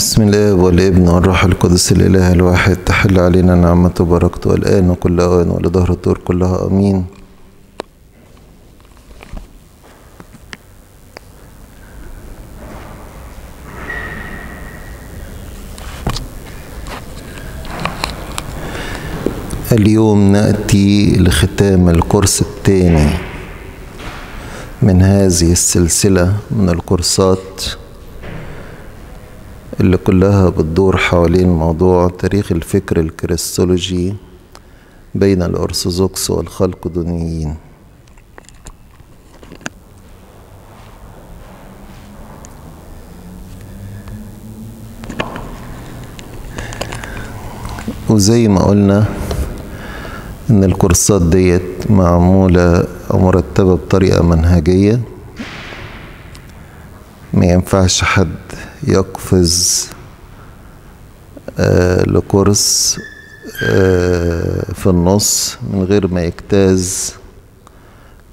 بسم الله والابن والروح القدس الاله الواحد تحل علينا نعمته وبركته الان وكل اوان ولظهر الدور كلها امين اليوم ناتي لختام الكورس الثاني من هذه السلسله من الكورسات اللي كلها بتدور حوالين موضوع تاريخ الفكر الكريستولوجي بين الأرثوذكس والخلقدونيين وزي ما قلنا ان الكورسات ديت معمولة او مرتبة بطريقة منهجية ما ينفعش حد يقفز آه، لكورس آه، في النص من غير ما يجتاز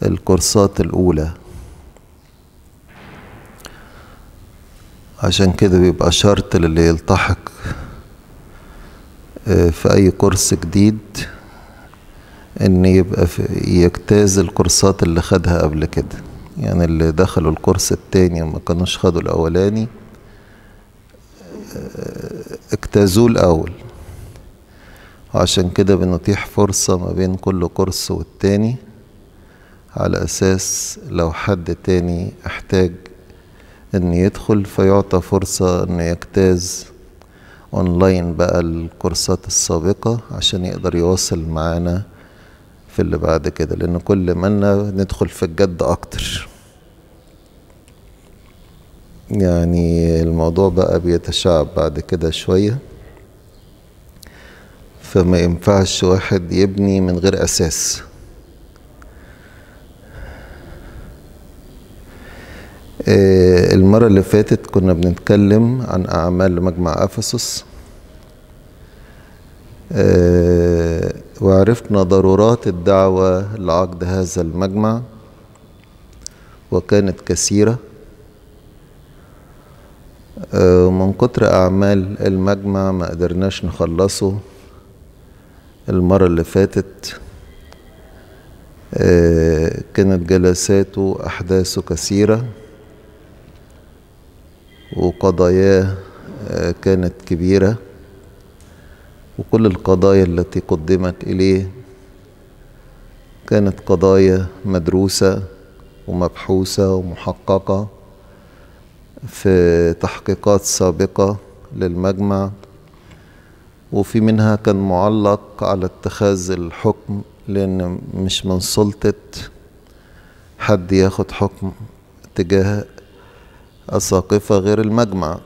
الكورسات الأولى عشان كده بيبقى شرط للي يلتحق آه، في أي كورس جديد إن يبقى يجتاز الكورسات اللي خدها قبل كده يعني اللي دخلوا الكورس التاني وما كانوش خدوا الأولاني اجتازوه الأول وعشان كده بنتيح فرصة ما بين كل كورس والتاني على أساس لو حد تاني احتاج إن يدخل فيعطى فرصة إنه يجتاز أونلاين بقى الكورسات السابقة عشان يقدر يواصل معانا في اللي بعد كده لأن كل ما ندخل في الجد أكتر يعني الموضوع بقى بيتشعب بعد كده شوية فما ينفعش واحد يبني من غير أساس آه، المرة اللي فاتت كنا بنتكلم عن أعمال مجمع أفسس آه، وعرفنا ضرورات الدعوة لعقد هذا المجمع وكانت كثيره آه، من كتر أعمال المجمع ما قدرناش نخلصه المرة اللي فاتت آه، كانت جلساته أحداثه كثيرة وقضاياه آه، كانت كبيرة وكل القضايا التي قدمت إليه كانت قضايا مدروسة ومبحوثة ومحققة في تحقيقات سابقة للمجمع وفي منها كان معلق على اتخاذ الحكم لأن مش من سلطة حد ياخد حكم تجاه اساقفة غير المجمع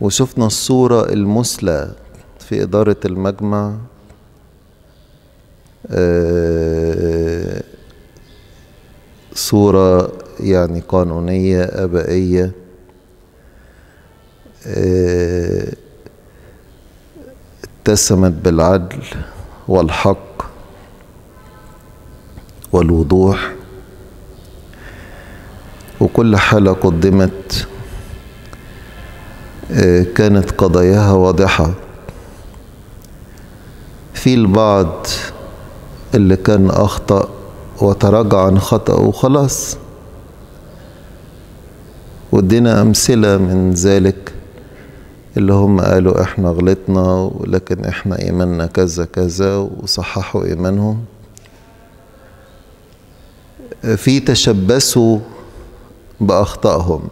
وشفنا الصورة المثلى في إدارة المجمع آه صورة يعني قانونية أبائية آه، اتسمت بالعدل والحق والوضوح وكل حالة قدمت آه، كانت قضاياها واضحة في البعض اللي كان أخطأ وتراجع عن خطأه وخلاص ودينا أمثلة من ذلك اللي هم قالوا احنا غلطنا ولكن احنا ايماننا كذا كذا وصححوا ايمانهم في تشبثوا باخطائهم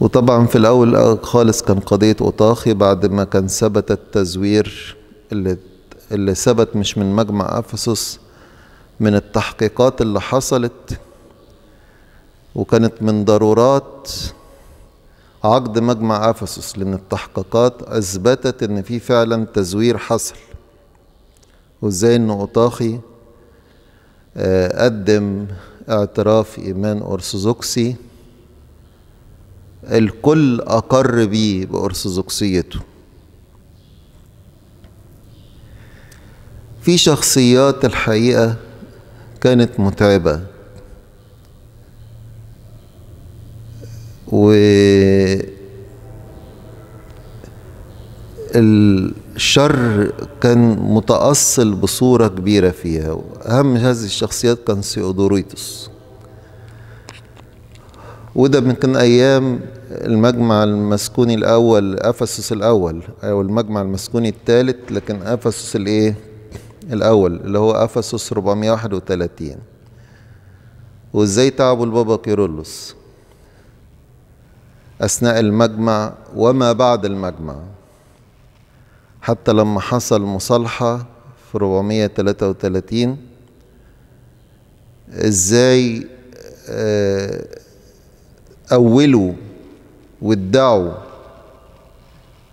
وطبعا في الاول خالص كان قضيه أطاخي بعد ما كان ثبت التزوير اللي اللي ثبت مش من مجمع أفسس من التحقيقات اللي حصلت وكانت من ضرورات عقد مجمع أفسس لأن التحقيقات أثبتت إن في فعلا تزوير حصل وإزاي إن أوطاخي آه، قدم اعتراف إيمان أرثوذكسي الكل أقر بيه بأرثوذكسيته في شخصيات الحقيقة كانت متعبة و الشر كان متأصل بصورة كبيرة فيها أهم هذه الشخصيات كان سيودوريتوس وده من كان أيام المجمع المسكوني الأول أفسس الأول أو المجمع المسكوني الثالث لكن أفسس الإيه الأول اللي هو أفسس 431 وإزاي تعبوا البابا كيرلس أثناء المجمع وما بعد المجمع حتى لما حصل مصالحة في 433 إزاي آه، أولوا وادعوا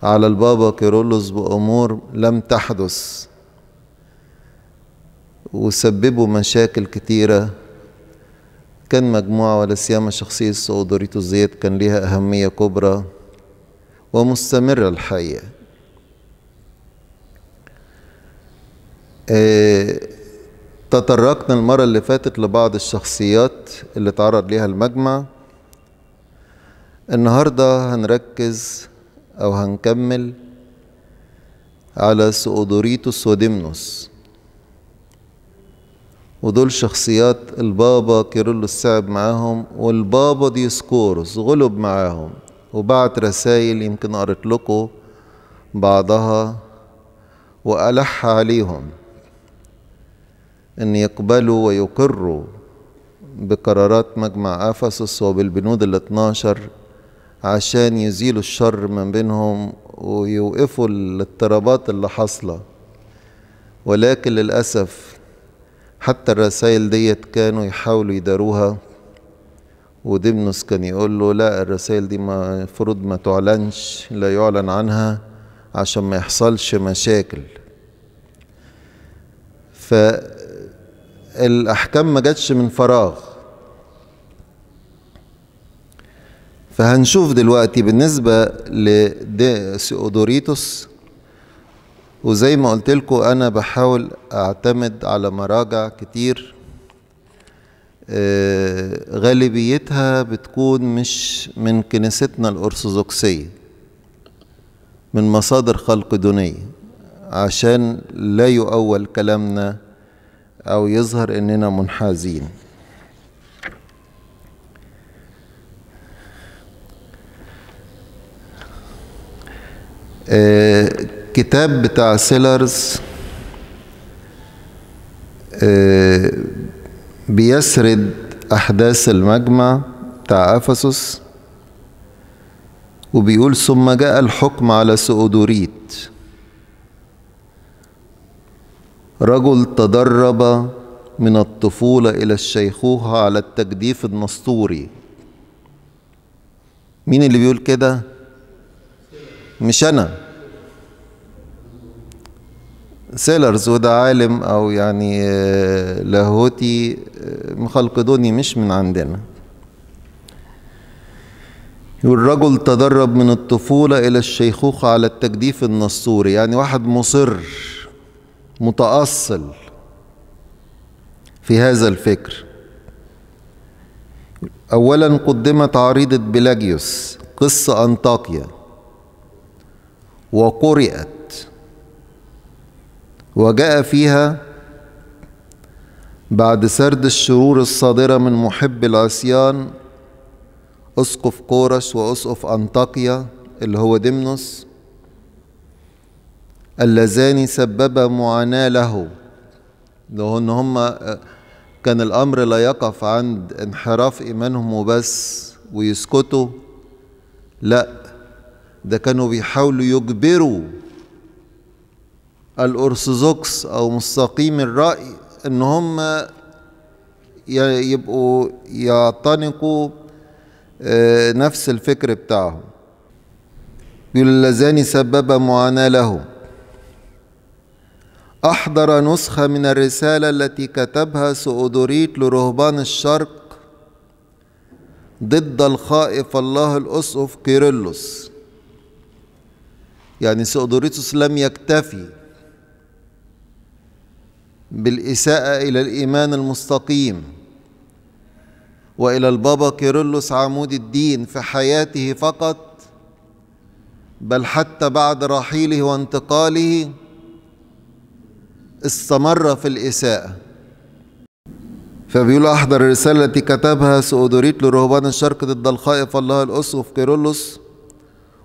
على البابا كيرلس بأمور لم تحدث وسببوا مشاكل كتيرة كان مجموعة ولا سيما شخصية سودوريتو الزيت كان لها أهمية كبرى ومستمرة الحقيقة آه، تطرقنا المرة اللي فاتت لبعض الشخصيات اللي تعرض ليها المجمع النهاردة هنركز أو هنكمل على سؤدوريتوس وديمنوس ودول شخصيات البابا كيرلو السعب معاهم والبابا ديسكورس غلب معاهم وبعت رسائل يمكن قريت لكم بعضها وألح عليهم أن يقبلوا ويقروا بقرارات مجمع أفسس وبالبنود ال 12 عشان يزيلوا الشر من بينهم ويوقفوا الاضطرابات اللي حاصلة ولكن للأسف حتى الرسائل ديت كانوا يحاولوا يداروها ودمنوس كان يقول له لا الرسائل دي المفروض ما تعلنش لا يعلن عنها عشان ما يحصلش مشاكل فالأحكام ما جاتش من فراغ فهنشوف دلوقتي بالنسبة لديسيودوريتوس وزي ما قلت لكم انا بحاول اعتمد على مراجع كتير آه، غالبيتها بتكون مش من كنيستنا الأرثوذكسية من مصادر خلق دونية عشان لا يؤول كلامنا أو يظهر إننا منحازين آه الكتاب بتاع سيلرز آه، بيسرد أحداث المجمع بتاع أفسس وبيقول ثم جاء الحكم على سؤدوريت رجل تدرب من الطفولة إلى الشيخوخة على التجديف النسطوري مين اللي بيقول كده؟ مش أنا سيلرز وده عالم او يعني آه، لاهوتي آه، مخلقدوني مش من عندنا والرجل تدرب من الطفولة إلى الشيخوخة على التجديف النصوري يعني واحد مصر متأصل في هذا الفكر أولا قدمت عريضة بلاجيوس قصة أنطاكيا وقرئت وجاء فيها بعد سرد الشرور الصادرة من محب العصيان أسقف كورش وأسقف أنطاكيا اللي هو ديمنوس اللذان سببا معاناة له لو إن هما كان الأمر لا يقف عند انحراف إيمانهم وبس ويسكتوا لأ ده كانوا بيحاولوا يجبروا الأرثوذكس أو مستقيم الرأي إن هم يبقوا يعتنقوا آه، نفس الفكر بتاعهم يقول اللذان سبب معاناة له أحضر نسخة من الرسالة التي كتبها سؤدوريت لرهبان الشرق ضد الخائف الله الأسقف كيرلس يعني سؤدوريتوس لم يكتفي بالإساءة إلى الإيمان المستقيم وإلى البابا كيرلس عمود الدين في حياته فقط بل حتى بعد رحيله وانتقاله استمر في الإساءة فبيقول أحضر الرسالة التي كتبها سؤدوريت لرهبان الشرق ضد الخائف الله الأسقف كيرلس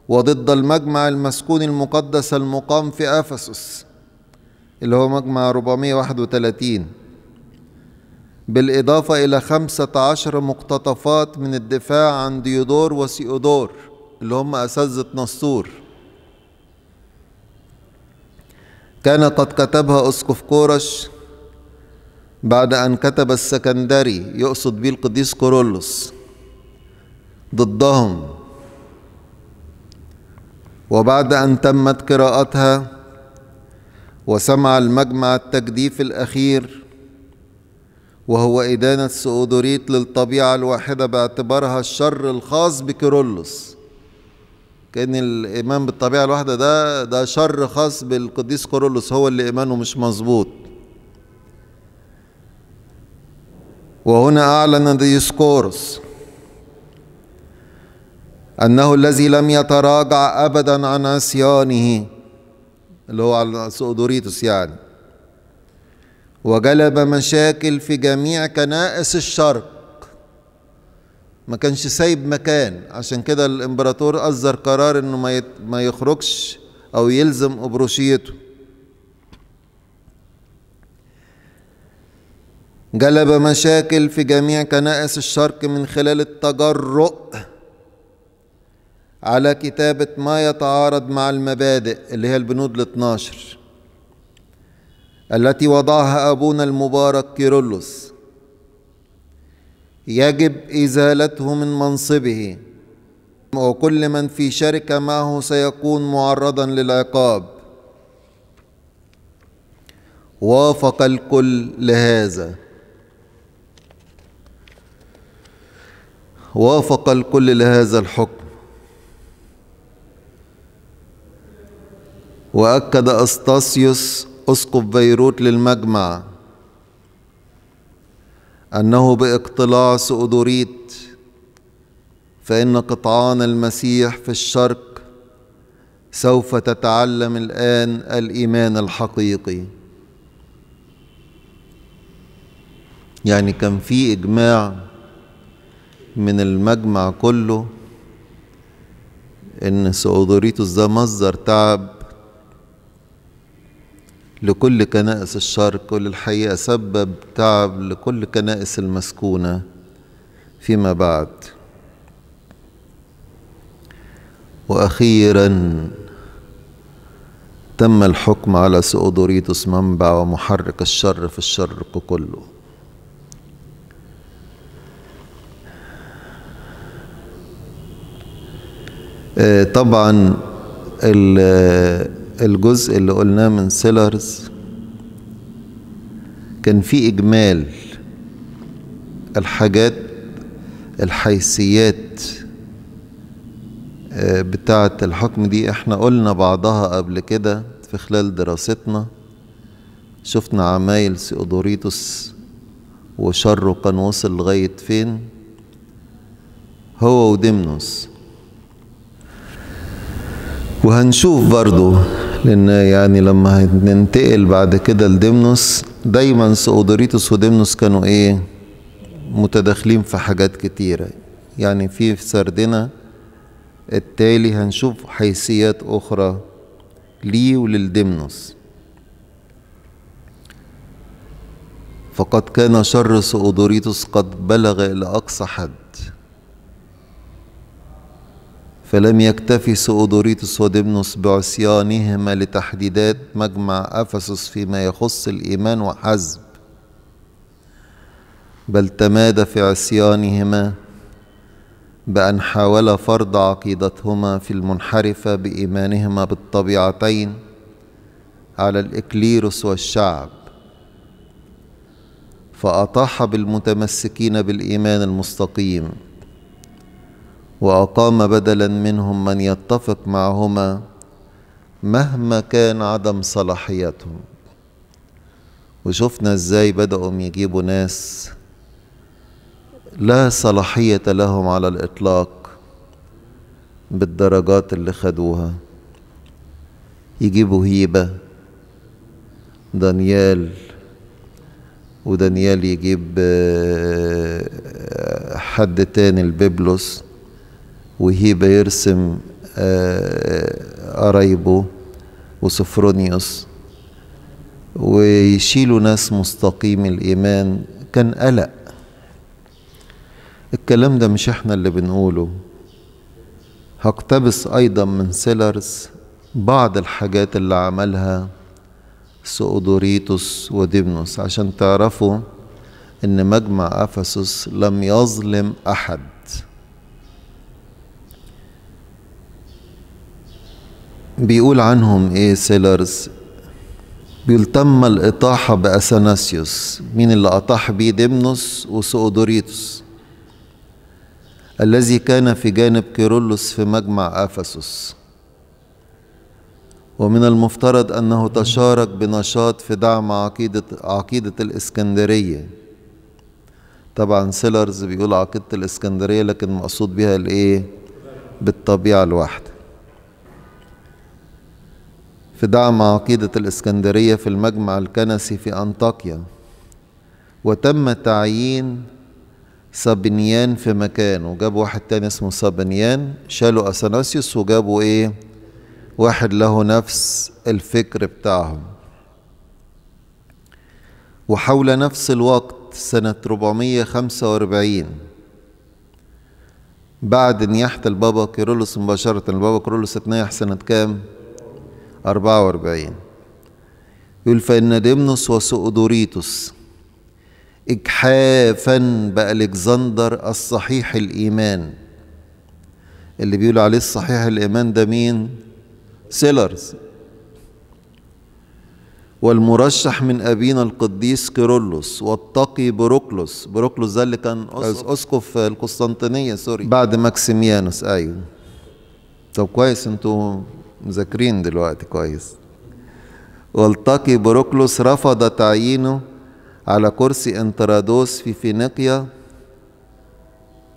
وضد المجمع المسكون المقدس المقام في أفسس اللي هو مجمع 431 بالإضافة إلى 15 مقتطفات من الدفاع عن ديودور وسيودور اللي هم أساتذة نسطور كان قد كتبها أسقف كورش بعد أن كتب السكندري يقصد به القديس كورولوس ضدهم وبعد أن تمت قراءتها وسمع المجمع التجديف الأخير وهو إدانة سؤدوريت للطبيعة الواحدة باعتبارها الشر الخاص بكيرلس كأن الإيمان بالطبيعة الواحدة ده ده شر خاص بالقديس كيرلس هو اللي إيمانه مش مظبوط وهنا أعلن ديسكورس أنه الذي لم يتراجع أبدا عن عصيانه اللي هو على سؤدوريتوس يعني وجلب مشاكل في جميع كنائس الشرق ما كانش سايب مكان عشان كده الامبراطور أصدر قرار انه ما ما يخرجش او يلزم ابروشيته جلب مشاكل في جميع كنائس الشرق من خلال التجرؤ على كتابة ما يتعارض مع المبادئ اللي هي البنود الاثناشر التي وضعها أبونا المبارك كيرلس يجب إزالته من منصبه وكل من في شركة معه سيكون معرضا للعقاب وافق الكل لهذا وافق الكل لهذا الحكم وأكد أستاسيوس أسقف بيروت للمجمع أنه باقتلاع سؤدوريت فإن قطعان المسيح في الشرق سوف تتعلم الآن الإيمان الحقيقي يعني كان في إجماع من المجمع كله إن سؤدوريتوس ده مصدر تعب لكل كنائس الشرق وللحقيقة سبب تعب لكل كنائس المسكونة فيما بعد وأخيرا تم الحكم على سؤدوريتوس منبع ومحرك الشر في الشرق كله آه، طبعا الجزء اللي قلناه من سيلرز كان في إجمال الحاجات الحيثيات آه، بتاعة الحكم دي احنا قلنا بعضها قبل كده في خلال دراستنا شفنا عمايل سيودوريتوس وشره كان وصل لغاية فين هو وديمنوس وهنشوف برضو لان يعني لما هننتقل بعد كده لديمنوس دايما سؤدوريتوس وديمنوس كانوا ايه متداخلين في حاجات كتيرة يعني في سردنا التالي هنشوف حيثيات اخرى ليه وللديمنوس فقد كان شر سؤدوريتوس قد بلغ الى اقصى حد فلم يكتفي سؤدوريتوس ودمنوس بعصيانهما لتحديدات مجمع أفسس فيما يخص الإيمان وحزب بل تمادى في عصيانهما بأن حاول فرض عقيدتهما في المنحرفة بإيمانهما بالطبيعتين على الإكليروس والشعب فأطاح بالمتمسكين بالإيمان المستقيم واقام بدلا منهم من يتفق معهما مهما كان عدم صلاحيتهم وشفنا ازاي بدأوا يجيبوا ناس لا صلاحية لهم على الإطلاق بالدرجات اللي خدوها يجيبوا هيبة دانيال ودانيال يجيب آه، حد تاني البيبلوس وهيبة يرسم آه، قرايبه وسفرونيوس ويشيلوا ناس مستقيم الإيمان كان قلق الكلام ده مش احنا اللي بنقوله هقتبس أيضا من سيلرز بعض الحاجات اللي عملها سؤدوريتوس وديبنوس عشان تعرفوا ان مجمع افسس لم يظلم احد بيقول عنهم ايه سيلرز بيقول تم الإطاحة بأثناسيوس مين اللي أطاح بيه ديمنوس وسؤدوريتوس الذي كان في جانب كيرولوس في مجمع أفسس ومن المفترض أنه تشارك بنشاط في دعم عقيدة, عقيدة الإسكندرية طبعا سيلرز بيقول عقيدة الإسكندرية لكن مقصود بها الإيه بالطبيعة الواحدة في دعم عقيدة الإسكندرية في المجمع الكنسي في أنطاكيا وتم تعيين سابنيان في مكانه جابوا واحد تاني اسمه سابنيان شالوا أثناسيوس وجابوا إيه واحد له نفس الفكر بتاعهم وحول نفس الوقت سنة 445 بعد نياحة البابا كيرلس مباشرة البابا كيرلس اتنيح سنة كام؟ 44 يقول فإن ديمنوس وسؤدوريتوس إجحافا بألكسندر الصحيح الإيمان اللي بيقول عليه الصحيح الإيمان ده مين؟ سيلرز والمرشح من أبينا القديس كيرولوس والتقي بروكلوس بروكلوس ده اللي كان أسقف القسطنطينية سوري بعد ماكسيميانوس أيوه طب كويس انتوا مذاكرين دلوقتي كويس والتقي بروكلوس رفض تعيينه على كرسي انترادوس في فينيقيا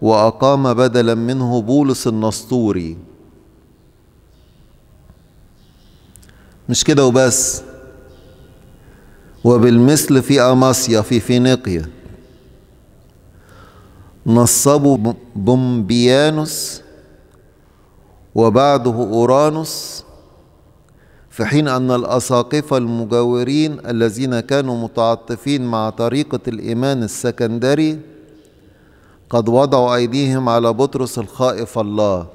وأقام بدلا منه بولس النسطوري مش كده وبس وبالمثل في أماسيا في فينيقيا نصبوا بومبيانوس وبعده أورانوس في حين أن الأساقفة المجاورين الذين كانوا متعاطفين مع طريقة الإيمان السكندري قد وضعوا أيديهم على بطرس الخائف الله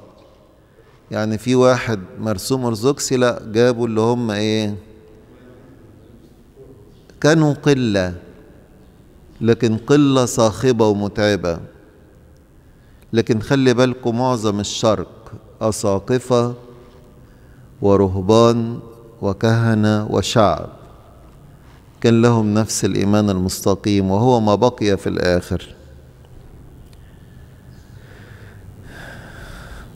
يعني في واحد مرسوم أرثوذكسي لا جابوا اللي هم إيه كانوا قلة لكن قلة صاخبة ومتعبة لكن خلي بالكم معظم الشرق أساقفة ورهبان وكهنة وشعب كان لهم نفس الإيمان المستقيم وهو ما بقي في الآخر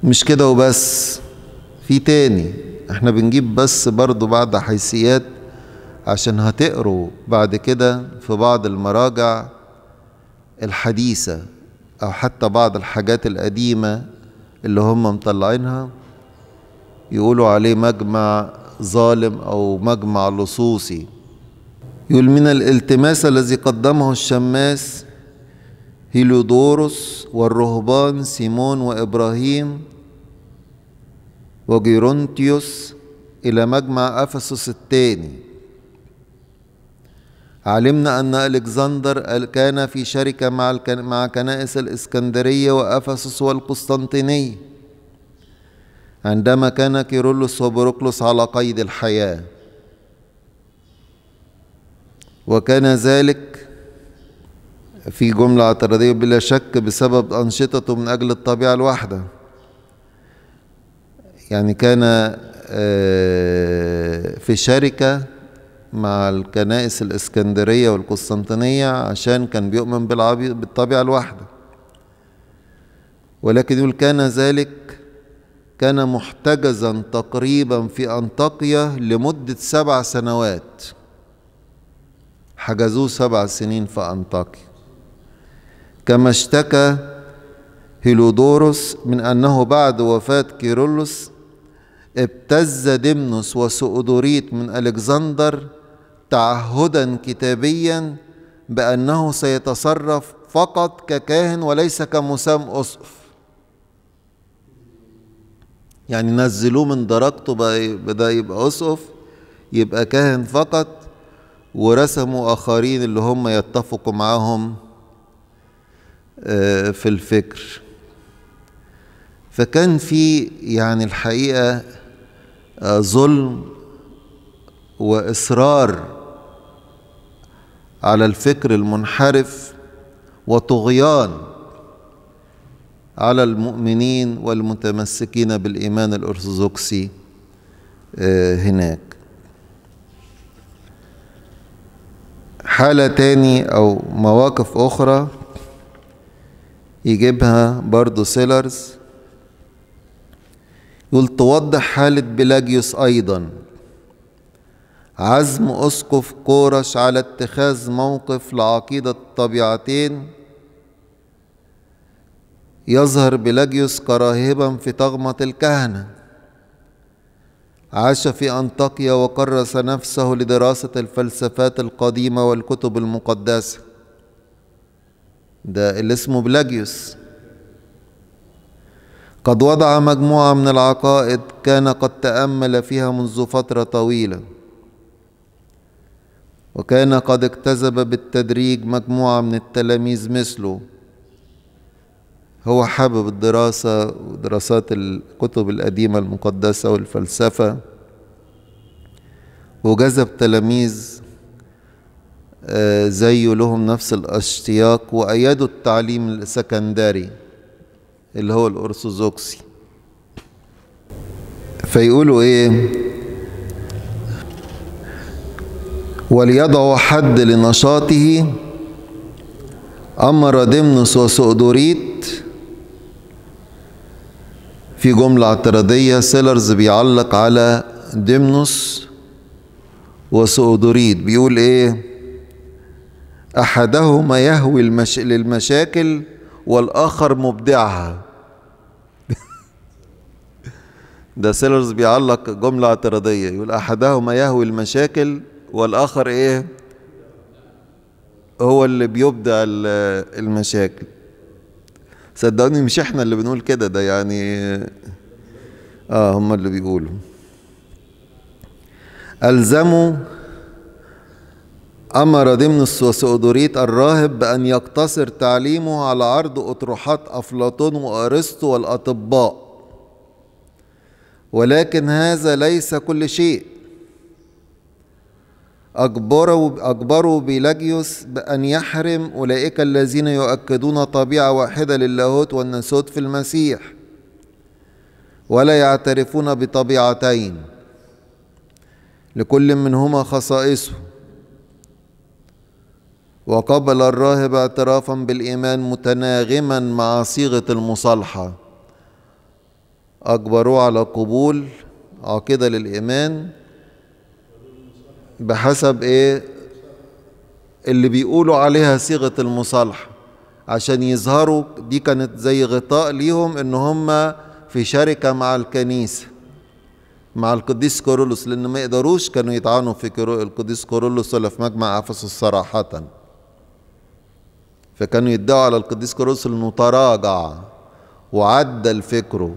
مش كده وبس في تاني احنا بنجيب بس برضو بعض حيثيات عشان هتقروا بعد كده في بعض المراجع الحديثة أو حتى بعض الحاجات القديمة اللي هم مطلعينها يقولوا عليه مجمع ظالم أو مجمع لصوصي يقول من الالتماس الذي قدمه الشماس هيليودوروس والرهبان سيمون وإبراهيم وجيرونتيوس إلى مجمع أفسس الثاني علمنا أن ألكسندر كان في شركة مع مع كنائس الإسكندرية وأفسس والقسطنطينية عندما كان كيرولوس وبروكلوس على قيد الحياة وكان ذلك في جملة اعتراضية بلا شك بسبب أنشطته من أجل الطبيعة الواحدة يعني كان آه، في شركة مع الكنائس الإسكندرية والقسطنطينية عشان كان بيؤمن بالطبيعة الواحدة ولكن يقول كان ذلك كان محتجزا تقريبا في أنطاقية لمدة سبع سنوات حجزوه سبع سنين في أنطاكيا كما اشتكى هيلودوروس من أنه بعد وفاة كيرولوس ابتز ديمنوس وسؤدوريت من ألكسندر تعهدا كتابيا بانه سيتصرف فقط ككاهن وليس كمسام اسقف يعني نزلوه من درجته بدا يبقى اسقف يبقى كاهن فقط ورسموا اخرين اللي هم يتفقوا معاهم آه، في الفكر فكان في يعني الحقيقه آه، ظلم واصرار على الفكر المنحرف وطغيان على المؤمنين والمتمسكين بالإيمان الأرثوذكسي آه، هناك حالة تاني أو مواقف أخرى يجيبها برضو سيلرز يقول توضح حالة بلاجيوس أيضاً عزم أسقف كورش على اتخاذ موقف لعقيدة الطبيعتين يظهر بلاجيوس كراهبا في طغمة الكهنة عاش في أنطاكيا وكرس نفسه لدراسة الفلسفات القديمة والكتب المقدسة ده اللي اسمه بلاجيوس قد وضع مجموعة من العقائد كان قد تأمل فيها منذ فترة طويلة وكان قد اكتسب بالتدريج مجموعة من التلاميذ مثله هو حابب الدراسة ودراسات الكتب القديمة المقدسة والفلسفة وجذب تلاميذ آه، زيه لهم نفس الاشتياق وأيدوا التعليم السكندري اللي هو الأرثوذكسي فيقولوا إيه وليضع حد لنشاطه أمر ديمنوس وسؤدوريت في جملة اعتراضية سيلرز بيعلق على ديمنوس وسؤدوريت بيقول إيه أحدهما يهوي المش... للمشاكل والآخر مبدعها ده سيلرز بيعلق جملة اعتراضية يقول أحدهما يهوي المشاكل والآخر إيه هو اللي بيبدأ المشاكل صدقوني مش احنا اللي بنقول كده ده يعني اه هم اللي بيقولوا ألزموا أمر ضمن السودوريت الراهب بأن يقتصر تعليمه على عرض أطروحات أفلاطون وأرسطو والأطباء ولكن هذا ليس كل شيء أجبروا, أجبروا بيلاجيوس بأن يحرم أولئك الذين يؤكدون طبيعة واحدة للاهوت والناسوت في المسيح ولا يعترفون بطبيعتين لكل منهما خصائصه وقبل الراهب اعترافا بالإيمان متناغما مع صيغة المصالحة أجبروه على قبول عقيدة للإيمان بحسب ايه اللي بيقولوا عليها صيغة المصالحة عشان يظهروا دي كانت زي غطاء ليهم ان هم في شركة مع الكنيسة مع القديس كورولوس لان ما يقدروش كانوا يتعانوا في القديس كورولوس ولا في مجمع افسس صراحة فكانوا يدعوا على القديس كورولوس انه تراجع وعدل فكره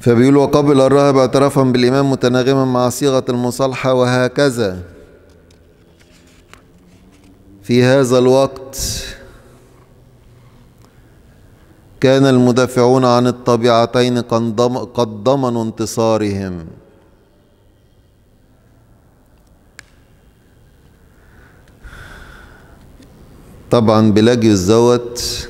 فبيقول وقبل الراهب اعترافا بالإمام متناغما مع صيغة المصالحة وهكذا في هذا الوقت كان المدافعون عن الطبيعتين قد ضمنوا انتصارهم طبعا بلاجيوس دوت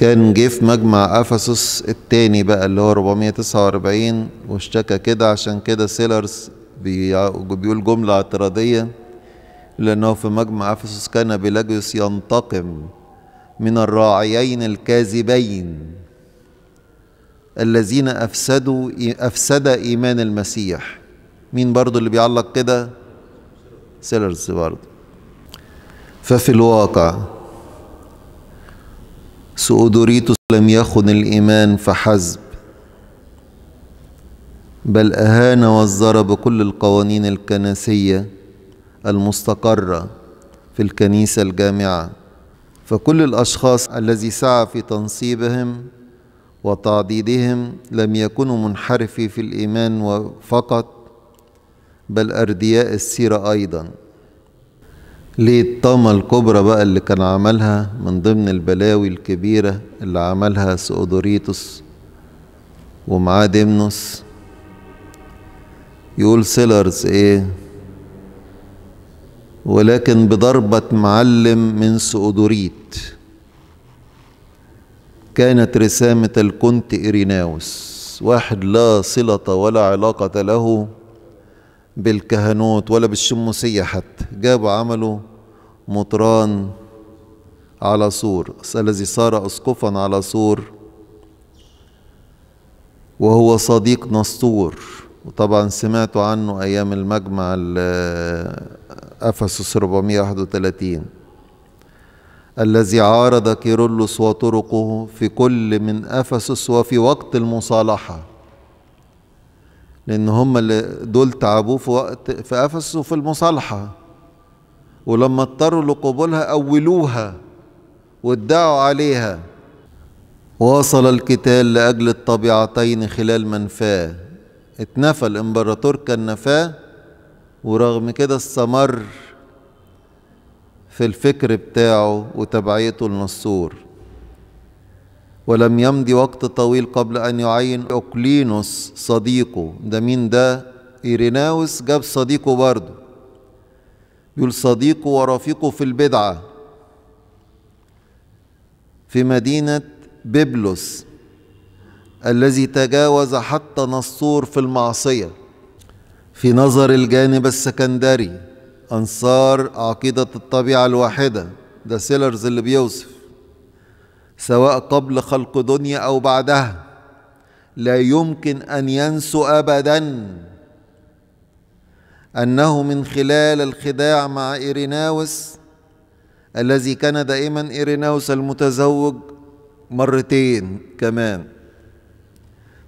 كان جه في مجمع افسس التاني بقى اللي هو 449 واشتكى كده عشان كده سيلرز بيقول جمله اعتراضيه لانه في مجمع افسس كان بيلاجيوس ينتقم من الراعيين الكاذبين الذين افسدوا افسد ايمان المسيح مين برضو اللي بيعلق كده سيلرز برضو ففي الواقع سؤدوريتوس لم يخن الإيمان فحسب بل أهان وزر بكل القوانين الكنسية المستقرة في الكنيسة الجامعة فكل الأشخاص الذي سعى في تنصيبهم وتعضيدهم لم يكونوا منحرفي في الإيمان فقط بل أردياء السيرة أيضاً ليه الطامة الكبرى بقى اللي كان عملها من ضمن البلاوي الكبيرة اللي عملها سؤدوريتوس ومعاه ديمنوس يقول سيلرز ايه ولكن بضربة معلم من سؤدوريت كانت رسامة الكونت إيريناوس واحد لا صلة ولا علاقة له بالكهنوت ولا بالشموسية حتى جابوا عملوا مطران على سور الذي صار اسقفا على سور وهو صديق نسطور وطبعا سمعت عنه ايام المجمع افسس 431 الذي عارض كيرلس وطرقه في كل من افسس وفي وقت المصالحه لان هم اللي دول تعبوه في وقت في افسس وفي المصالحه ولما اضطروا لقبولها أولوها وادعوا عليها واصل القتال لأجل الطبيعتين خلال منفاه اتنفى الامبراطور كنفاه ورغم كده استمر في الفكر بتاعه وتبعيته للنصور ولم يمضي وقت طويل قبل أن يعين أوكلينوس صديقه ده مين ده؟ إيريناوس جاب صديقه برضه يقول صديقه ورفيقه في البدعة في مدينة بيبلوس الذي تجاوز حتى نصور في المعصية في نظر الجانب السكندري أنصار عقيدة الطبيعة الواحدة ده سيلرز اللي بيوصف سواء قبل خلق دنيا أو بعدها لا يمكن أن ينسوا أبداً أنه من خلال الخداع مع إيريناوس الذي كان دائما إيريناوس المتزوج مرتين كمان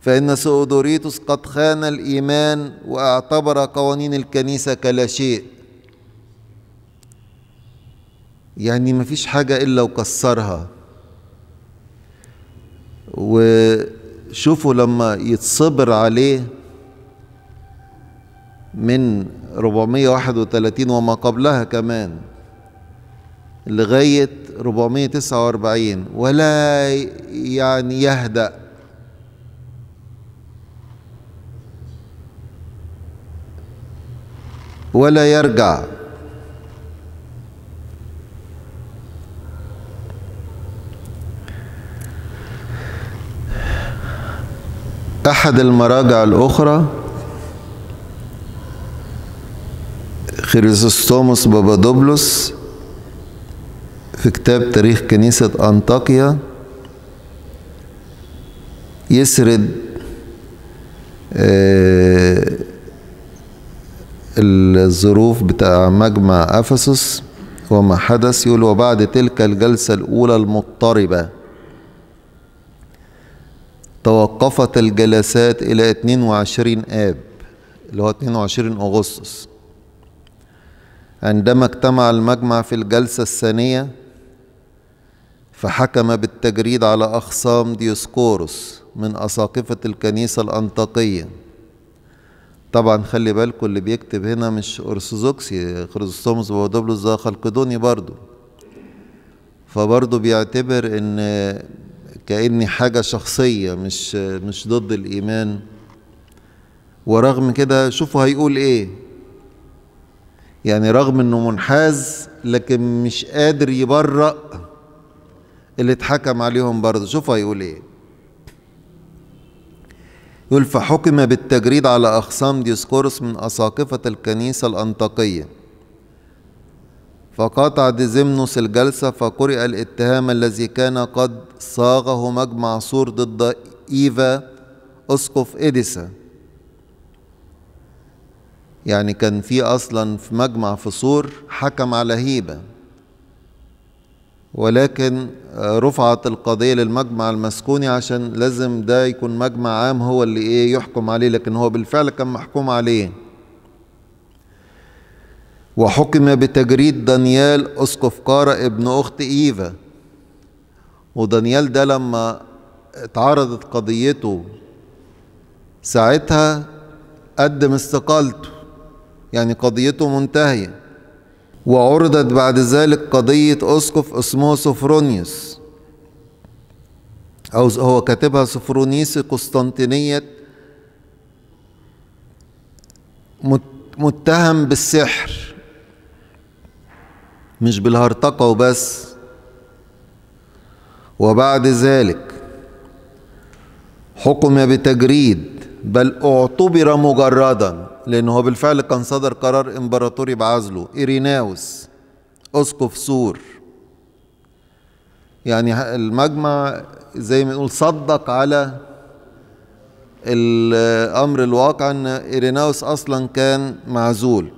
فإن سؤدوريتوس قد خان الإيمان واعتبر قوانين الكنيسة كلا شيء يعني ما فيش حاجة إلا وكسرها وشوفوا لما يتصبر عليه من 431 وما قبلها كمان لغاية 449 ولا يعني يهدأ ولا يرجع أحد المراجع الأخرى خريزوستوموس بابادوبلوس في كتاب تاريخ كنيسة أنطاكيا يسرد آه، الظروف بتاع مجمع أفسس وما حدث يقول وبعد تلك الجلسة الأولى المضطربة توقفت الجلسات إلى 22 آب اللي هو 22 أغسطس عندما اجتمع المجمع في الجلسة الثانية فحكم بالتجريد على أخصام ديوسكوروس من أساقفة الكنيسة الأنطاقية طبعا خلي بالكم اللي بيكتب هنا مش أرثوذكسي خريزوستوموس بابادوبلوس ده خلقدوني برضه فبرضه بيعتبر إن كأني حاجة شخصية مش مش ضد الإيمان ورغم كده شوفوا هيقول إيه يعني رغم انه منحاز لكن مش قادر يبرأ اللي اتحكم عليهم برضه شوف هيقول ايه يقول فحكم بالتجريد على اخصام ديسكورس من أساقفة الكنيسة الأنطاكية فقاطع ديزمنوس الجلسة فقرئ الاتهام الذي كان قد صاغه مجمع صور ضد إيفا أسقف إديسا يعني كان في اصلا في مجمع في صور حكم على هيبه ولكن آه، رفعت القضيه للمجمع المسكوني عشان لازم ده يكون مجمع عام هو اللي ايه يحكم عليه لكن هو بالفعل كان محكوم عليه وحكم بتجريد دانيال اسقف قارة ابن اخت ايفا ودانيال ده لما اتعرضت قضيته ساعتها قدم استقالته يعني قضيته منتهية وعرضت بعد ذلك قضية أسقف اسمه سفرونيوس أو هو كاتبها سفرونيسي قسطنطينية متهم بالسحر مش بالهرطقة وبس وبعد ذلك حكم بتجريد بل اعتبر مجردا لأنه هو بالفعل كان صدر قرار إمبراطوري بعزله إيريناوس أسقف سور يعني المجمع زي ما نقول صدق على الأمر الواقع أن إيريناوس أصلا كان معزول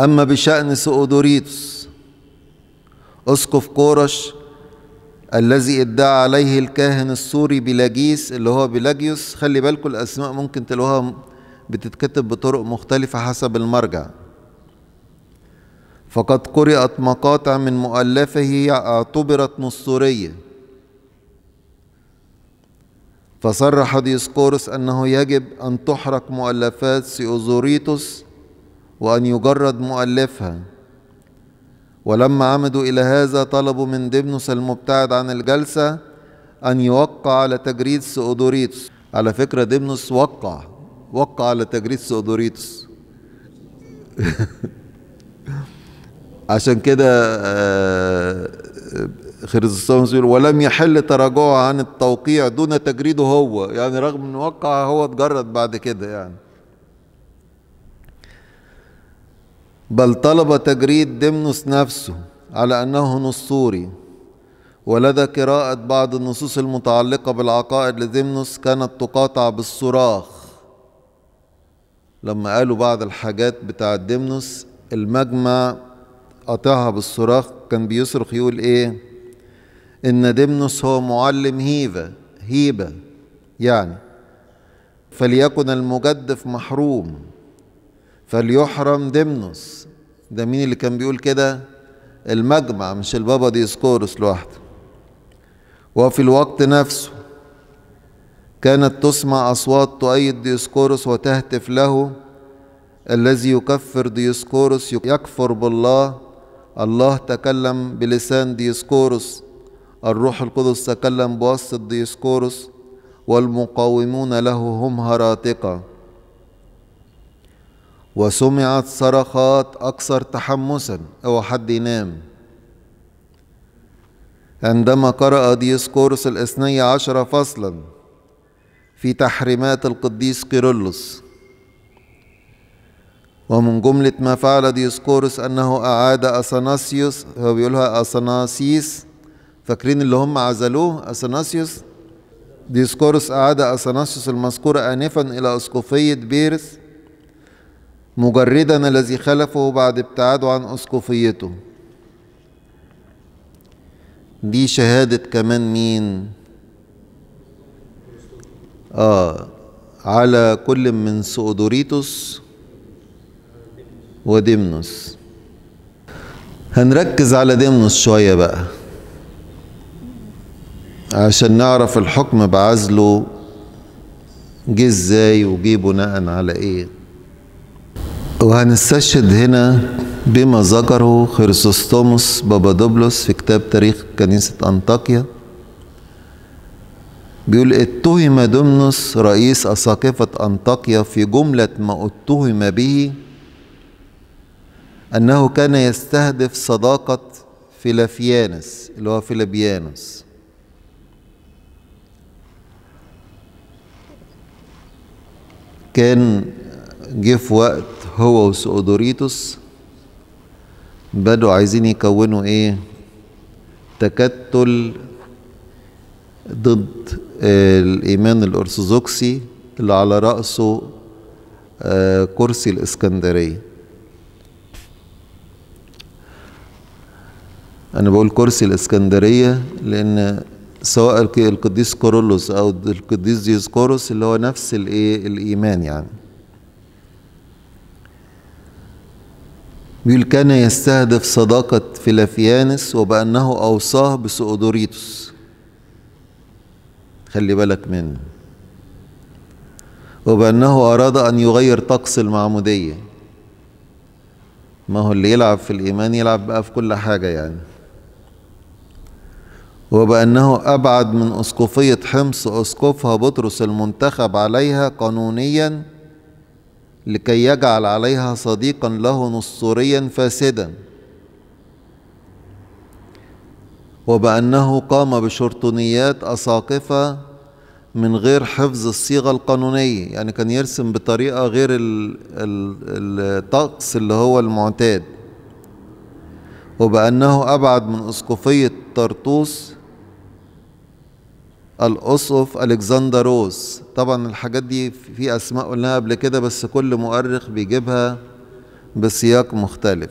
أما بشأن سؤودوريتوس أسقف كورش الذي ادعى عليه الكاهن السوري بلاجيس اللي هو بلاجيوس خلي بالكم الأسماء ممكن تلوها بتتكتب بطرق مختلفة حسب المرجع فقد قرأت مقاطع من مؤلفه اعتبرت نصورية فصرح ديسقورس أنه يجب أن تحرق مؤلفات سيوزوريتوس وأن يجرد مؤلفها ولما عمدوا إلى هذا طلبوا من ديبنوس المبتعد عن الجلسة أن يوقع على تجريد سؤدوريتس على فكرة ديبنوس وقع وقع على تجريد سؤدوريتس عشان كده آه، خريزستوموس بيقول ولم يحل تراجعه عن التوقيع دون تجريده هو يعني رغم انه وقع هو اتجرد بعد كده يعني بل طلب تجريد دمنس نفسه على أنه نصوري ولدى قراءة بعض النصوص المتعلقة بالعقائد لديمنوس كانت تقاطع بالصراخ لما قالوا بعض الحاجات بتاع ديمنوس المجمع قطعها بالصراخ كان بيصرخ يقول ايه ان ديمنوس هو معلم هيفا هيبة يعني فليكن المجدف محروم فليحرم دمنوس ده مين اللي كان بيقول كده المجمع مش البابا ديسكورس لوحده وفي الوقت نفسه كانت تسمع أصوات تؤيد ديسكورس وتهتف له الذي يكفر ديسكورس يكفر بالله الله تكلم بلسان ديسكورس الروح القدس تكلم بواسطة ديسكورس والمقاومون له هم هراتقه وسمعت صرخات أكثر تحمسا أو حد ينام عندما قرأ ديسقورس الاثني عشر فصلا في تحريمات القديس كيرلس ومن جملة ما فعل ديسقورس أنه أعاد أثناسيوس هو بيقولها أثناسيس فاكرين اللي هم عزلوه أثناسيوس ديسقورس أعاد أثناسيوس المذكور آنفا إلى أسقفية بيرس مجردا الذي خلفه بعد ابتعاده عن أسقفيته دي شهادة كمان مين آه على كل من سؤدوريتوس ودمنوس هنركز على دمنوس شوية بقى عشان نعرف الحكم بعزله جه ازاي وجه بناء على ايه وهنستشهد هنا بما ذكره خيرسوستوموس بابادوبلوس في كتاب تاريخ كنيسة أنطاكيا بيقول اتهم دومنوس رئيس أساقفة أنطاكيا في جملة ما اتهم به أنه كان يستهدف صداقة فيلافيانس اللي هو فيلابيانوس كان جه في وقت هو وسؤدوريتوس بدوا عايزين يكونوا ايه تكتل ضد الايمان الارثوذكسي اللي على راسه آه، كرسي الاسكندريه انا بقول كرسي الاسكندريه لان سواء القديس كورولوس او القديس ديوسكوروس اللي هو نفس الايه الايمان يعني بيقول كان يستهدف صداقة فيلافيانس وبأنه أوصاه بسؤدوريتوس خلي بالك منه وبأنه أراد أن يغير طقس المعمودية ما هو اللي يلعب في الإيمان يلعب بقى في كل حاجة يعني وبأنه أبعد من أسقفية حمص أسقفها بطرس المنتخب عليها قانونياً لكي يجعل عليها صديقا له نصوريا فاسدا وبأنه قام بشرطونيات أساقفة من غير حفظ الصيغة القانونية يعني كان يرسم بطريقة غير الطقس اللي هو المعتاد وبأنه أبعد من أسقفية طرطوس الأسقف روز طبعا الحاجات دي في أسماء قلناها قبل كده بس كل مؤرخ بيجيبها بسياق مختلف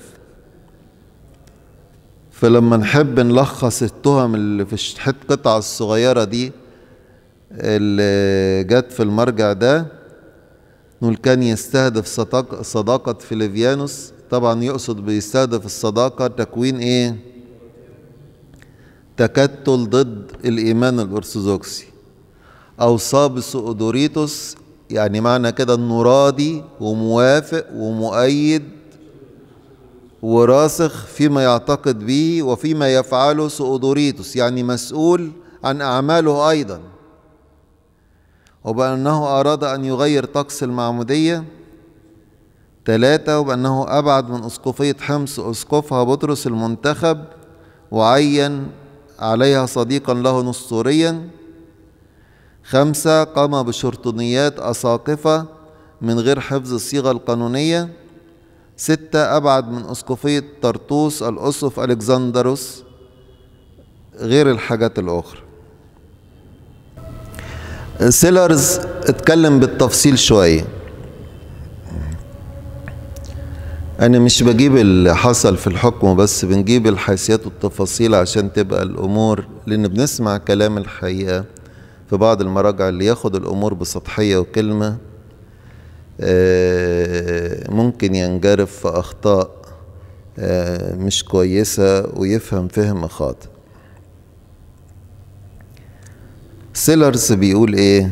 فلما نحب نلخص التهم اللي في القطعة الصغيرة دي اللي جت في المرجع ده نقول كان يستهدف صداقة, صداقة فيليفيانوس طبعا يقصد بيستهدف الصداقة تكوين ايه تكتل ضد الإيمان الأرثوذكسي أوصى بسؤدوريتوس يعني معنى كده إنه راضي وموافق ومؤيد وراسخ فيما يعتقد به وفيما يفعله سؤدوريتوس يعني مسؤول عن أعماله أيضا وبأنه أراد أن يغير طقس المعمودية ثلاثة وبأنه أبعد من أسقفية حمص أسقفها بطرس المنتخب وعين عليها صديقا له نسطوريا خمسة قام بشرطنيات أساقفة من غير حفظ الصيغة القانونية ستة أبعد من أسقفية طرطوس الأسقف ألكسندروس غير الحاجات الأخرى سيلرز اتكلم بالتفصيل شويه أنا مش بجيب اللي حصل في الحكم بس بنجيب الحيثيات والتفاصيل عشان تبقى الأمور لأن بنسمع كلام الحقيقة في بعض المراجع اللي ياخد الأمور بسطحية وكلمة آه، ممكن ينجرف في أخطاء آه، مش كويسة ويفهم فهم خاطئ سيلرز بيقول إيه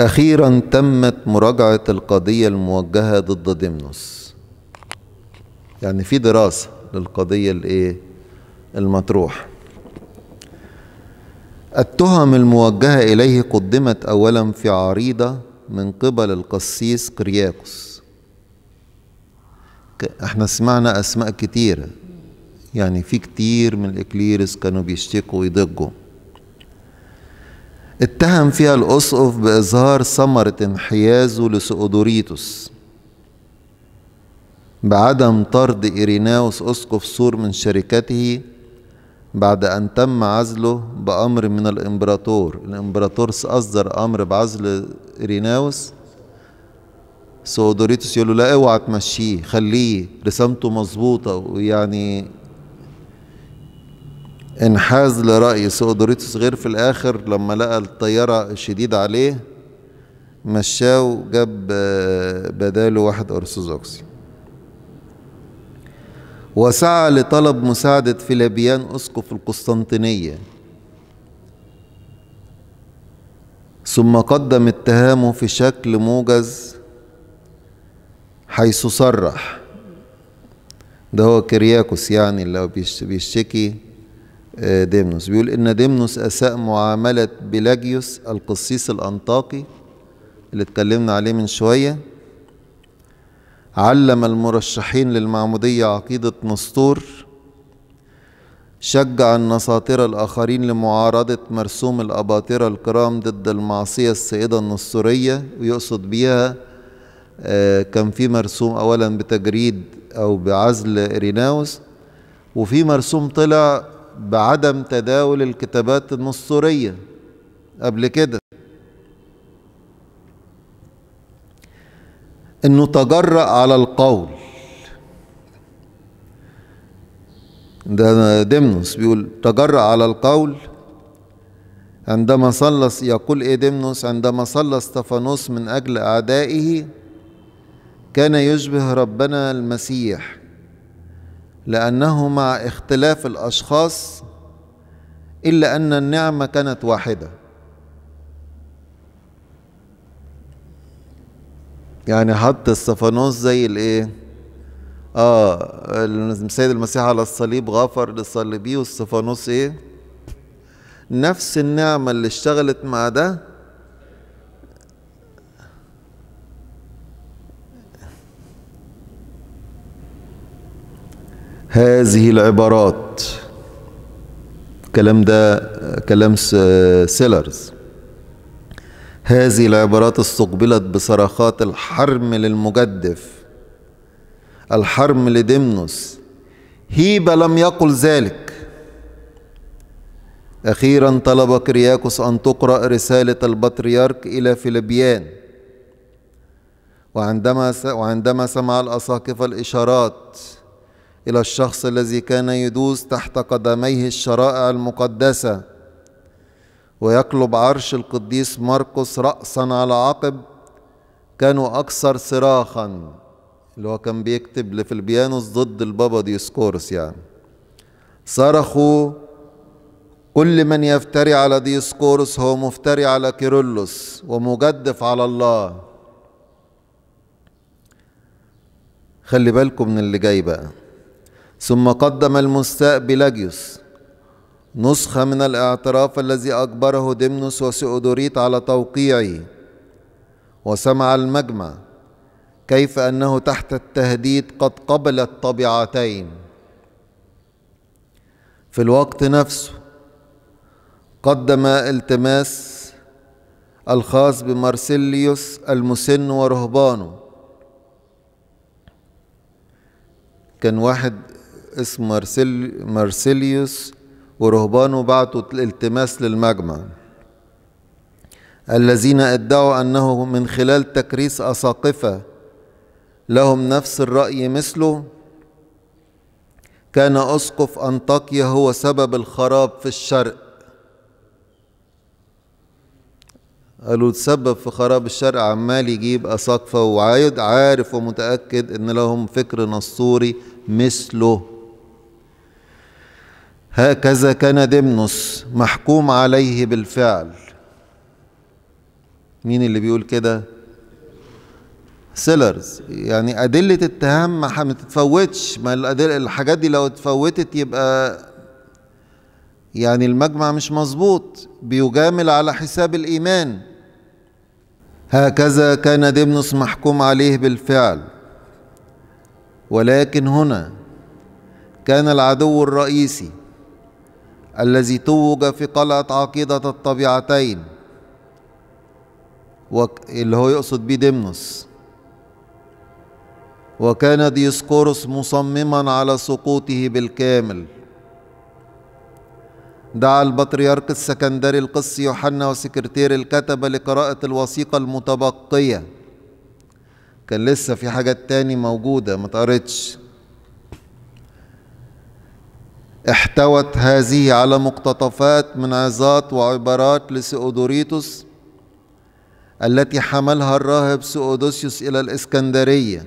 أخيرا تمت مراجعة القضية الموجهة ضد ديمنوس يعني في دراسة للقضية الإيه المطروح التهم الموجهة إليه قدمت أولا في عريضة من قبل القسيس كرياكوس احنا سمعنا أسماء كتيرة يعني في كتير من الإكليرس كانوا بيشتكوا ويضجوا اتهم فيها الأسقف بإظهار ثمرة انحيازه لسؤدوريتوس بعدم طرد إيريناوس أسقف سور من شركته بعد أن تم عزله بأمر من الإمبراطور الإمبراطور أصدر أمر بعزل إيريناوس سودوريتوس يقول له لا اوعى تمشيه خليه رسمته مظبوطة ويعني انحاز لرأي سؤدوريتوس غير في الآخر لما لقى الطيارة شديدة عليه مشاه وجاب آه، بداله واحد أرثوذكسي وسعى لطلب مساعدة فيلابيان أسقف القسطنطينية ثم قدم اتهامه في شكل موجز حيث صرح ده هو كرياكوس يعني اللي بيشتكي آه، ديمنوس بيقول إن ديمنوس أساء معاملة بيلاجيوس القسيس الأنطاكي اللي اتكلمنا عليه من شوية علم المرشحين للمعمودية عقيدة نسطور شجع النساطرة الآخرين لمعارضة مرسوم الأباطرة الكرام ضد المعصية السائدة النسطورية ويقصد بيها آه، كان في مرسوم أولا بتجريد أو بعزل إريناوس وفي مرسوم طلع بعدم تداول الكتابات النصرية قبل كده انه تجرأ على القول ده ديمنوس بيقول تجرأ على القول عندما صلى يقول ايه ديمنوس عندما صلى استفانوس من اجل اعدائه كان يشبه ربنا المسيح لأنه مع اختلاف الأشخاص إلا أن النعمة كانت واحدة يعني حط الصفانوس زي الايه اه السيد المسيح على الصليب غفر لصليبيه والصفانوس ايه نفس النعمة اللي اشتغلت مع ده هذه العبارات الكلام ده كلام سيلرز هذه العبارات استقبلت بصرخات الحرم للمجدف الحرم لديمنوس هيبة لم يقل ذلك أخيرا طلب كرياكوس أن تقرأ رسالة البطريرك إلى فيلبيان وعندما وعندما سمع الأساقفة الإشارات إلى الشخص الذي كان يدوس تحت قدميه الشرائع المقدسة ويقلب عرش القديس مرقس رأسا على عقب كانوا أكثر صراخا اللي هو كان بيكتب في البيانوس ضد البابا ديسكورس يعني صرخوا كل من يفتري على ديسكورس هو مفتري على كيرلس ومجدف على الله خلي بالكم من اللي جاي بقى ثم قدم المستاء بلاجيوس نسخة من الاعتراف الذي أجبره ديمنوس وسيودوريت على توقيعه وسمع المجمع كيف أنه تحت التهديد قد قبل الطبيعتين في الوقت نفسه قدم التماس الخاص بمارسيليوس المسن ورهبانه كان واحد اسم مارسيل مارسيليوس ورهبانه بعتوا الالتماس للمجمع الذين ادعوا انه من خلال تكريس اساقفه لهم نفس الراي مثله كان اسقف انطاكيا هو سبب الخراب في الشرق قالوا تسبب في خراب الشرق عمال يجيب اساقفه وعايد عارف ومتاكد ان لهم فكر نصوري مثله هكذا كان ديمنوس محكوم عليه بالفعل مين اللي بيقول كده سيلرز يعني أدلة اتهام ما تتفوتش ما الحاجات دي لو اتفوتت يبقى يعني المجمع مش مظبوط بيجامل على حساب الإيمان هكذا كان ديمنوس محكوم عليه بالفعل ولكن هنا كان العدو الرئيسي الذي توج في قلعة عقيدة الطبيعتين اللي هو يقصد بيه ديمنوس وكان ديسقورس مصمما على سقوطه بالكامل دعا البطريرك السكندري القس يوحنا وسكرتير الكتبة لقراءة الوثيقة المتبقية كان لسه في حاجات تاني موجودة ما احتوت هذه على مقتطفات من عظات وعبارات لسيودوريتوس التي حملها الراهب سيودوسيوس إلى الإسكندرية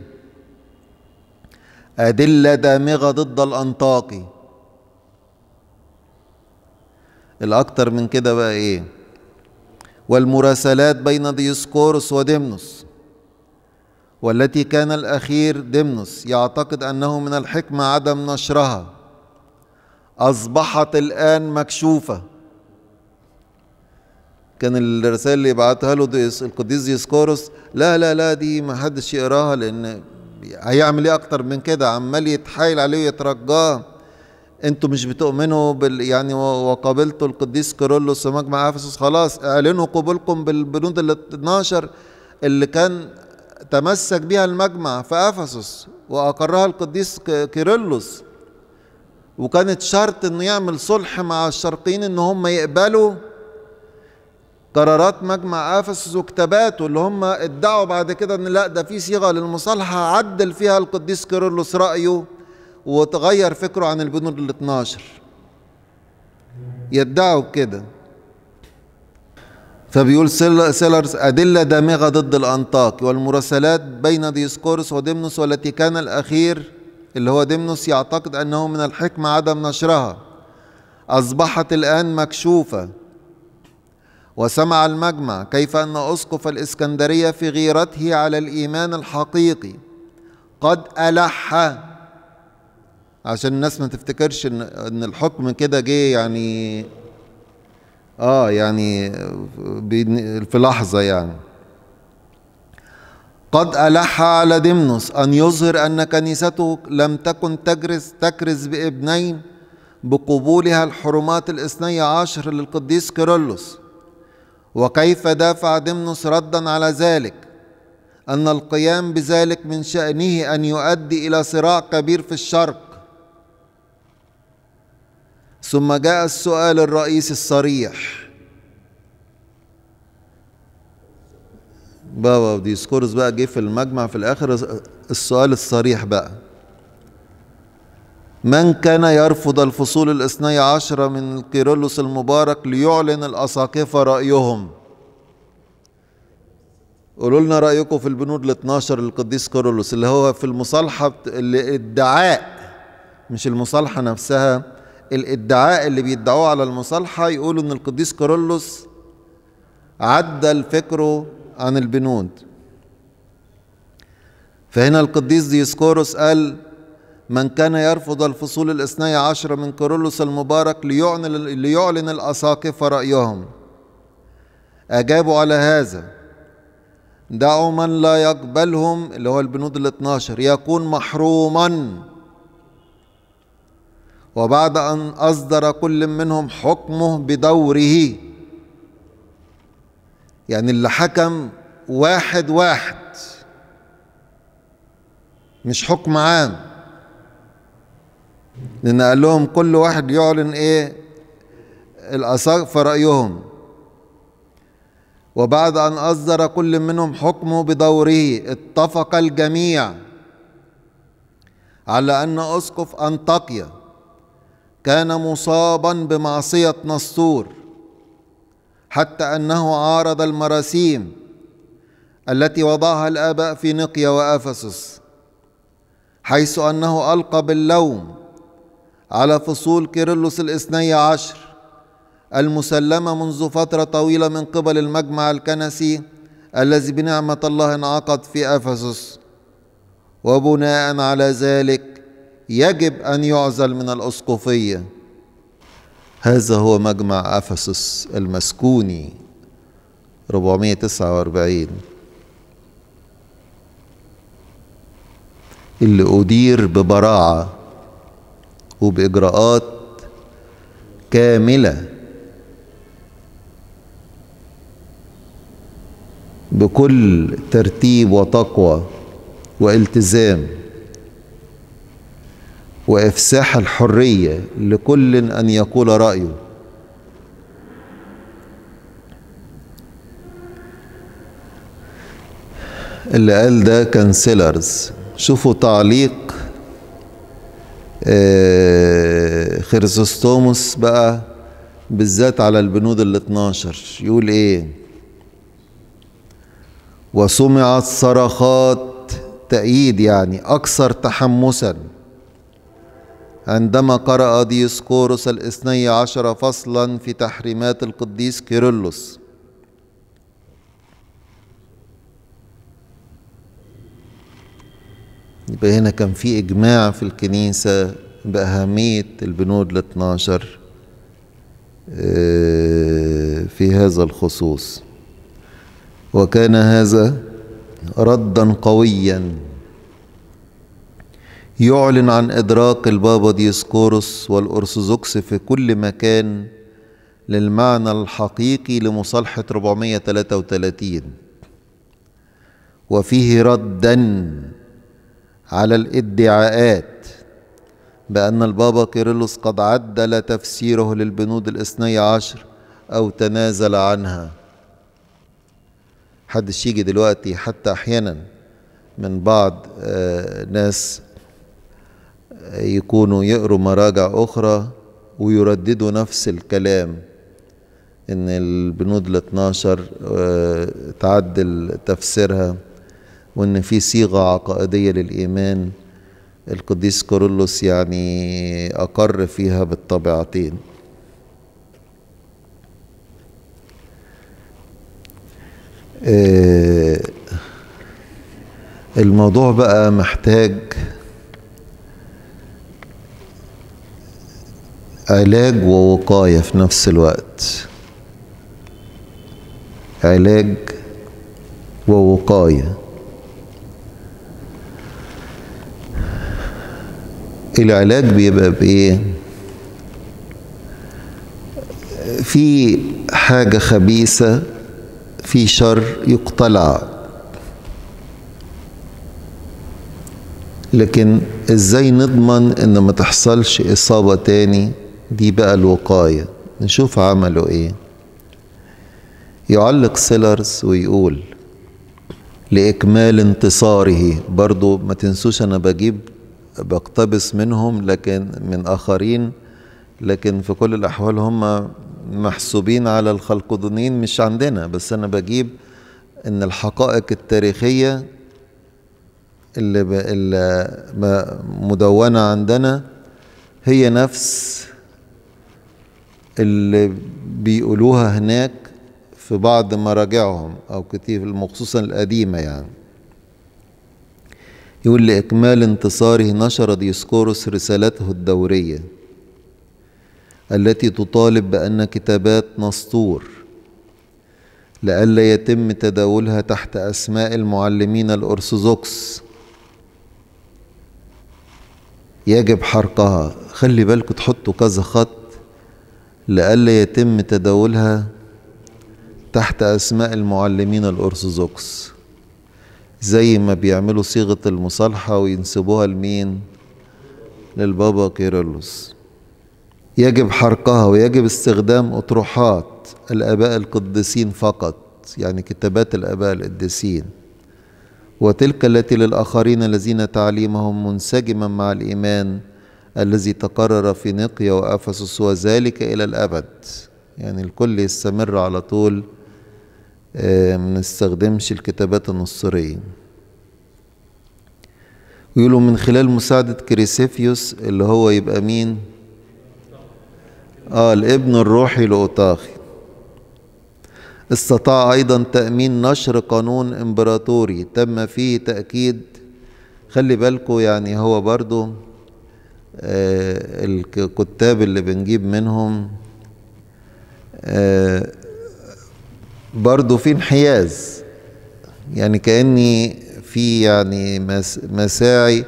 أدلة دامغة ضد الأنطاقي الأكتر من كده بقى إيه والمراسلات بين ديسكورس ودمنوس والتي كان الأخير دمنوس يعتقد أنه من الحكمة عدم نشرها أصبحت الآن مكشوفة كان الرسائل اللي بعتها له القديس ديسكورس لا لا لا دي ما حدش يقراها لأن هيعمل ايه أكتر من كده عمال يتحايل عليه ويترجاه انتوا مش بتؤمنوا بال يعني وقابلتوا القديس كيرلس ومجمع افسس خلاص اعلنوا قبولكم بالبنود ال 12 اللي كان تمسك بها المجمع في افسس واقرها القديس كيرلس وكانت شرط انه يعمل صلح مع الشرقيين ان هم يقبلوا قرارات مجمع افسس وكتاباته اللي هم ادعوا بعد كده ان لا ده في صيغه للمصالحه عدل فيها القديس كيرلس رايه وتغير فكره عن البنود ال 12 يدعوا كده فبيقول سيلرز أدلة دامغة ضد الأنطاك والمراسلات بين ديسكورس وديمنوس والتي كان الأخير اللي هو ديمنوس يعتقد أنه من الحكمة عدم نشرها أصبحت الآن مكشوفة وسمع المجمع كيف أن أسقف الإسكندرية في غيرته على الإيمان الحقيقي قد ألح عشان الناس ما تفتكرش إن, إن الحكم كده جه يعني آه يعني في لحظة يعني قد ألح على ديمنوس أن يظهر أن كنيسته لم تكن تجرس تكرز بابنين بقبولها الحرمات الاثني عشر للقديس كيرلس وكيف دافع ديمنوس ردا على ذلك أن القيام بذلك من شأنه أن يؤدي إلى صراع كبير في الشرق ثم جاء السؤال الرئيسي الصريح بابا سكورز بقى جه في المجمع في الاخر السؤال الصريح بقى من كان يرفض الفصول الاثني عشرة من كيرلس المبارك ليعلن الأساقفة رأيهم قولوا لنا رأيكم في البنود ال 12 للقديس كيرلس اللي هو في المصالحة الادعاء مش المصالحة نفسها الادعاء اللي بيدعوه على المصالحة يقولوا إن القديس كيرلس عدل فكره عن البنود فهنا القديس ديسكوروس قال من كان يرفض الفصول الاثني عشر من كيرلس المبارك ليعلن, ليعلن الأساقفة رأيهم أجابوا على هذا دعوا من لا يقبلهم اللي هو البنود ال 12 يكون محروما وبعد أن أصدر كل منهم حكمه بدوره يعني اللي حكم واحد واحد مش حكم عام لأن قال لهم كل واحد يعلن إيه الآثار في رأيهم وبعد أن أصدر كل منهم حكمه بدوره اتفق الجميع على أن أسقف انطاكيا كان مصابا بمعصية نسطور حتى أنه عارض المراسيم التي وضعها الآباء في نقيا وأفسس حيث أنه ألقى باللوم على فصول كيرلس الاثني عشر المسلمة منذ فترة طويلة من قبل المجمع الكنسي الذي بنعمة الله انعقد في أفسس وبناء على ذلك يجب أن يعزل من الأسقفية هذا هو مجمع أفسس المسكوني 449 اللي أدير ببراعة وبإجراءات كاملة بكل ترتيب وتقوى والتزام وإفساح الحرية لكل أن يقول رأيه اللي قال ده كان سيلرز شوفوا تعليق آه، خرسوستوموس بقى بالذات على البنود ال 12 يقول ايه وسمعت صرخات تأييد يعني أكثر تحمساً عندما قرأ ديسقورس الاثني عشر فصلا في تحريمات القديس كيرلس يبقى هنا كان في إجماع في الكنيسة بأهمية البنود ال آه، في هذا الخصوص وكان هذا ردا قويا يعلن عن إدراك البابا ديسكورس والأرثوذكس في كل مكان للمعنى الحقيقي لمصالحة 433 وفيه ردا على الادعاءات بأن البابا كيرلس قد عدل تفسيره للبنود الاثني عشر أو تنازل عنها محدش يجي دلوقتي حتى أحيانا من بعض آه، ناس يكونوا يقروا مراجع أخرى ويرددوا نفس الكلام إن البنود ال 12 آه، تعدل تفسيرها وإن في صيغة عقائدية للإيمان القديس كورولوس يعني أقر فيها بالطبيعتين آه، الموضوع بقى محتاج علاج ووقاية في نفس الوقت علاج ووقاية العلاج بيبقى بإيه؟ في حاجة خبيثة في شر يقتلع لكن ازاي نضمن ان ما تحصلش اصابة تاني دي بقى الوقاية نشوف عملوا ايه يعلق سيلرز ويقول لإكمال انتصاره برضو ما تنسوش أنا بجيب بقتبس منهم لكن من آخرين لكن في كل الأحوال هم محسوبين على الخلقدونين مش عندنا بس أنا بجيب إن الحقائق التاريخية اللي مدونة عندنا هي نفس اللي بيقولوها هناك في بعض مراجعهم أو كتير مخصوصا القديمة يعني يقول لإكمال انتصاره نشر ديسكورس رسالته الدورية التي تطالب بأن كتابات نسطور لئلا يتم تداولها تحت أسماء المعلمين الأرثوذكس يجب حرقها خلي بالكوا تحطوا كذا خط لئلا يتم تداولها تحت أسماء المعلمين الأرثوذكس زي ما بيعملوا صيغة المصالحة وينسبوها لمين؟ للبابا كيرلس يجب حرقها ويجب استخدام أطروحات الآباء القديسين فقط يعني كتابات الآباء القديسين وتلك التي للآخرين الذين تعليمهم منسجما مع الإيمان الذي تقرر في نقيا وأفسس وذلك إلى الأبد يعني الكل يستمر على طول آه، ما نستخدمش الكتابات النصرية ويقولوا من خلال مساعدة كريسيفيوس اللي هو يبقى مين آه الابن الروحي لأوتاخي استطاع أيضا تأمين نشر قانون إمبراطوري تم فيه تأكيد خلي بالكوا يعني هو برضه آه، الكتاب اللي بنجيب منهم آه، برضو في انحياز يعني كأني في يعني مساعي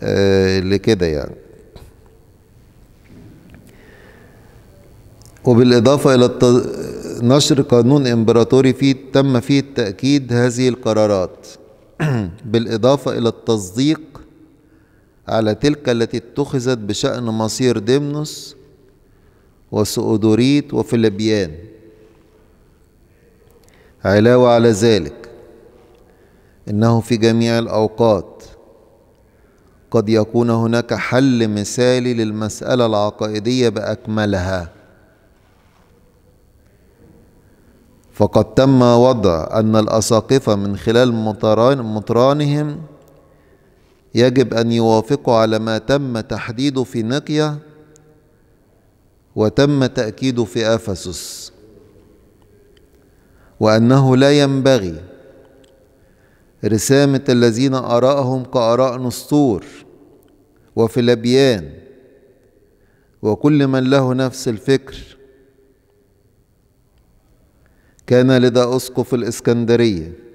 آه، لكده يعني وبالإضافة إلى نشر قانون إمبراطوري فيه تم فيه تأكيد هذه القرارات بالإضافة إلى التصديق على تلك التي اتخذت بشأن مصير ديمنوس وسؤدوريت وفيلبيان علاوة على ذلك إنه في جميع الأوقات قد يكون هناك حل مثالي للمسألة العقائدية بأكملها فقد تم وضع أن الأساقفة من خلال مطرانهم يجب أن يوافقوا على ما تم تحديده في نقيا وتم تأكيده في أفسس وأنه لا ينبغي رسامة الذين آراءهم كآراء نسطور وفلبيان وكل من له نفس الفكر كان لدى أسقف الإسكندرية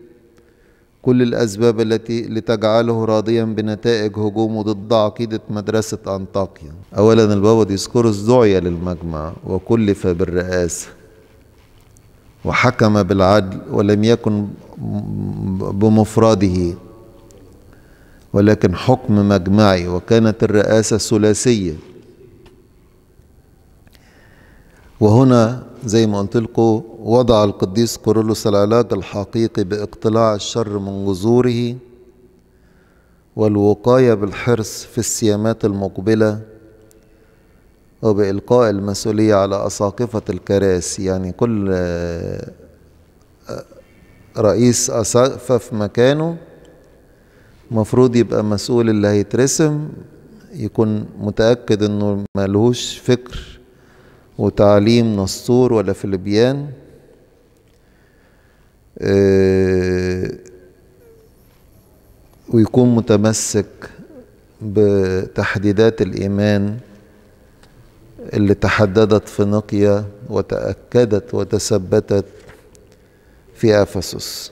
كل الأسباب التي لتجعله راضيا بنتائج هجومه ضد عقيدة مدرسة أنطاكيا أولا البابا ديسكورس دعي للمجمع وكلف بالرئاسة وحكم بالعدل ولم يكن بمفرده ولكن حكم مجمعي وكانت الرئاسة ثلاثية وهنا زي ما قلت لكم وضع القديس كورولوس العلاج الحقيقي باقتلاع الشر من جذوره والوقاية بالحرص في السيامات المقبلة وبإلقاء المسؤولية على أساقفة الكراسي يعني كل آه، آه، رئيس أساقفة في مكانه مفروض يبقى مسؤول اللي هيترسم يكون متأكد إنه ملهوش فكر وتعليم نسطور ولا فلبيان آه، ويكون متمسك بتحديدات الإيمان اللي تحددت في نقيا وتأكدت وتثبتت في أفسس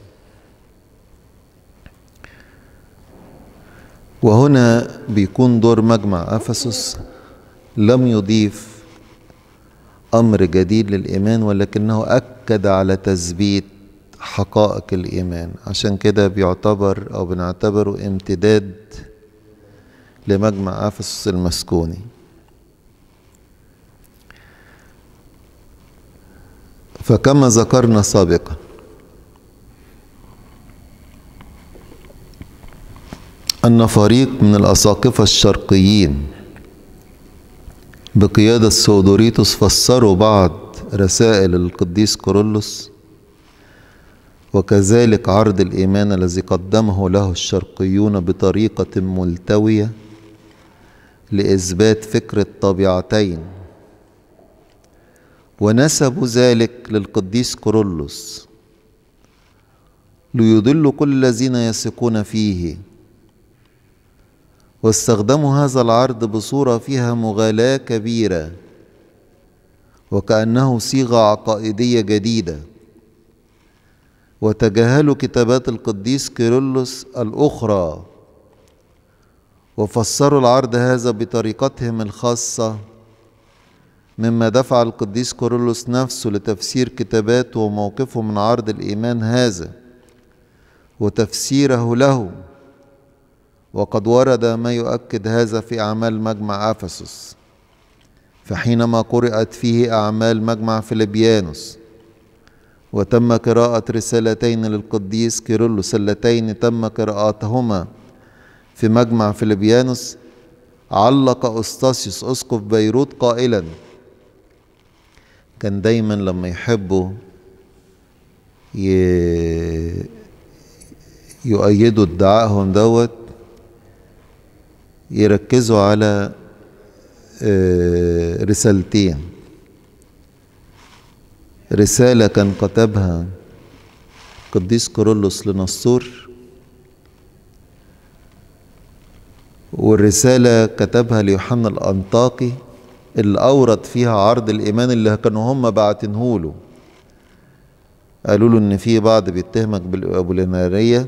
وهنا بيكون دور مجمع أفسس لم يضيف أمر جديد للإيمان ولكنه أكد على تثبيت حقائق الإيمان عشان كده بيعتبر أو بنعتبره امتداد لمجمع أفسس المسكوني فكما ذكرنا سابقا أن فريق من الأساقفة الشرقيين بقيادة سودوريتوس فسروا بعض رسائل القديس كورولوس وكذلك عرض الإيمان الذي قدمه له الشرقيون بطريقة ملتوية لإثبات فكر الطبيعتين ونسبوا ذلك للقديس كورولوس ليضلوا كل الذين يثقون فيه واستخدموا هذا العرض بصورة فيها مغالاة كبيرة وكأنه صيغة عقائدية جديدة وتجاهلوا كتابات القديس كيرلس الأخرى وفسروا العرض هذا بطريقتهم الخاصة مما دفع القديس كورولوس نفسه لتفسير كتاباته وموقفه من عرض الإيمان هذا وتفسيره له وقد ورد ما يؤكد هذا في أعمال مجمع أفسس فحينما قرأت فيه أعمال مجمع فيليبيانوس وتم قراءة رسالتين للقديس كيرلس اللتين تم قراءتهما في مجمع فيليبيانوس علق أستاسيوس أسقف بيروت قائلا كان دايما لما يحبوا ي... يؤيدوا ادعائهم دوت يركزوا على آه، رسالتين رسالة كان كتبها قديس كورولوس لنصور والرسالة كتبها ليوحنا الأنطاكي اللي أورد فيها عرض الإيمان اللي كانوا هم باعتنهوله قالوا له إن في بعض بيتهمك بالأبولينارية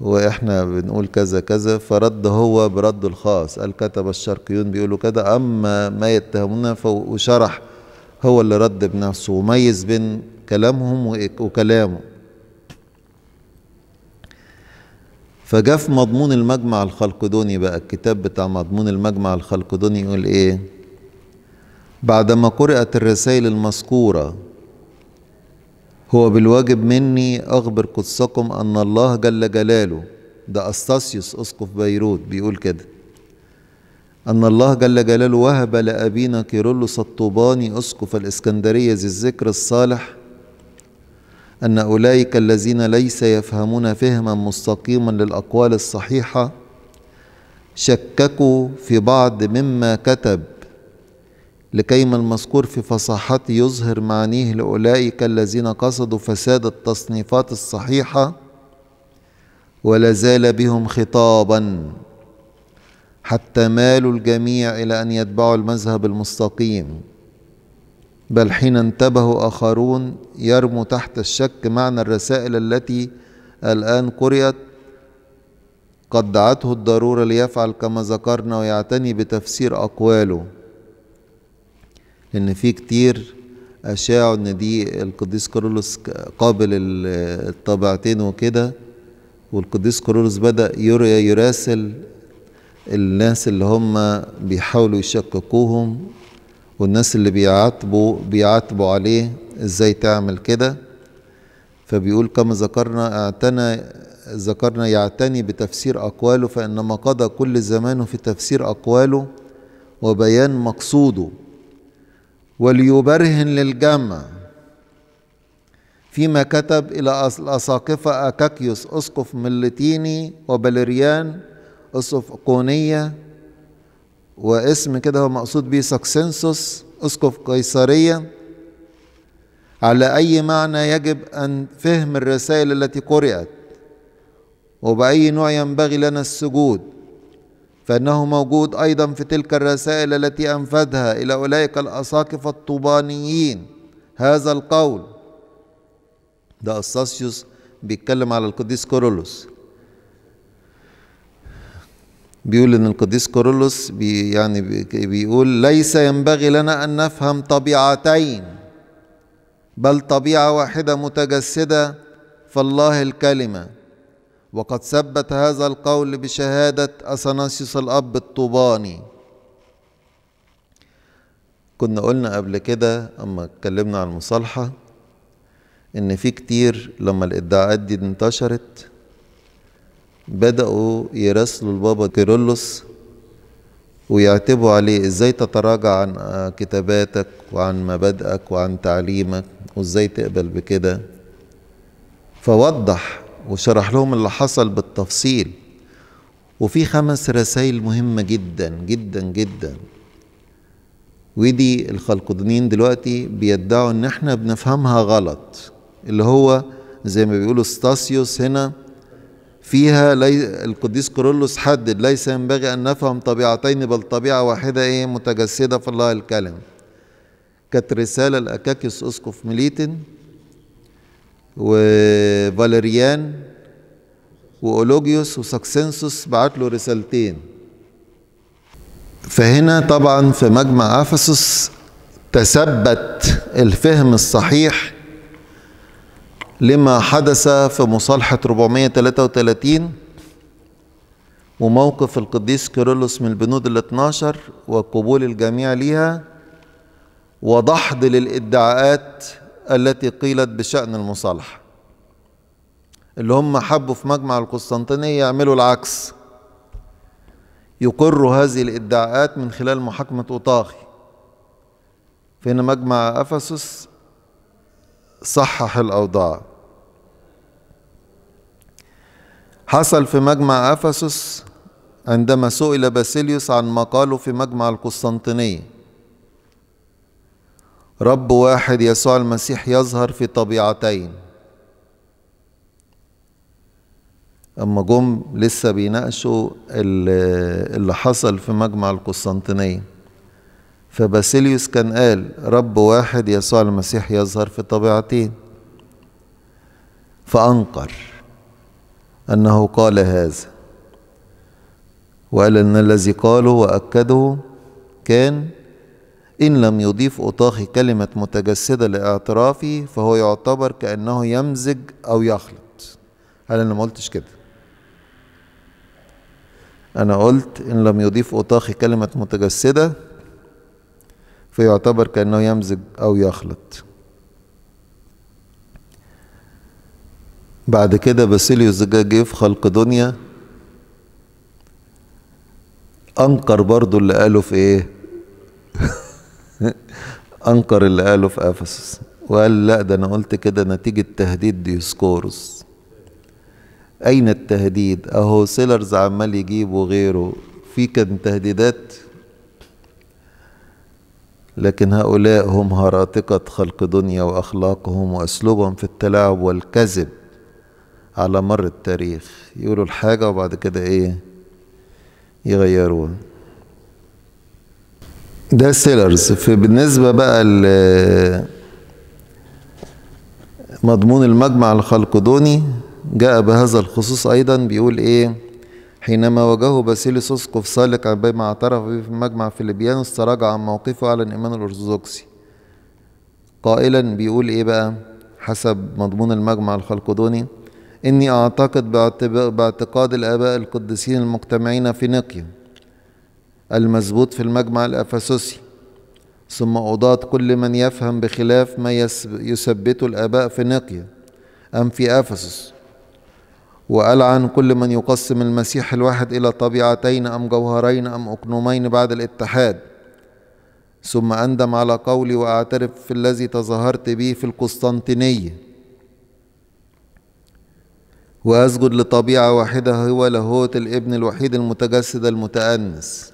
وإحنا بنقول كذا كذا فرد هو برده الخاص قال كتب الشرقيون بيقولوا كذا أما ما يتهمونا وشرح هو اللي رد بنفسه وميز بين كلامهم وكلامه فجاء في مضمون المجمع الخلقدوني بقى الكتاب بتاع مضمون المجمع الخلقدوني يقول ايه بعدما قرأت الرسائل المذكورة هو بالواجب مني أخبر قدسكم أن الله جل جلاله ده أستاسيوس أسقف بيروت بيقول كده أن الله جل جلاله وهب لأبينا كيرلس الطوباني أسقف الإسكندرية ذي الذكر الصالح أن أولئك الذين ليس يفهمون فهما مستقيما للأقوال الصحيحة شككوا في بعض مما كتب لكيما المذكور في فصاحته يظهر معانيه لأولئك الذين قصدوا فساد التصنيفات الصحيحة ولا زال بهم خطاباً حتى مالوا الجميع إلى أن يتبعوا المذهب المستقيم بل حين انتبه آخرون يرموا تحت الشك معنى الرسائل التي الآن قرئت قد دعته الضرورة ليفعل كما ذكرنا ويعتني بتفسير أقواله لأن في كتير أشاعوا إن دي القديس كارولوس قابل الطابعتين وكده والقديس كارولوس بدأ يراسل الناس اللي هم بيحاولوا يشككوهم والناس اللي بيعاتبوا بيعاتبوا عليه ازاي تعمل كده فبيقول كما ذكرنا اعتنى ذكرنا يعتني بتفسير أقواله فإنما قضى كل زمانه في تفسير أقواله وبيان مقصوده وليبرهن للجمع فيما كتب إلى الأساقفة أكاكيوس أسقف ملتيني وبلريان قونية واسم كده هو مقصود به سكسنسوس اسقف قيصرية على أي معنى يجب أن فهم الرسائل التي قرأت وبأي نوع ينبغي لنا السجود فإنه موجود أيضا في تلك الرسائل التي أنفذها إلى أولئك الأساقفة الطوبانيين هذا القول ده أساسيوس بيتكلم على القديس كورولوس بيقول ان القديس كورولوس بي يعني بيقول ليس ينبغي لنا ان نفهم طبيعتين بل طبيعه واحده متجسده فالله الكلمه وقد ثبت هذا القول بشهاده اثناسيوس الاب الطوباني كنا قلنا قبل كده اما اتكلمنا عن المصالحه ان في كتير لما الادعاءات دي انتشرت بدأوا يراسلوا البابا كيرلس ويعتبوا عليه ازاي تتراجع عن آه، كتاباتك وعن مبادئك وعن تعليمك وازاي تقبل بكده فوضح وشرح لهم اللي حصل بالتفصيل وفي خمس رسائل مهمة جدا جدا جدا ودي الخلقودنين دلوقتي بيدعوا ان احنا بنفهمها غلط اللي هو زي ما بيقولوا ستاسيوس هنا فيها لي القديس كرولوس حدد ليس ينبغي أن نفهم طبيعتين بل طبيعة واحدة إيه متجسدة في الله الكلام كانت رسالة لأكاكيوس أسقف ميليتن وفاليريان وأولوجيوس وساكسنسوس بعت له رسالتين فهنا طبعا في مجمع أفسس تثبت الفهم الصحيح لما حدث في مصالحة 433 وموقف القديس كيرلس من البنود ال 12 وقبول الجميع ليها وضحض للادعاءات التي قيلت بشأن المصالحة اللي هم حبوا في مجمع القسطنطينية يعملوا العكس يقروا هذه الادعاءات من خلال محاكمة أوطاغي فإن مجمع أفسس صحح الأوضاع حصل في مجمع أفسس عندما سئل باسيليوس عن مقاله في مجمع القسطنطينية رب واحد يسوع المسيح يظهر في طبيعتين أما جم لسه بيناقشوا اللي حصل في مجمع القسطنطينية فباسيليوس كان قال رب واحد يسوع المسيح يظهر في طبيعتين فأنكر أنه قال هذا وقال أن الذي قاله وأكده كان إن لم يضيف أطاخي كلمة متجسدة لاعترافي فهو يعتبر كأنه يمزج أو يخلط قال أنا ما قلتش كده أنا قلت إن لم يضيف أطاخي كلمة متجسدة فيعتبر كأنه يمزج أو يخلط بعد كده باسيليوس جه في خلق دنيا انكر برضو اللي قاله في ايه انكر اللي قاله في افسس وقال لا ده انا قلت كده نتيجه تهديد ديوسكورس اين التهديد اهو سيلرز عمال يجيب غيره في كان تهديدات لكن هؤلاء هم هراتقة خلق دنيا وأخلاقهم وأسلوبهم في التلاعب والكذب على مر التاريخ يقولوا الحاجة وبعد كده إيه يغيروها ده سيلرز في بالنسبة بقى مضمون المجمع الخلقدوني جاء بهذا الخصوص أيضا بيقول إيه حينما واجهه باسيليس في سالك بما اعترف به في مجمع فيليبيانوس تراجع عن موقفه على الإيمان الأرثوذكسي قائلا بيقول إيه بقى حسب مضمون المجمع الخلقدوني إني أعتقد باعتقاد الآباء القديسين المجتمعين في نقيا المزبوط في المجمع الأفسسي ثم أضاد كل من يفهم بخلاف ما يثبته الآباء في نقيا أم في أفسس وألعن كل من يقسم المسيح الواحد إلى طبيعتين أم جوهرين أم أقنومين بعد الاتحاد ثم أندم على قولي وأعترف في الذي تظاهرت به في القسطنطينية وأسجد لطبيعة واحدة هو لاهوت الابن الوحيد المتجسد المتأنس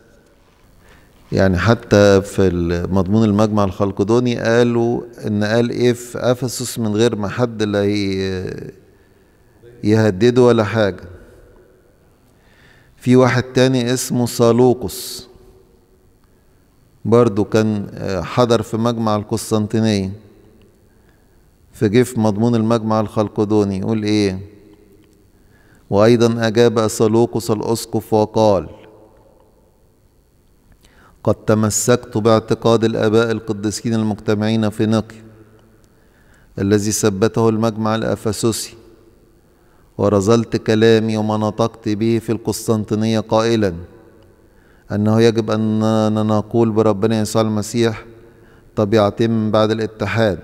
يعني حتى في مضمون المجمع الخلقدوني قالوا ان قال ايه في افسس من غير ما حد لا يهدده ولا حاجه في واحد تاني اسمه سالوقس برضو كان حضر في مجمع القسطنطينية فجه في مضمون المجمع الخلقدوني يقول ايه وأيضا أجاب سلوقس الأسقف وقال قد تمسكت باعتقاد الآباء القديسين المجتمعين في نقي الذي ثبته المجمع الأفاسوسي ورزلت كلامي وما نطقت به في القسطنطينية قائلا أنه يجب أن نقول بربنا يسوع المسيح طبيعتين من بعد الاتحاد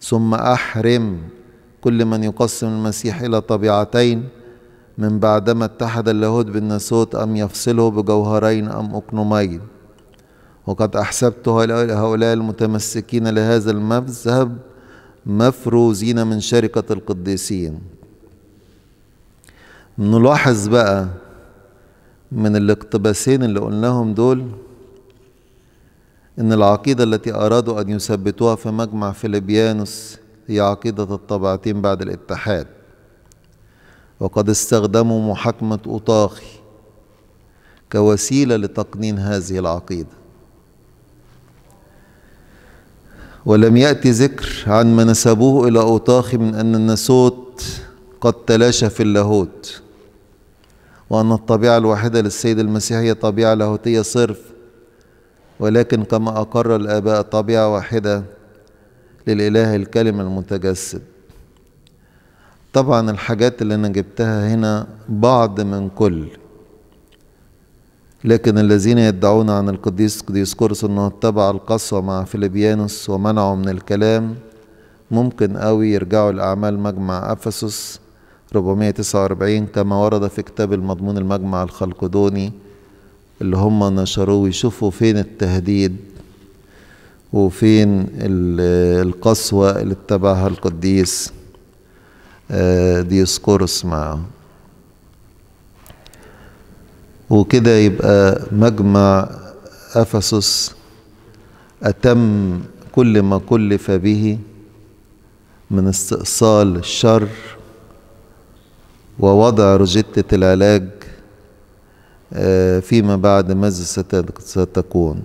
ثم أحرم كل من يقسم المسيح إلى طبيعتين من بعدما اتحد اللاهوت بالناسوت أم يفصله بجوهرين أم أقنومين وقد أحسبت هؤلاء المتمسكين لهذا المذهب مفروزين من شركة القديسين نلاحظ بقى من الاقتباسين اللي قلناهم دول ان العقيدة التي ارادوا ان يثبتوها في مجمع فيليبيانوس هي عقيدة الطبعتين بعد الاتحاد وقد استخدموا محاكمة أوطاخي كوسيلة لتقنين هذه العقيدة ولم يأتي ذكر عن ما نسبوه إلى أوطاخي من أن النسوت قد تلاشى في اللاهوت وأن الطبيعة الواحدة للسيد المسيح هي طبيعة لاهوتية صرف ولكن كما أقر الآباء طبيعة واحدة للإله الكلمة المتجسد طبعا الحاجات اللي أنا جبتها هنا بعض من كل لكن الذين يدعون عن القديس كورس أنه اتبع القسوة مع فيليبيانوس ومنعه من الكلام ممكن أوي يرجعوا لأعمال مجمع أفسس 449 كما ورد في كتاب المضمون المجمع الخلقدوني اللي هم نشروه ويشوفوا فين التهديد وفين القسوة اللي اتبعها القديس آه، ديسقورس معه وكده يبقى مجمع أفسس أتم كل ما كلف به من استئصال الشر ووضع روجيتة العلاج آه، فيما بعد ماذا ستكون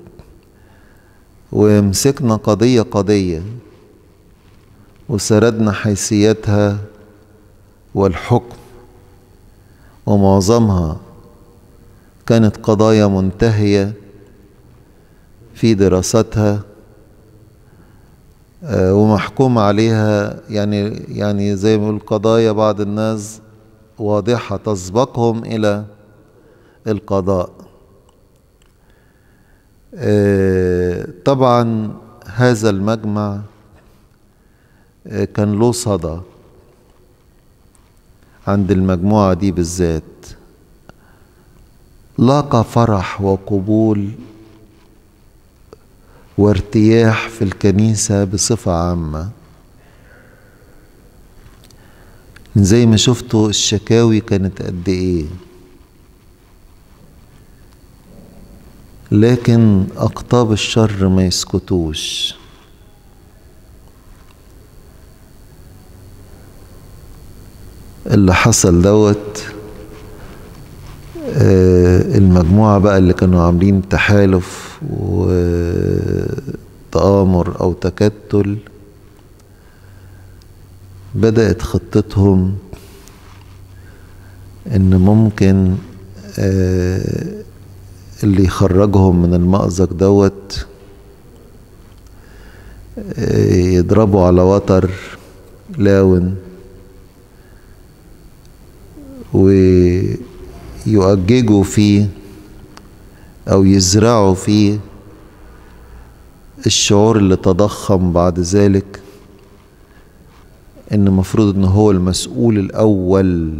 ومسكنا قضية قضية وسردنا حيثياتها والحكم ومعظمها كانت قضايا منتهية في دراستها آه، ومحكوم عليها يعني يعني زي ما قضايا بعض الناس واضحة تسبقهم إلى القضاء آه، طبعا هذا المجمع آه، كان له صدى عند المجموعة دي بالذات لاقى فرح وقبول وارتياح في الكنيسة بصفة عامة زي ما شفتوا الشكاوي كانت قد ايه لكن أقطاب الشر ما يسكتوش اللي حصل دوت آه، المجموعة بقى اللي كانوا عاملين تحالف وتآمر أو تكتل بدأت خطتهم إن ممكن آه اللي يخرجهم من المأزق دوت آه، يضربوا على وتر لاون ويؤججوا فيه أو يزرعوا فيه الشعور اللي تضخم بعد ذلك إن المفروض إن هو المسؤول الأول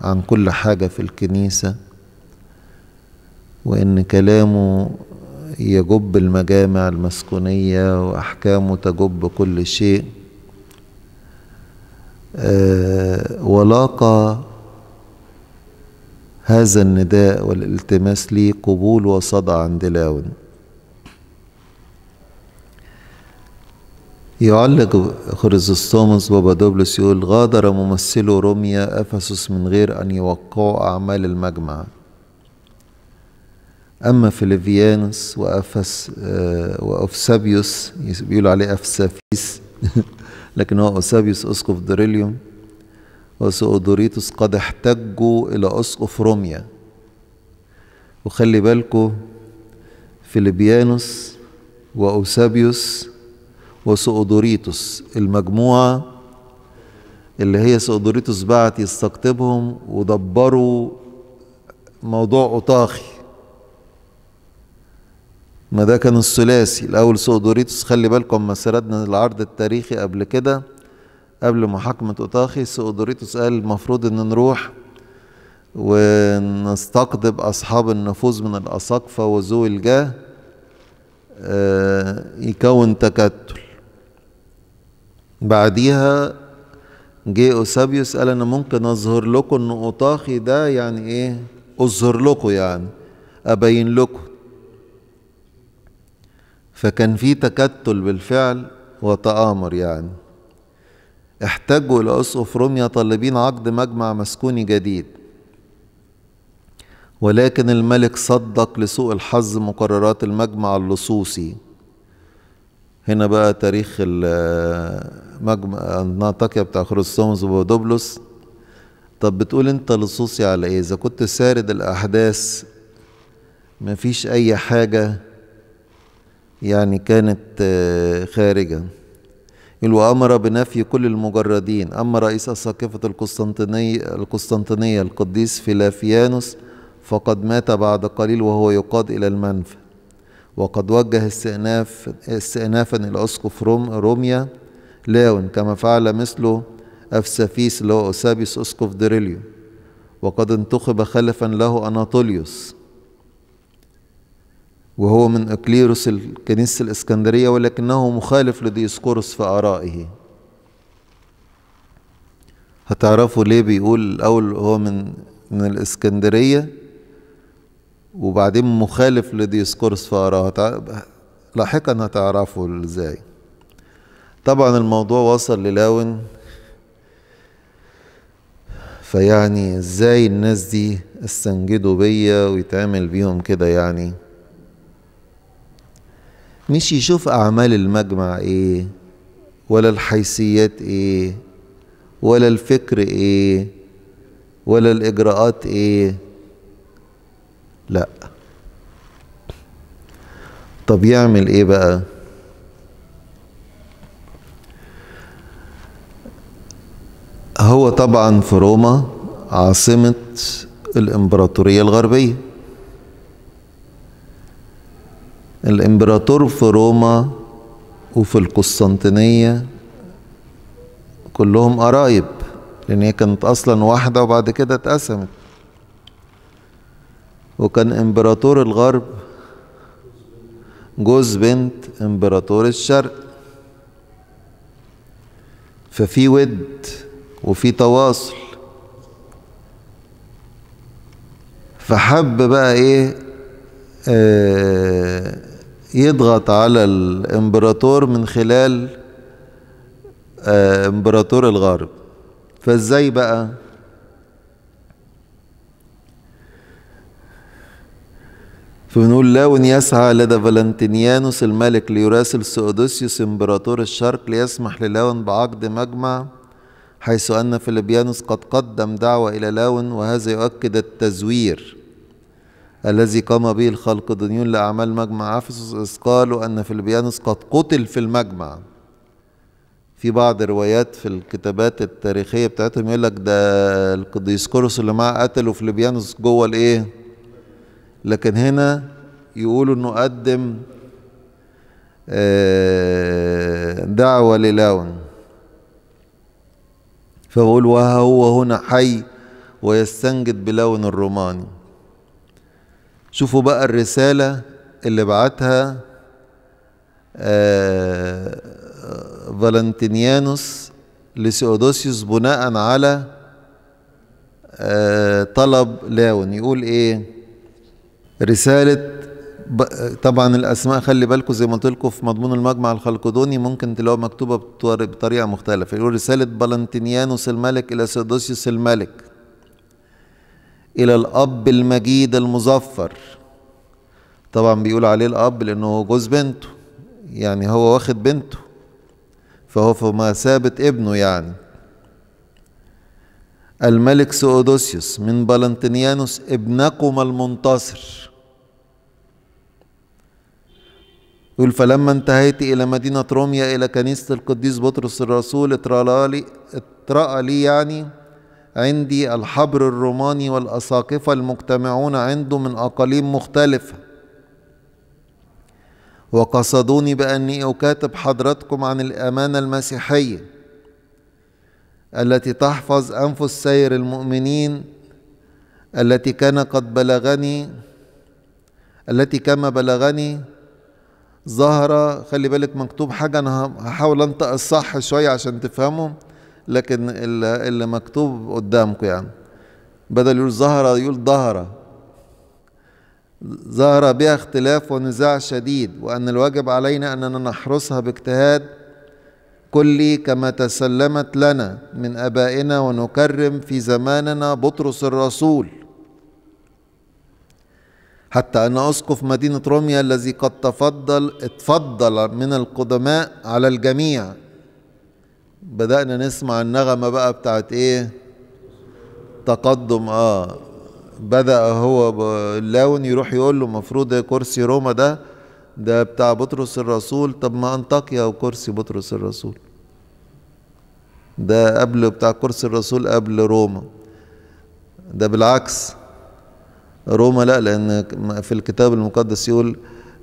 عن كل حاجة في الكنيسة وإن كلامه يجب المجامع المسكونية وأحكامه تجب كل شيء آه، ولاقى هذا النداء والالتماس لي قبول وصدى عند لاون يعلق بابا دوبلس يقول غادر ممثلو روميا أفسس من غير أن يوقعوا أعمال المجمع أما فيليفيانوس وأفس آه، وأفسابيوس بيقولوا عليه أفسافيس لكن هو أوسابيوس أسقف دريليوم وسؤدوريتوس قد احتجوا إلى أسقف روميا وخلي بالكو فيليبيانوس وأوسابيوس وسؤدوريتوس المجموعة اللي هي سؤدوريتوس بعت يستقطبهم ودبروا موضوع أوطاخي ما ده كان الثلاثي الاول سؤدوريتوس خلي بالكم ما سردنا العرض التاريخي قبل كده قبل محاكمة أوتاخي سؤدوريتوس قال المفروض إن نروح ونستقطب أصحاب النفوذ من الأساقفة وذوي الجاه آه، يكون تكتل بعديها جه أوسابيوس قال أنا ممكن أظهر لكم إن أوتاخي ده يعني إيه أظهر لكم يعني أبين لكم فكان في تكتل بالفعل وتآمر يعني احتجوا إلى أسقف روميا طالبين عقد مجمع مسكوني جديد ولكن الملك صدق لسوء الحظ مقررات المجمع اللصوصي هنا بقى تاريخ المجمع الناطقية بتاع خريستوموس وبودوبلوس طب بتقول انت لصوصي على ايه اذا كنت سارد الاحداث مفيش اي حاجه يعني كانت آه، خارجة وأمر بنفي كل المجردين أما رئيس الساقفة القسطنطينية, القسطنطينية القديس فيلافيانوس فقد مات بعد قليل وهو يقاد إلى المنفى وقد وجه استئناف استئنافا الأسقف روم روميا لاون كما فعل مثله أفسافيس اللي هو أوسابيس أسقف ديريليو وقد انتخب خلفا له أناطوليوس وهو من اكليروس الكنيسة الإسكندرية ولكنه مخالف لديسقورس في آرائه هتعرفوا ليه بيقول الأول هو من من الإسكندرية وبعدين مخالف لديسقورس في آرائه لاحقا هتعرفوا إزاي طبعا الموضوع وصل للاون فيعني ازاي الناس دي استنجدوا بيا ويتعمل بيهم كده يعني مش يشوف أعمال المجمع إيه ولا الحيثيات إيه ولا الفكر إيه ولا الإجراءات إيه لا طب يعمل إيه بقى هو طبعا في روما عاصمة الإمبراطورية الغربية الامبراطور في روما وفي القسطنطينية كلهم قرايب لأن هي كانت أصلا واحدة وبعد كده اتقسمت وكان إمبراطور الغرب جوز بنت إمبراطور الشرق ففي ود وفي تواصل فحب بقى إيه آه يضغط على الامبراطور من خلال آه، امبراطور الغرب فازاي بقى فبنقول لون يسعى لدى فالنتينيانوس الملك ليراسل سؤدوسيوس امبراطور الشرق ليسمح للاون بعقد مجمع حيث أن فيليبيانوس قد قدم دعوة إلى لاون وهذا يؤكد التزوير الذي قام به الخلق دنيون لأعمال مجمع أفسس قالوا أن فليبيانوس قد قتل في المجمع في بعض الروايات في الكتابات التاريخية بتاعتهم يقول لك ده القديس كورس اللي معاه قتلوا فليبيانوس جوه الإيه لكن هنا يقولوا إنه قدم آه، دعوة للاون فبقول وها هو هنا حي ويستنجد بلون الروماني شوفوا بقى الرسالة اللي بعتها آه فالنتينيانوس لسيودوسيوس بناء على آه طلب لاون يقول ايه رسالة طبعا الاسماء خلي بالكم زي ما قلت لكم في مضمون المجمع الخلقدوني ممكن تلاقوها مكتوبه بطريقه مختلفه يقول رساله بالنتينيانوس الملك الى سيودوسيوس الملك إلى الأب المجيد المظفر طبعا بيقول عليه الأب لأنه جوز بنته يعني هو واخد بنته فهو في مثابة ابنه يعني الملك سؤدوسيوس من بلنتينيانوس ابنكما المنتصر يقول فلما انتهيت إلى مدينة روميا إلى كنيسة القديس بطرس الرسول اترى لي اترأى لي يعني عندي الحبر الروماني والأساقفة المجتمعون عنده من أقاليم مختلفة وقصدوني بأني أكاتب حضرتكم عن الأمانة المسيحية التي تحفظ أنفس سير المؤمنين التي كان قد بلغني التي كما بلغني ظهر خلي بالك مكتوب حاجة أنا هحاول أنطق الصح شوية عشان تفهموا لكن اللي مكتوب قدامكم يعني بدل يقول ظهر يقول ظهر ظهر بها اختلاف ونزاع شديد وأن الواجب علينا أننا نحرسها باجتهاد كلي كما تسلمت لنا من أبائنا ونكرم في زماننا بطرس الرسول حتى أن أسقف مدينة روميا الذي قد تفضل اتفضل من القدماء على الجميع بدأنا نسمع النغمة بقى بتاعت ايه تقدم اه بدأ هو اللاون يروح يقول له المفروض كرسي روما ده ده بتاع بطرس الرسول طب ما انطاكيا وكرسي بطرس الرسول ده قبل بتاع كرسي الرسول قبل روما ده بالعكس روما لا لأن في الكتاب المقدس يقول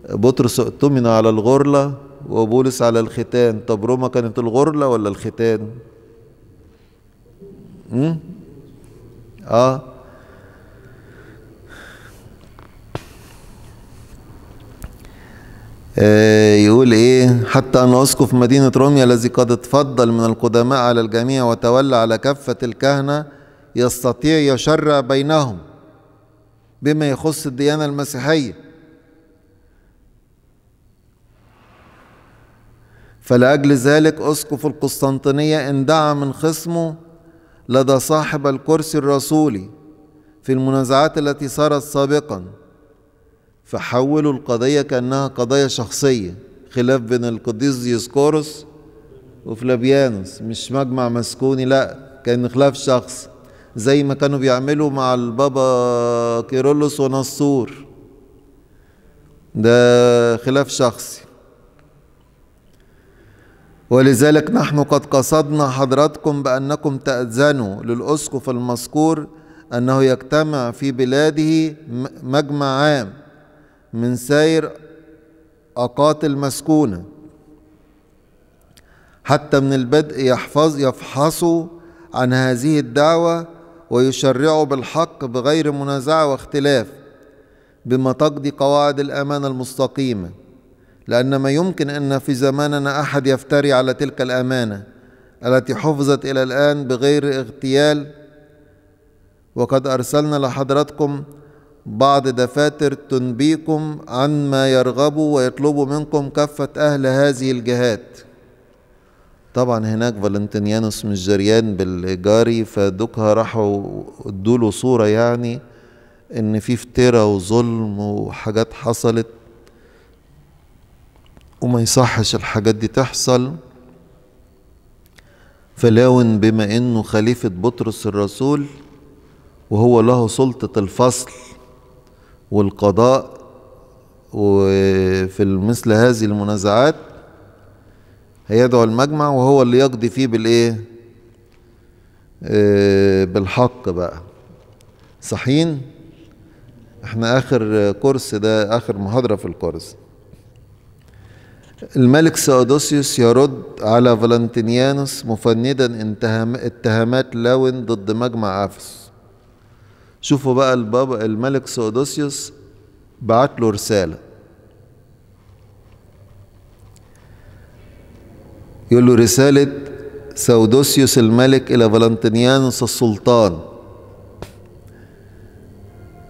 بطرس اؤتمن على الغرلة وبولس على الختان طب روما كانت الغرلة ولا الختان م? آه. اه يقول ايه حتى ان اسقف مدينه روميا الذي قد اتفضل من القدماء على الجميع وتولى على كافه الكهنه يستطيع يشرع بينهم بما يخص الديانه المسيحيه فلأجل ذلك أسقف القسطنطينية اندعى من خصمه لدى صاحب الكرسي الرسولي في المنازعات التي صارت سابقا فحولوا القضية كأنها قضية شخصية خلاف بين القديس ديسكورس وفلابيانوس مش مجمع مسكوني لا كان خلاف شخص زي ما كانوا بيعملوا مع البابا كيرولوس ونصور ده خلاف شخصي ولذلك نحن قد قصدنا حضراتكم بأنكم تأذنوا للأسقف المذكور أنه يجتمع في بلاده مجمع عام من سير أقات المسكونة حتى من البدء يحفظ يفحصوا عن هذه الدعوة ويشرعوا بالحق بغير منازعة واختلاف بما تقضي قواعد الأمانة المستقيمة لأن ما يمكن أن في زماننا أحد يفتري على تلك الأمانة التي حفظت إلى الآن بغير اغتيال وقد أرسلنا لحضراتكم بعض دفاتر تنبيكم عن ما يرغبوا ويطلبوا منكم كافة أهل هذه الجهات طبعا هناك فالنتينيانوس مش جريان بالجاري فدوكها راحوا ادوا له صورة يعني ان في فترة وظلم وحاجات حصلت وما يصحش الحاجات دي تحصل فلاون بما انه خليفة بطرس الرسول وهو له سلطة الفصل والقضاء وفي مثل هذه المنازعات هيدعو المجمع وهو اللي يقضي فيه بالايه آه، بالحق بقى صحيين احنا اخر كورس ده اخر محاضرة في الكورس الملك سيودوسيوس يرد على فالنتينيانوس مفندا اتهامات لاون ضد مجمع أفس شوفوا بقى البابا الملك سيودوسيوس بعت له رسالة يقول له رسالة سودوسيوس الملك إلى فالنتينيانوس السلطان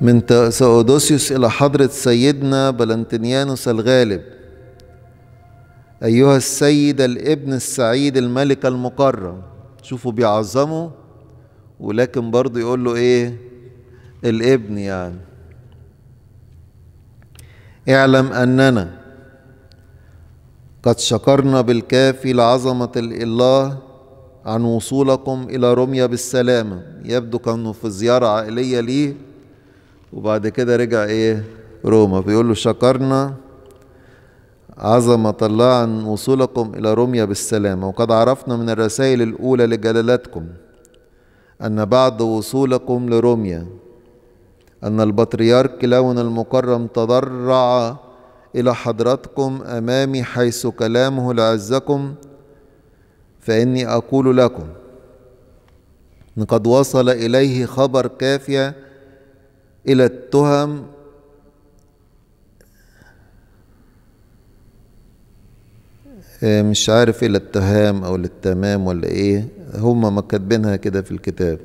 من سودوسيوس إلى حضرة سيدنا فالنتينيانوس الغالب أيها السيد الابن السعيد الملك المكرم شوفوا بيعظمه ولكن برضه يقول له إيه الابن يعني اعلم أننا قد شكرنا بالكافي لعظمة الله عن وصولكم إلى رمية بالسلامة يبدو كأنه في زيارة عائلية ليه وبعد كده رجع إيه روما بيقول له شكرنا الله عن وصولكم إلى روميا بالسلامة وقد عرفنا من الرسائل الأولى لجلالتكم أن بعد وصولكم لروميا أن البطريرك لون المكرم تضرع إلى حضرتكم أمامي حيث كلامه لعزكم فإني أقول لكم إن قد وصل إليه خبر كافية إلى التهم آه، مش عارف ايه للتهام او للتمام ولا ايه هما ما كاتبينها كده في الكتاب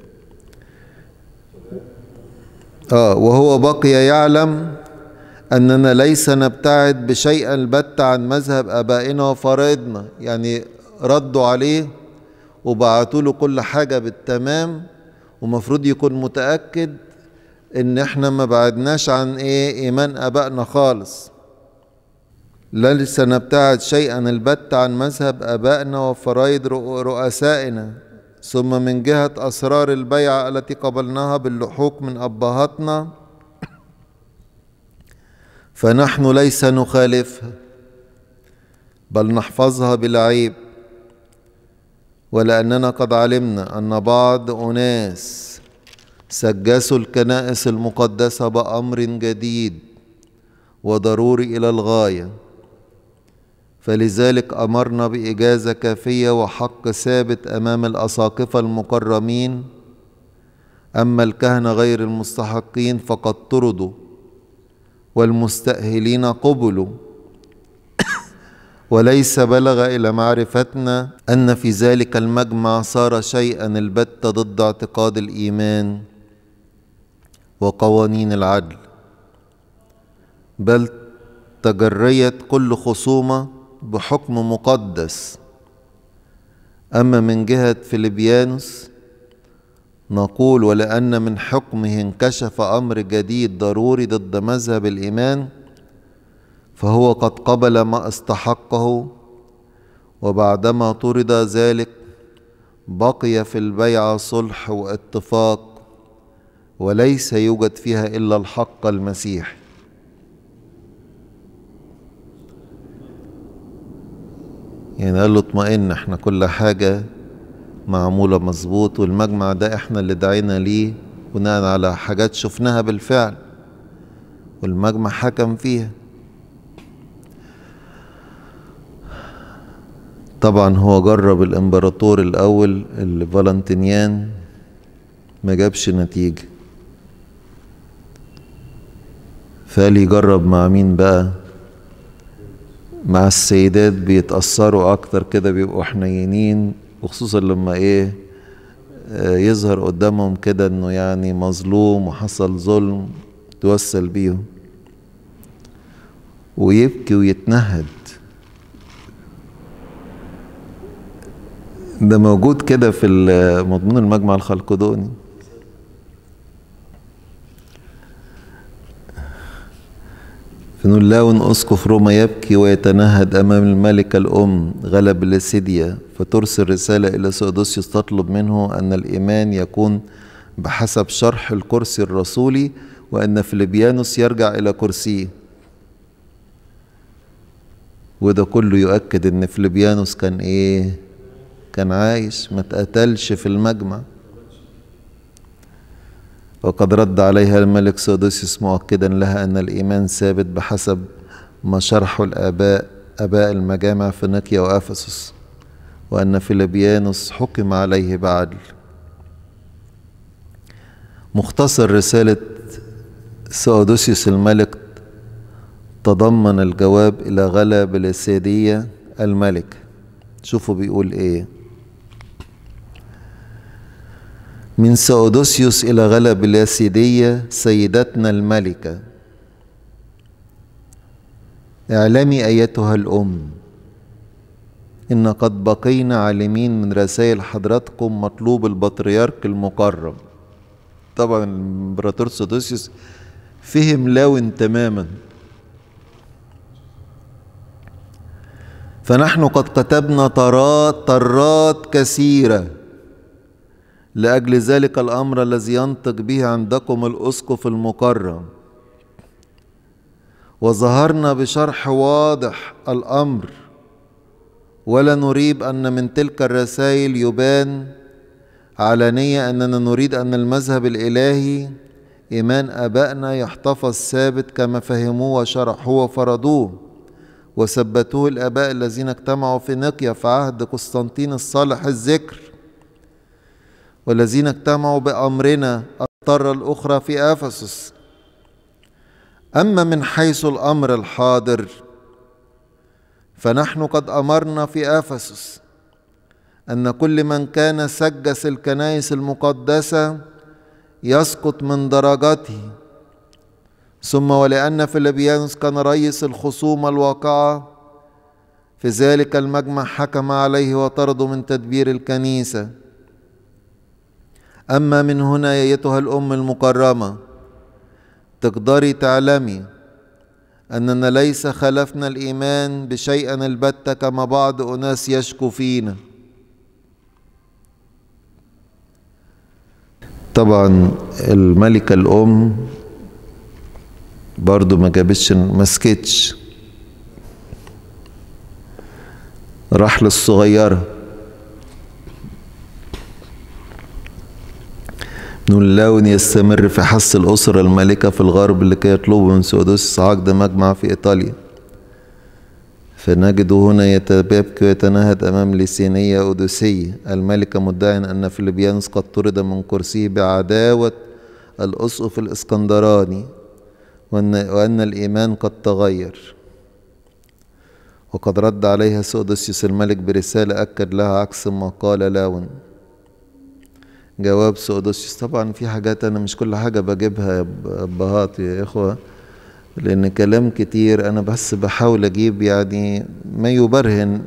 اه وهو بقي يعلم اننا ليس نبتعد بشيء البت عن مذهب ابائنا وفرائضنا يعني ردوا عليه وبعتوا له كل حاجه بالتمام ومفروض يكون متاكد ان احنا ما بعدناش عن ايه ايمان ابائنا خالص ليس نبتعد شيئا البت عن مذهب آبائنا وفرايد رؤسائنا ثم من جهة أسرار البيعة التي قبلناها باللحوق من أبهاتنا فنحن ليس نخالفها بل نحفظها بالعيب ولأننا قد علمنا أن بعض أناس سجسوا الكنائس المقدسة بأمر جديد وضروري إلى الغاية فلذلك أمرنا بإجازة كافية وحق ثابت أمام الأساقفة المكرمين أما الكهنة غير المستحقين فقد طردوا والمستأهلين قبلوا وليس بلغ إلى معرفتنا أن في ذلك المجمع صار شيئا البت ضد اعتقاد الإيمان وقوانين العدل بل تجريت كل خصومه بحكم مقدس أما من جهة فيليبيانوس نقول ولأن من حكمه انكشف أمر جديد ضروري ضد مذهب الإيمان فهو قد قبل ما استحقه وبعدما طرد ذلك بقي في البيعة صلح واتفاق وليس يوجد فيها إلا الحق المسيحي يعني قال له اطمئن احنا كل حاجة معمولة مظبوط والمجمع ده احنا اللي دعينا ليه بناء على حاجات شفناها بالفعل والمجمع حكم فيها طبعا هو جرب الامبراطور الاول اللي فالنتينيان ما جابش نتيجه فقال يجرب مع مين بقى مع السيدات بيتأثروا أكتر كده بيبقوا حنينين وخصوصا لما إيه آه، يظهر قدامهم كده إنه يعني مظلوم وحصل ظلم توسل بيهم ويبكي ويتنهد ده موجود كده في مضمون المجمع الخلقدوني فنلاون أسقف روما يبكي ويتنهد أمام الملكة الأم غلب لسيديا فترسل رسالة إلى سودوسيوس تطلب منه أن الإيمان يكون بحسب شرح الكرسي الرسولي وأن فليبيانوس يرجع إلى كرسيه وده كله يؤكد أن فليبيانوس كان إيه؟ كان عايش ما اتقتلش في المجمع وقد رد عليها الملك سودوسيوس مؤكدا لها أن الإيمان ثابت بحسب ما شرحه الآباء أباء المجامع في نقيا وأفسس وأن فيلبيانوس حكم عليه بعدل مختصر رسالة سودوسيوس الملك تضمن الجواب إلى غلا الأسادية الملك شوفوا بيقول إيه من سودوسيوس إلى غلب الياسيدية سيدتنا الملكة اعلمي أيتها الأم إن قد بقينا عالمين من رسائل حضراتكم مطلوب البطريرك المقرب طبعا الإمبراطور سودوسيوس فهم لاون تماما فنحن قد كتبنا طرات طرات كثيره لأجل ذلك الأمر الذي ينطق به عندكم الأسقف المكرم وظهرنا بشرح واضح الأمر ولا نريب أن من تلك الرسائل يبان علانية أننا نريد أن المذهب الإلهي إيمان آبائنا يحتفظ ثابت كما فهموه وشرحوه وفرضوه وثبتوه الآباء الذين اجتمعوا في نقيا في عهد قسطنطين الصالح الذكر والذين اجتمعوا بأمرنا الطرة الأخرى في أفسس أما من حيث الأمر الحاضر فنحن قد أمرنا في أفسس أن كل من كان سجس الكنائس المقدسة يسقط من درجته ثم ولأن فيليبيانوس كان رئيس الخصومة الواقعة في ذلك المجمع حكم عليه وطرده من تدبير الكنيسة أما من هنا يا أيتها الأم المكرمة تقدري تعلمي أننا ليس خلفنا الإيمان بشيئا البتة كما بعض أناس يشكو فينا طبعا الملكة الأم برضو ما جابتش مسكتش راح للصغيره نون يستمر في حث الأسرة المالكة في الغرب لكي يطلبوا من سودوسيوس عقد مجمع في إيطاليا فنجد هنا يتبابك ويتنهد أمام ليسينية أودوسية الملكة مدعيا أن فيليبيانس قد طرد من كرسيه بعداوة الأسقف الإسكندراني وأن, وأن الإيمان قد تغير وقد رد عليها سودوسيوس الملك برسالة أكد لها عكس ما قال لاون جواب سودوسيوس طبعا في حاجات انا مش كل حاجه بجيبها يا ابهات يا اخوه لان كلام كتير انا بس بحاول اجيب يعني ما يبرهن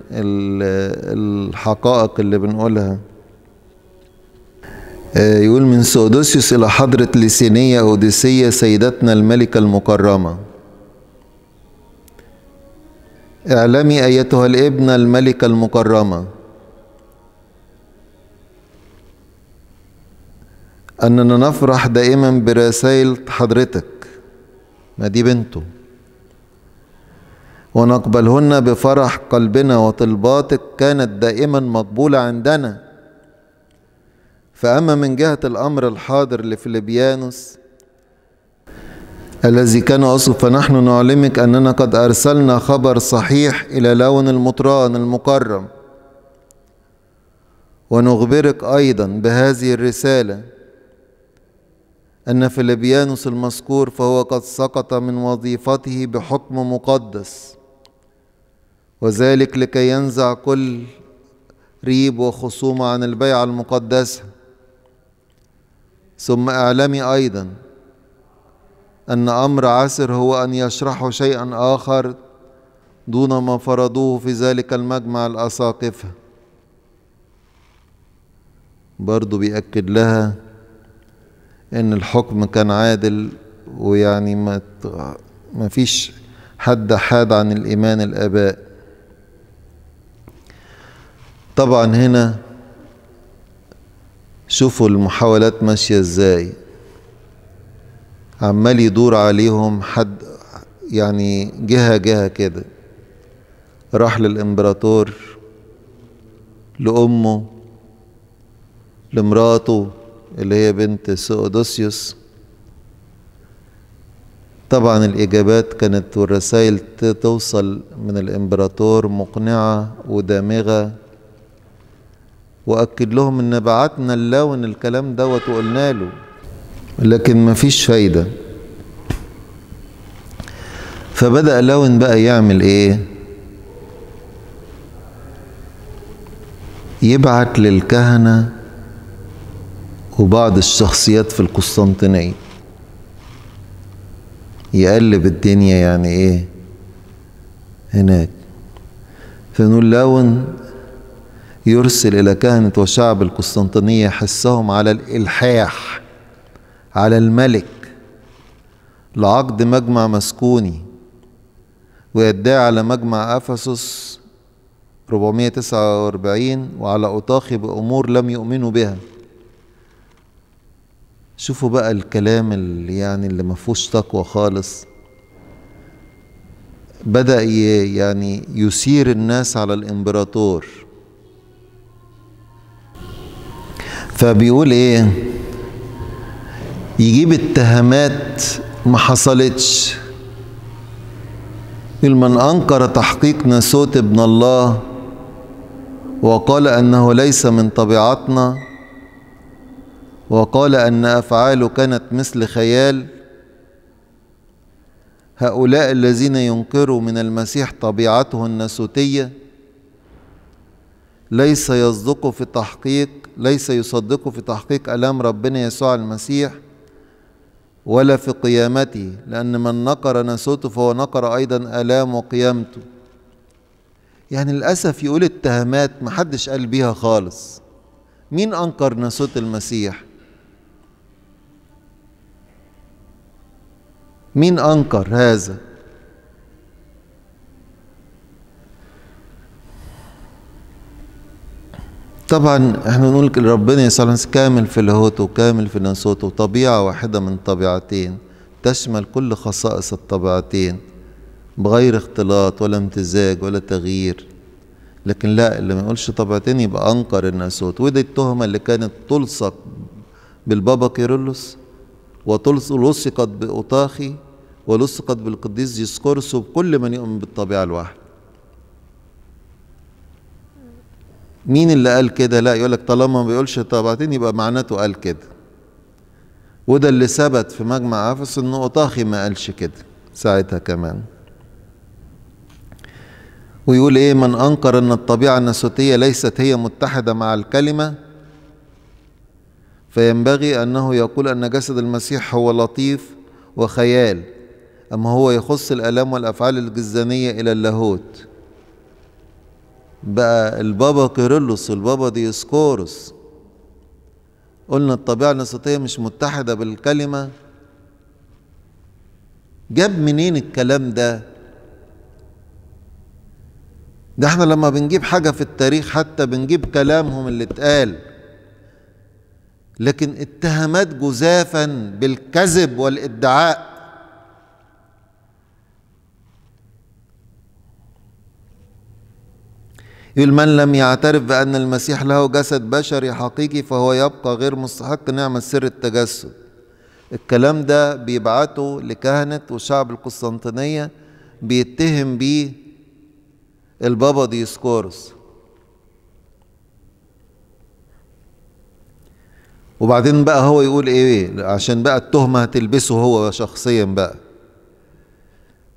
الحقائق اللي بنقولها آه، يقول من سودوسيوس إلى حضرة ليسينية أوديسية سيدتنا الملكة المكرمة اعلمي أيتها الابنة الملكة المكرمة أننا نفرح دائما برسائل حضرتك ما دي بنته ونقبلهن بفرح قلبنا وطلباتك كانت دائما مقبولة عندنا فأما من جهة الأمر الحاضر لفليبيانوس الذي كان أصل فنحن نعلمك أننا قد أرسلنا خبر صحيح إلى لون المطران المكرم ونخبرك أيضا بهذه الرسالة أن فيليبيانوس المذكور فهو قد سقط من وظيفته بحكم مقدس وذلك لكي ينزع كل ريب وخصومة عن البيعة المقدسة ثم اعلمي أيضا أن أمر عسر هو أن يشرحوا شيئا آخر دون ما فرضوه في ذلك المجمع الأساقفة برضو بيأكد لها ان الحكم كان عادل ويعني ما ما فيش حد حاد عن الايمان الاباء طبعا هنا شوفوا المحاولات ماشيه ازاي عمال يدور عليهم حد يعني جهه جهه كده راح للامبراطور لامه لمراته اللي هي بنت سؤدوسيوس طبعا الإجابات كانت والرسائل توصل من الإمبراطور مقنعة ودامغة وأكد لهم إن بعتنا اللون الكلام دوت وقلنا له لكن مفيش فايدة فبدأ لون بقى يعمل إيه يبعت للكهنة وبعض الشخصيات في القسطنطينية يقلب الدنيا يعني ايه هناك فنلون يرسل إلى كهنة وشعب القسطنطينية حثهم على الإلحاح على الملك لعقد مجمع مسكوني ويدعي على مجمع أفسس 449 وعلى أوطاخي بأمور لم يؤمنوا بها شوفوا بقى الكلام اللي يعني اللي ما فيهوش تقوى خالص بدأ يعني يثير الناس على الإمبراطور فبيقول إيه يجيب اتهامات ما حصلتش من أنكر تحقيق ناسوت ابن الله وقال أنه ليس من طبيعتنا وقال أن أفعاله كانت مثل خيال هؤلاء الذين ينكروا من المسيح طبيعته الناسوتية ليس يصدق في تحقيق ليس يصدق في تحقيق ألام ربنا يسوع المسيح ولا في قيامته لأن من نكر ناسوته فهو نكر أيضا ألام وقيامته يعني للأسف يقول اتهامات محدش قال بيها خالص مين أنكر ناسوت المسيح؟ مين أنكر هذا طبعا احنا نقول ربنا يسوع كامل في لاهوته وكامل في ناسوته طبيعة واحدة من طبيعتين تشمل كل خصائص الطبيعتين بغير اختلاط ولا امتزاج ولا تغيير لكن لا اللي ما يقولش طبيعتين يبقى انكر الناسوت ودي التهمة اللي كانت تلصق بالبابا كيرلس ولصقت بأطاخي ولصقت بالقديس ديسكورس وبكل من يؤمن بالطبيعة الواحدة مين اللي قال كده لا يقول لك طالما ما بيقولش طبعتين يبقى معناته قال كده وده اللي ثبت في مجمع عفص ان أطاخي ما قالش كده ساعتها كمان ويقول ايه من انكر ان الطبيعه الناسوتيه ليست هي متحده مع الكلمه فينبغي أنه يقول أن جسد المسيح هو لطيف وخيال أما هو يخص الآلام والأفعال الجزانية إلى اللاهوت بقى البابا كيرلس والبابا ديسكورس قلنا الطبيعة النسطية مش متحدة بالكلمة جاب منين الكلام ده ده احنا لما بنجيب حاجة في التاريخ حتى بنجيب كلامهم اللي اتقال لكن اتهمت جزافا بالكذب والادعاء يقول من لم يعترف بأن المسيح له جسد بشري حقيقي فهو يبقى غير مستحق نعمة سر التجسد الكلام ده بيبعته لكهنة وشعب القسطنطينية بيتهم بيه البابا ديسكورس وبعدين بقى هو يقول ايه عشان بقى التهمة هتلبسه هو شخصيا بقى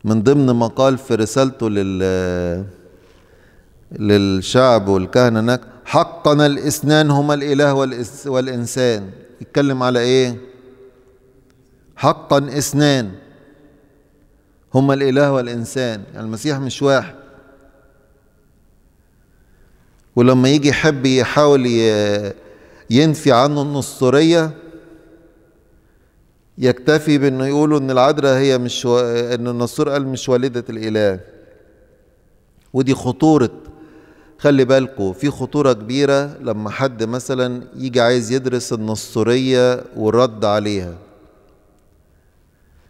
من ضمن ما قال في رسالته لل للشعب والكهنة هناك حقنا الاثنان هما الإله والإنسان يتكلم على إيه حقا اثنان هما الإله والإنسان يعني المسيح مش واحد ولما يجي يحب يحاول ي... ينفي عنه النسطورية يكتفي بأنه يقولوا أن العذراء هي مش و... أن النسطور قال مش والدة الإله ودي خطورة خلي بالكو في خطورة كبيرة لما حد مثلا يجي عايز يدرس النسطورية والرد عليها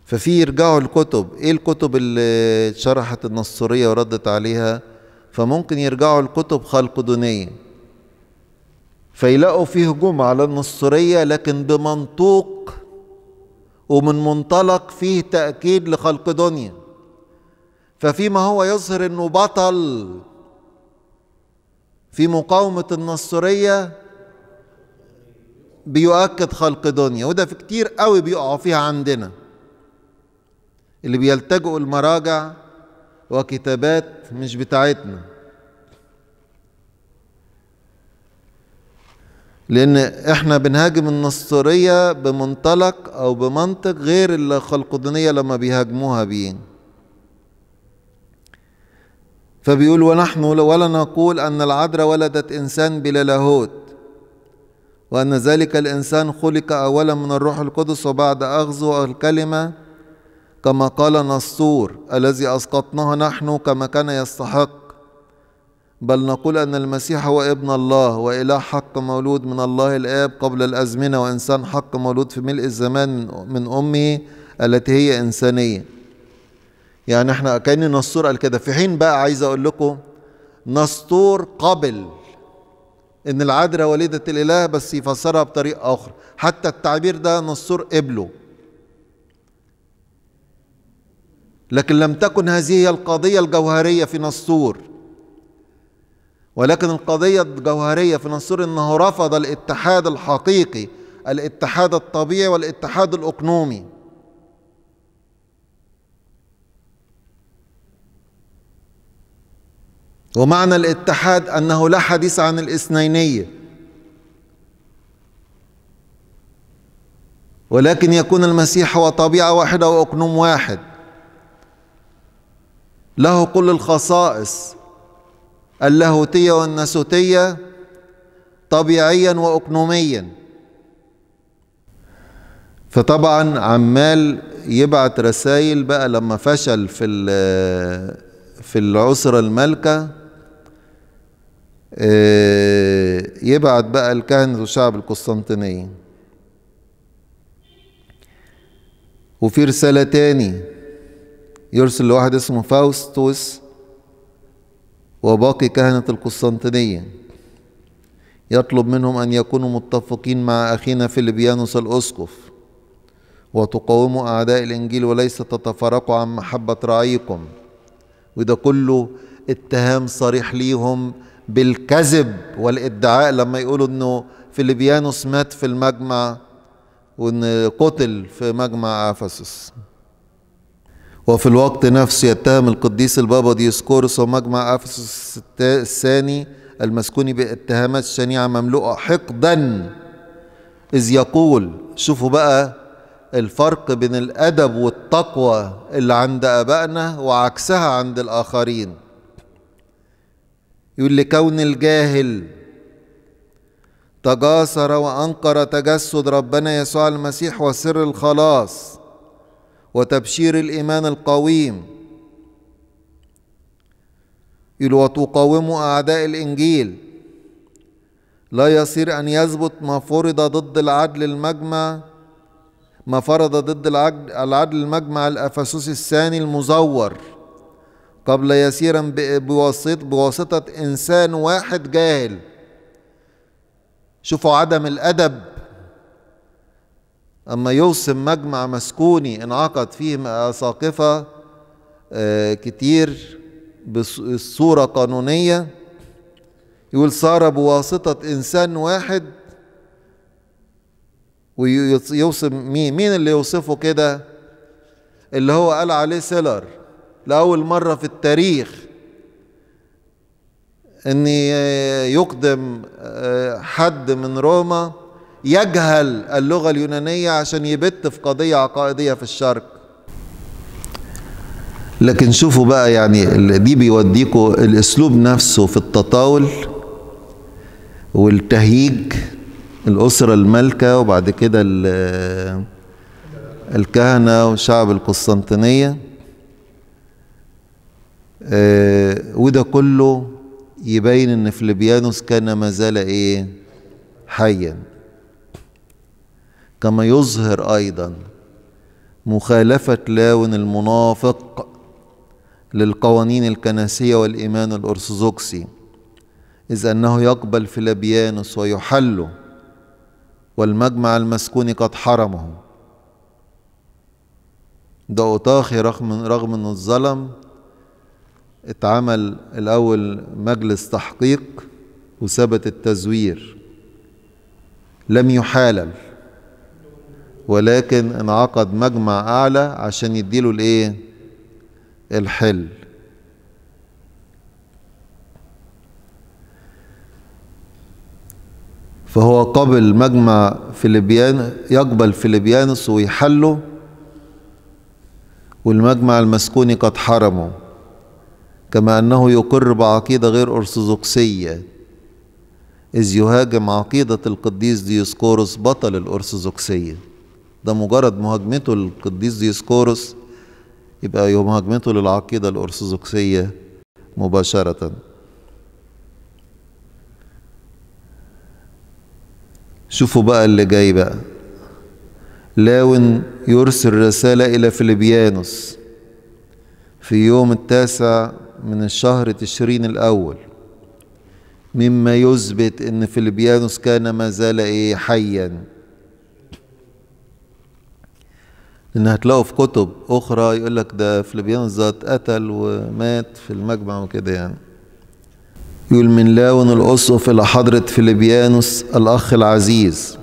ففي يرجعوا الكتب ايه الكتب اللي شرحت النصرية وردت عليها فممكن يرجعوا الكتب دونيه فيلاقوا فيه هجوم على النصرية لكن بمنطوق ومن منطلق فيه تأكيد لخلق دنيا ففيما هو يظهر انه بطل في مقاومة النصرية بيؤكد خلق دنيا وده في كتير قوي بيقعوا فيها عندنا اللي بيلتجئوا المراجع وكتابات مش بتاعتنا لان احنا بنهاجم النصريه بمنطلق او بمنطق غير اللي الخلقدنيه لما بيهاجموها بيه فبيقول ونحن ولا نقول ان العذراء ولدت انسان بلا لاهوت وان ذلك الانسان خلق اولا من الروح القدس وبعد اخذه الكلمه كما قال نصور الذي اسقطناها نحن كما كان يستحق بل نقول أن المسيح هو ابن الله وإله حق مولود من الله الآب قبل الأزمنة وإنسان حق مولود في ملء الزمان من أمه التي هي إنسانية يعني احنا كأن نسطور قال كده في حين بقى عايز أقول لكم نسطور قبل إن العذراء وليدة الإله بس يفسرها بطريقة أخرى حتى التعبير ده نسطور قبله لكن لم تكن هذه هي القضية الجوهرية في نسطور ولكن القضية الجوهرية في نصير أنه رفض الاتحاد الحقيقي الاتحاد الطبيعي والاتحاد الأقنومي ومعنى الاتحاد أنه لا حديث عن الاثنينية ولكن يكون المسيح هو طبيعة واحدة وأقنوم واحد له كل الخصائص اللاهوتية والناسوتية طبيعيا وأقنوميا فطبعا عمال يبعت رسائل بقى لما فشل في في العسرة المالكة آه، يبعت بقى الكهنة وشعب القسطنطينية وفي رسالة تاني يرسل لواحد اسمه فاوستوس وباقي كهنة القسطنطينية يطلب منهم أن يكونوا متفقين مع أخينا فيليبيانوس الأسقف وتقاوموا أعداء الإنجيل وليس تتفرقوا عن محبة رعيكم وده كله اتهام صريح ليهم بالكذب والادعاء لما يقولوا انه فيليبيانوس مات في المجمع وان قتل في مجمع افسس وفي الوقت نفسه يتهم القديس البابا ديسكورس ومجمع أفسس الثاني المسكون باتهامات شنيعة مملوءة حقدا إذ يقول شوفوا بقى الفرق بين الأدب والتقوى اللي عند أبائنا وعكسها عند الآخرين يقول لكون الجاهل تجاسر وأنكر تجسد ربنا يسوع المسيح وسر الخلاص وتبشير الإيمان القويم وتقاوم أعداء الإنجيل لا يصير أن يثبت ما فرض ضد العدل المجمع ما فرض ضد العدل المجمع الأفسوسي الثاني المزور قبل يسيرا بواسطة, بواسطة إنسان واحد جاهل شوفوا عدم الأدب أما يوسم مجمع مسكوني انعقد فيه أساقفة آه، كتير بصورة قانونية يقول صار بواسطة إنسان واحد ويوصم مين مين اللي يوصفه كده اللي هو قال عليه سيلر لأول مرة في التاريخ ان يقدم آه، حد من روما يجهل اللغة اليونانية عشان يبت في قضية عقائدية في الشرق لكن شوفوا بقى يعني دي بيوديكوا الأسلوب نفسه في التطاول والتهيج الأسرة المالكة وبعد كده الكهنة وشعب القسطنطينية آه، وده كله يبين ان فليبيانوس كان ما زال ايه حيا كما يظهر ايضا مخالفه لاون المنافق للقوانين الكنسيه والايمان الارثوذكسي اذ انه يقبل فلابيانوس ويحله والمجمع المسكون قد حرمه ده اطاخي رغم رغم انه الظلم اتعمل الاول مجلس تحقيق وثبت التزوير لم يحالل ولكن انعقد مجمع أعلى عشان يديله الإيه؟ الحل فهو قبل مجمع فيليبيان يقبل فيليبيانس ويحله والمجمع المسكوني قد حرمه كما أنه يقر بعقيدة غير أرثوذكسية إذ يهاجم عقيدة القديس ديوسكورس بطل الأرثوذكسية ده مجرد مهاجمته للقديس ديسكورس يبقى مهاجمته للعقيدة الأرثوذكسية مباشرة شوفوا بقى اللي جاي بقى لاون يرسل رسالة إلى فيليبيانوس في يوم التاسع من الشهر تشرين الأول مما يثبت ان فيليبيانوس كان ما زال ايه حيا ان هتلاقوا في كتب اخرى يقول لك ده فليبيان ذات قتل ومات في المجمع وكده يعني يقول من لاون الاسقف الى حضره فليبيانوس الاخ العزيز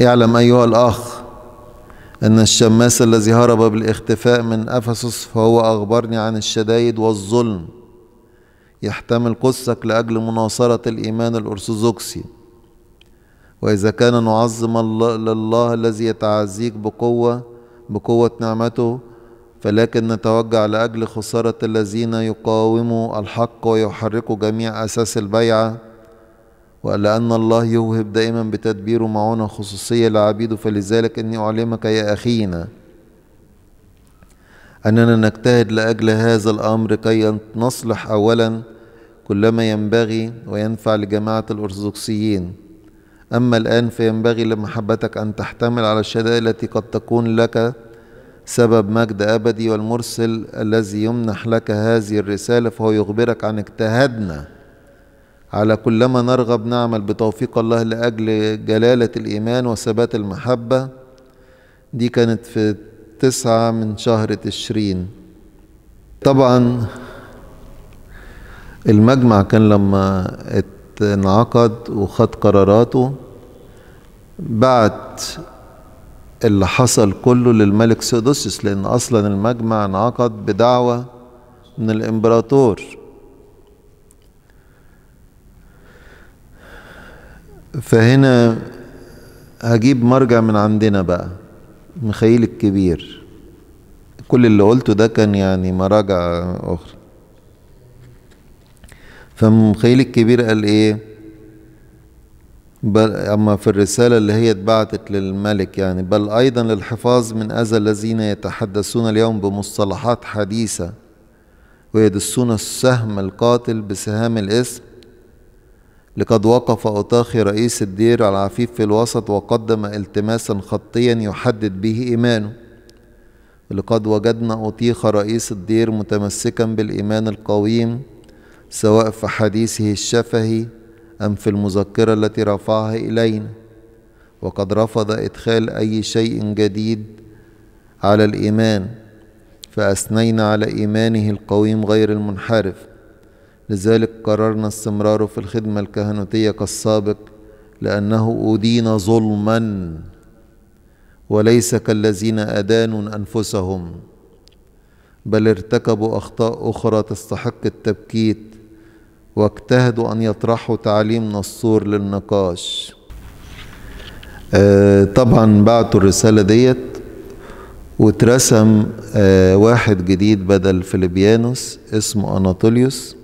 اعلم ايها الاخ ان الشماس الذي هرب بالاختفاء من افسس فهو اخبرني عن الشدايد والظلم يحتمل قصك لاجل مناصره الايمان الارثوذكسي وإذا كان نعظم الله لله الذي يتعزيك بقوة بقوة نعمته فلكن نتوجع لأجل خسارة الذين يقاوموا الحق ويحركوا جميع أساس البيعة ولأن الله يوهب دائما بتدبير معونة خصوصية لعبيده فلذلك إني أعلمك يا أخينا أننا نجتهد لأجل هذا الأمر كي نصلح أولا كل ما ينبغي وينفع لجماعة الأرثوذكسيين أما الآن فينبغي لمحبتك أن تحتمل على الشدائد التي قد تكون لك سبب مجد أبدي والمرسل الذي يمنح لك هذه الرسالة فهو يخبرك عن اجتهادنا على كلما نرغب نعمل بتوفيق الله لأجل جلالة الإيمان وثبات المحبة دي كانت في تسعة من شهر تشرين طبعا المجمع كان لما انعقد وخد قراراته بعت اللي حصل كله للملك سيدوسيس لأن أصلا المجمع انعقد بدعوة من الإمبراطور فهنا هجيب مرجع من عندنا بقى مخيل الكبير كل اللي قلته ده كان يعني مراجع أخرى فمخيل الكبير قال ايه بل اما في الرساله اللي هي اتبعتت للملك يعني بل ايضا للحفاظ من اذى الذين يتحدثون اليوم بمصطلحات حديثه ويدسون السهم القاتل بسهام الاسم لقد وقف أوتاخي رئيس الدير على العفيف في الوسط وقدم التماسا خطيا يحدد به إيمانه لقد وجدنا أوتيخ رئيس الدير متمسكا بالإيمان القويم سواء في حديثه الشفهي أم في المذكرة التي رفعها إلينا وقد رفض إدخال أي شيء جديد على الإيمان فأثنينا على إيمانه القويم غير المنحرف لذلك قررنا استمراره في الخدمة الكهنوتية كالسابق لأنه أدين ظلما وليس كالذين أدانوا أنفسهم بل ارتكبوا أخطاء أخرى تستحق التبكيت واجتهدوا أن يطرحوا تعاليم نصور للنقاش آه، طبعا بعتوا الرسالة ديت واترسم آه، واحد جديد بدل فيليبيانوس اسمه أناطوليوس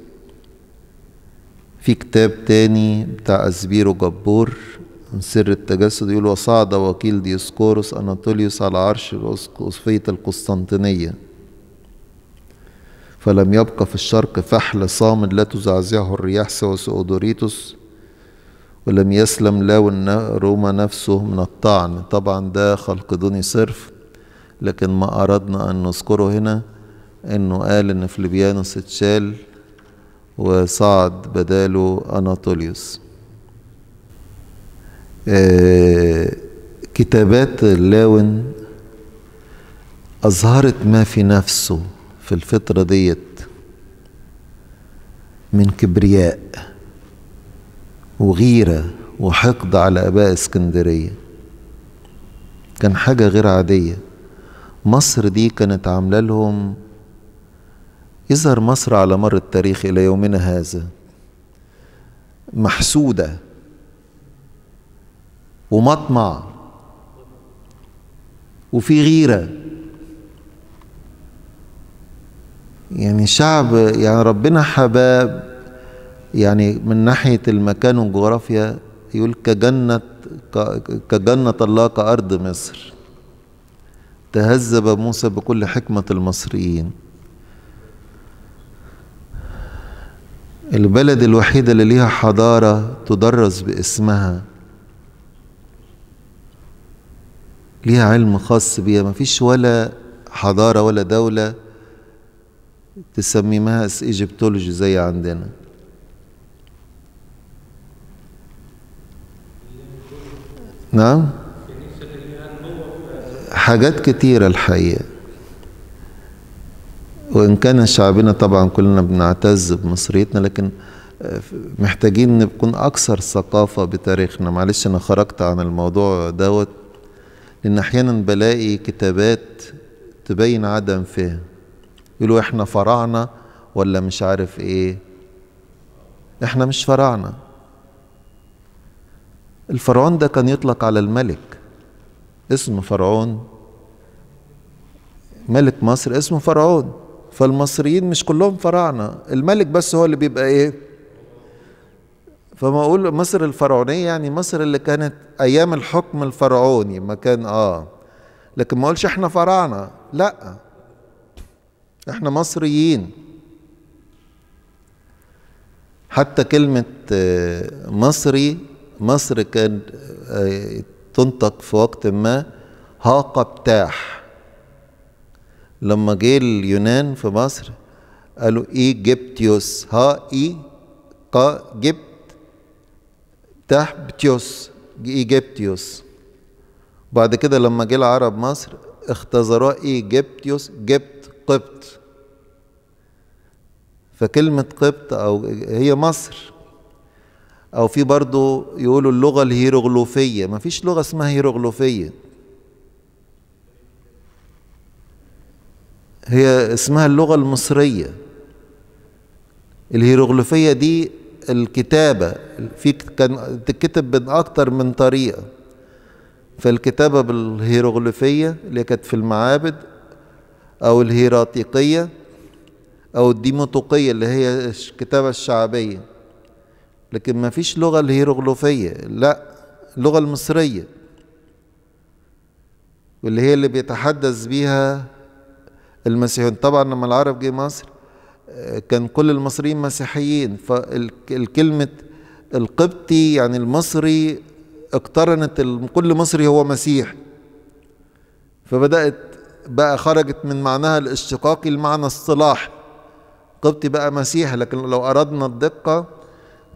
في كتاب تاني بتاع أسبيرو جبور من سر التجسد يقول وصعد وكيل ديسكوروس أناطوليوس على عرش الأسقفية القسطنطينية فلم يبق في الشرق فحل صامد لا تزعزعه الرياح سوى سؤدوريتوس ولم يسلم لا روما نفسه من الطعن طبعا ده خلق دوني صرف لكن ما أردنا أن نذكره هنا أنه قال أن فليبيانوس اتشال وصعد بداله أناطوليوس آه كتابات اللاون أظهرت ما في نفسه في الفترة ديت من كبرياء وغيرة وحقد على آباء اسكندرية كان حاجة غير عادية مصر دي كانت عاملة لهم يظهر مصر على مر التاريخ إلى يومنا هذا محسودة ومطمع وفي غيره يعني شعب يعني ربنا حباب يعني من ناحية المكان والجغرافيا يقول كجنة كجنة الله كأرض مصر تهذب موسى بكل حكمة المصريين البلد الوحيدة اللي ليها حضارة تدرس باسمها ليها علم خاص بيها مفيش ولا حضارة ولا دولة تسميها ايجيبتولوجي زي عندنا نعم حاجات كتيرة الحقيقة وإن كان شعبنا طبعا كلنا بنعتز بمصريتنا لكن آه، محتاجين نكون أكثر ثقافة بتاريخنا معلش أنا خرجت عن الموضوع دوت لأن أحيانا بلاقي كتابات تبين عدم فهم يقولوا احنا فراعنة ولا مش عارف ايه احنا مش فراعنة الفرعون ده كان يطلق على الملك اسم فرعون ملك مصر اسمه فرعون فالمصريين مش كلهم فراعنة الملك بس هو اللي بيبقى ايه فما اقول مصر الفرعونية يعني مصر اللي كانت ايام الحكم الفرعوني ما كان اه لكن ما اقولش احنا فراعنة لا احنا مصريين حتى كلمة آه، مصري مصر كان آه، تنطق في وقت ما هاقة بتاح لما جه اليونان في مصر قالوا ايجيبتيوس ها اي قا جبت تاح بتيوس ايجيبتيوس بعد كده لما جه العرب مصر اختزروها ايجيبتيوس جبت قبط فكلمة قبط أو هي مصر أو في برضو يقولوا اللغة الهيروغلوفية ما فيش لغة اسمها هيروغلوفية هي اسمها اللغة المصرية الهيروغليفية دي الكتابة في كان تكتب من أكتر من طريقة فالكتابة بالهيروغليفية اللي كانت في المعابد أو الهيراطيقية أو الديموتوقيه اللي هي الكتابة الشعبية لكن ما فيش لغة الهيروغليفية لا اللغة المصرية واللي هي اللي بيتحدث بيها المسيحيون طبعا لما العرب جه مصر كان كل المصريين مسيحيين فالكلمة القبطي يعني المصري اقترنت كل مصري هو مسيح فبدأت بقى خرجت من معناها الاشتقاقي لمعنى الصلاح قبطي بقى مسيح لكن لو أردنا الدقة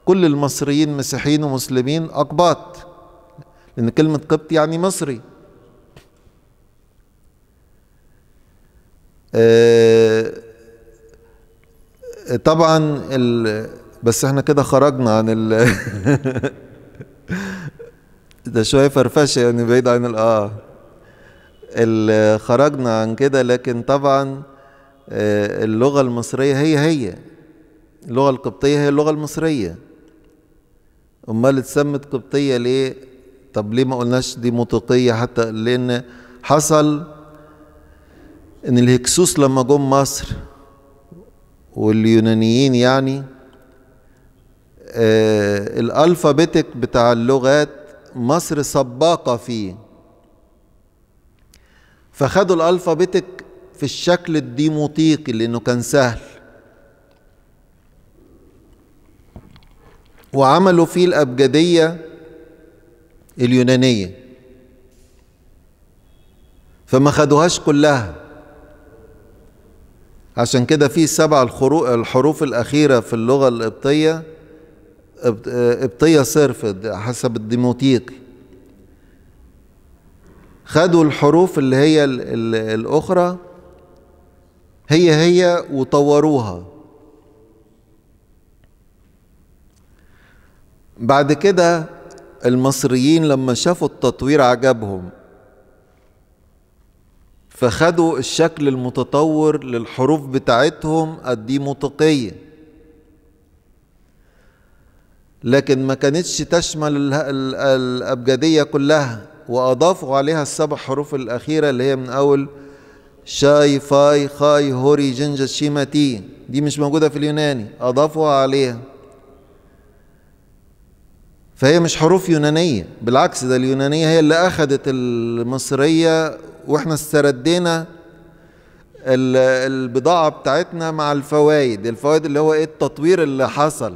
كل المصريين مسيحيين ومسلمين أقباط لأن كلمة قبطي يعني مصري آه، طبعا ال... بس احنا كده خرجنا عن ال... ده شويه فرفشه يعني بعيد عن ال... اه اللي خرجنا عن كده لكن طبعا آه، اللغة المصرية هي هي اللغة القبطية هي اللغة المصرية أمال اتسمت قبطية ليه؟ طب ليه ما قلناش دي منطقية حتى لأن حصل إن الهكسوس لما جم مصر واليونانيين يعني آه الألفابيتك بتاع اللغات مصر سباقة فيه فخدوا الالفابيتك في الشكل الديموطيقي لانه كان سهل وعملوا فيه الابجديه اليونانيه فما خدوهاش كلها عشان كده في سبع الحروف الاخيره في اللغه القبطيه آه، قبطيه صرف حسب الديموطيقي خدوا الحروف اللي هي الـ الـ الأخرى هي هي وطوروها بعد كده المصريين لما شافوا التطوير عجبهم فخدوا الشكل المتطور للحروف بتاعتهم الديموطقية لكن ما كانتش تشمل الأبجدية كلها وأضافوا عليها السبع حروف الأخيرة اللي هي من أول شاي فاي خاي هوري جنجا شيما تي دي مش موجودة في اليوناني أضافوا عليها فهي مش حروف يونانية بالعكس ده اليونانية هي اللي أخدت المصرية وإحنا استردينا البضاعة بتاعتنا مع الفوائد الفوائد اللي هو إيه التطوير اللي حصل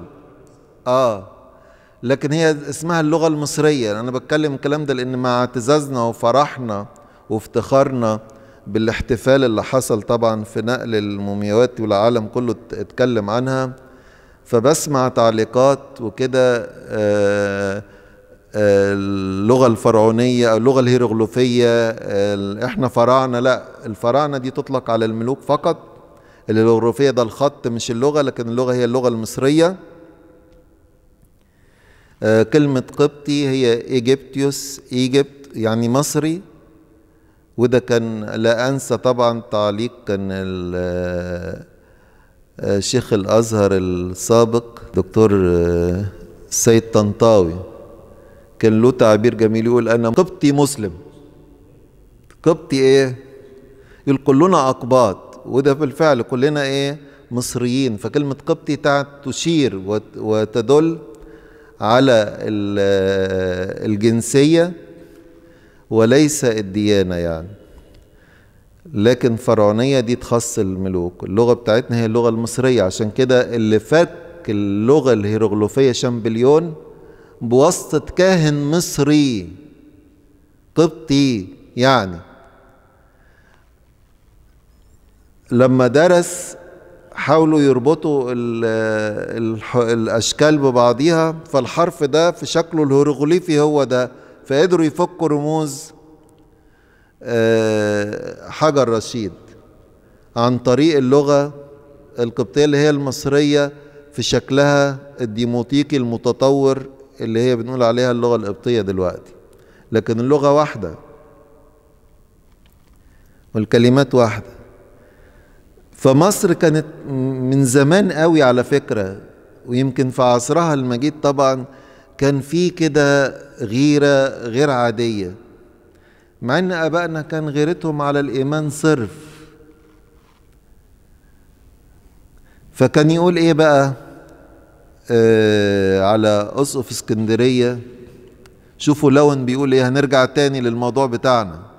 آه لكن هي اسمها اللغة المصرية أنا بتكلم الكلام ده لأن مع اعتزازنا وفرحنا وافتخارنا بالاحتفال اللي حصل طبعا في نقل المومياوات والعالم كله اتكلم عنها فبسمع تعليقات وكده آه، آه، اللغة الفرعونية أو اللغة الهيروغليفية احنا فراعنة لا الفراعنة دي تطلق على الملوك فقط الهيروغليفية ده الخط مش اللغة لكن اللغة هي اللغة المصرية آه، كلمة قبطي هي إيجيبتيوس إيجيبت يعني مصري وده كان لا أنسى طبعا تعليق كان آه، آه، شيخ الأزهر السابق دكتور سيد طنطاوي كان له تعبير جميل يقول أنا قبطي مسلم قبطي إيه؟ يقول كلنا أقباط وده بالفعل كلنا إيه؟ مصريين فكلمة قبطي تشير وتدل على الجنسية وليس الديانة يعني لكن فرعونية دي تخص الملوك اللغة بتاعتنا هي اللغة المصرية عشان كده اللي فك اللغة الهيروغليفية شامبليون بواسطة كاهن مصري قبطي يعني لما درس حاولوا يربطوا الـ الـ الاشكال ببعضيها فالحرف ده في شكله الهيروغليفي هو ده فقدروا يفكوا رموز آه، حجر رشيد عن طريق اللغه القبطيه اللي هي المصريه في شكلها الديموتيقي المتطور اللي هي بنقول عليها اللغه القبطيه دلوقتي لكن اللغه واحده والكلمات واحده فمصر كانت من زمان قوي على فكرة ويمكن في عصرها المجيد طبعا كان في كده غيرة غير عادية مع ان ابائنا كان غيرتهم على الايمان صرف فكان يقول ايه بقى آه على اسقف اسكندريه شوفوا لون بيقول ايه هنرجع تاني للموضوع بتاعنا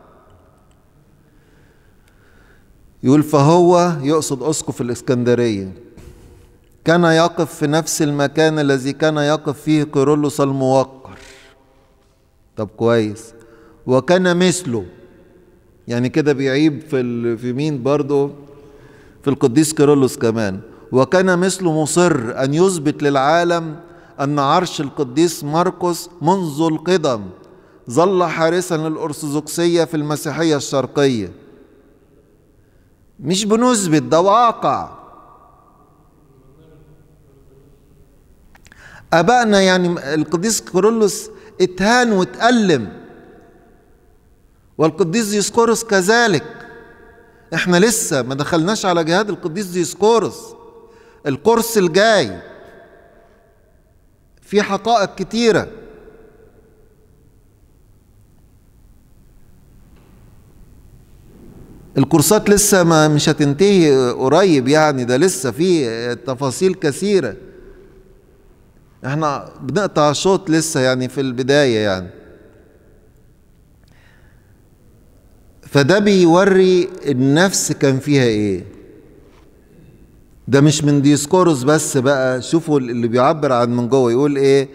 يقول فهو يقصد أسقف الإسكندرية كان يقف في نفس المكان الذي كان يقف فيه كيرلس الموقر طب كويس وكان مثله يعني كده بيعيب في في مين برضه في القديس كيرلس كمان وكان مثله مصر ان يثبت للعالم ان عرش القديس ماركوس منذ القدم ظل حارسا للارثوذكسيه في المسيحيه الشرقيه مش بنثبت ده واقع ابائنا يعني القديس كيرلس اتهان واتألم والقديس ديسكورس كذلك احنا لسه ما دخلناش على جهاد القديس ديسكورس القرص الجاي في حقائق كتيره الكورسات لسه ما مش هتنتهي قريب يعني ده لسه في تفاصيل كثيرة احنا بنقطع شوط لسه يعني في البداية يعني فده بيوري النفس كان فيها ايه ده مش من ديسكورس بس بقى شوفوا اللي بيعبر عن من جوه يقول ايه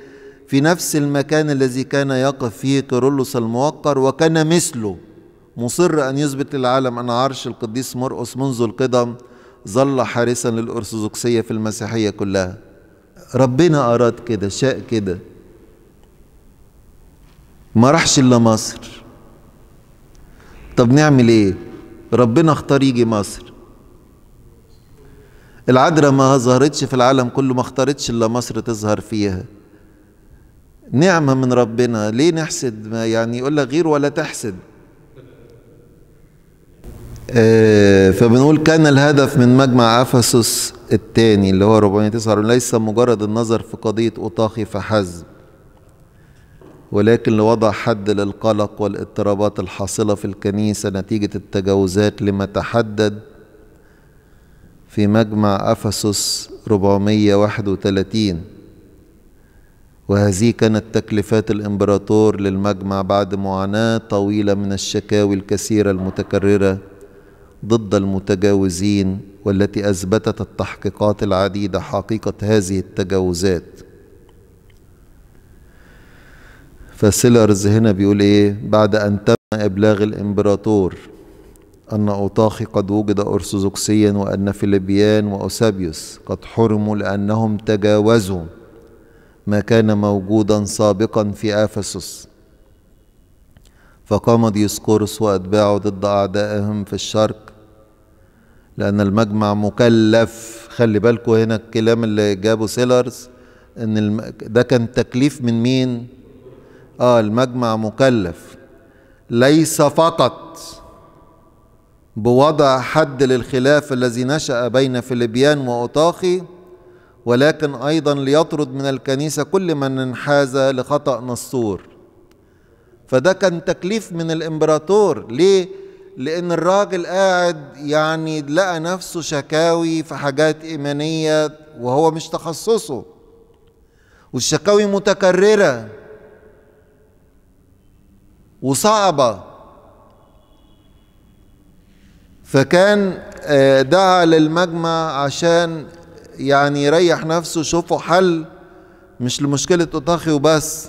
في نفس المكان الذي كان يقف فيه كيرلس الموقر وكان مثله مصر أن يثبت للعالم أن عرش القديس مرقس منذ القدم ظل حارسا للأرثوذكسية في المسيحية كلها ربنا أراد كده شاء كده ما راحش إلا مصر طب نعمل إيه ربنا اختار يجي مصر العدرة ما ظهرتش في العالم كله ما اختارتش إلا مصر تظهر فيها نعمة من ربنا ليه نحسد ما يعني يقول لك غير ولا تحسد آه، فبنقول كان الهدف من مجمع افسس الثاني اللي هو 449 ليس مجرد النظر في قضيه اوطاخي فحسب ولكن لوضع حد للقلق والاضطرابات الحاصله في الكنيسه نتيجه التجاوزات لما تحدد في مجمع افسس 431 وهذه كانت تكلفات الامبراطور للمجمع بعد معاناه طويله من الشكاوي الكثيره المتكرره ضد المتجاوزين والتي اثبتت التحقيقات العديده حقيقه هذه التجاوزات فسيلرز هنا بيقول ايه بعد ان تم ابلاغ الامبراطور ان اوطاخي قد وجد ارثوذكسيا وان فيليبيان واوسابيوس قد حرموا لانهم تجاوزوا ما كان موجودا سابقا في افسس فقام ديسقورس وأتباعه ضد أعدائهم في الشرق لأن المجمع مكلف خلي بالكوا هنا الكلام اللي جابه سيلرز إن الم... ده كان تكليف من مين؟ آه المجمع مكلف ليس فقط بوضع حد للخلاف الذي نشأ بين فيليبيان وأطاخي ولكن أيضا ليطرد من الكنيسة كل من انحاز لخطأ نصور فده كان تكليف من الامبراطور ليه لان الراجل قاعد يعني لقى نفسه شكاوي في حاجات ايمانيه وهو مش تخصصه والشكاوي متكرره وصعبه فكان آه، دعا للمجمع عشان يعني يريح نفسه يشوفوا حل مش لمشكله اطاخي وبس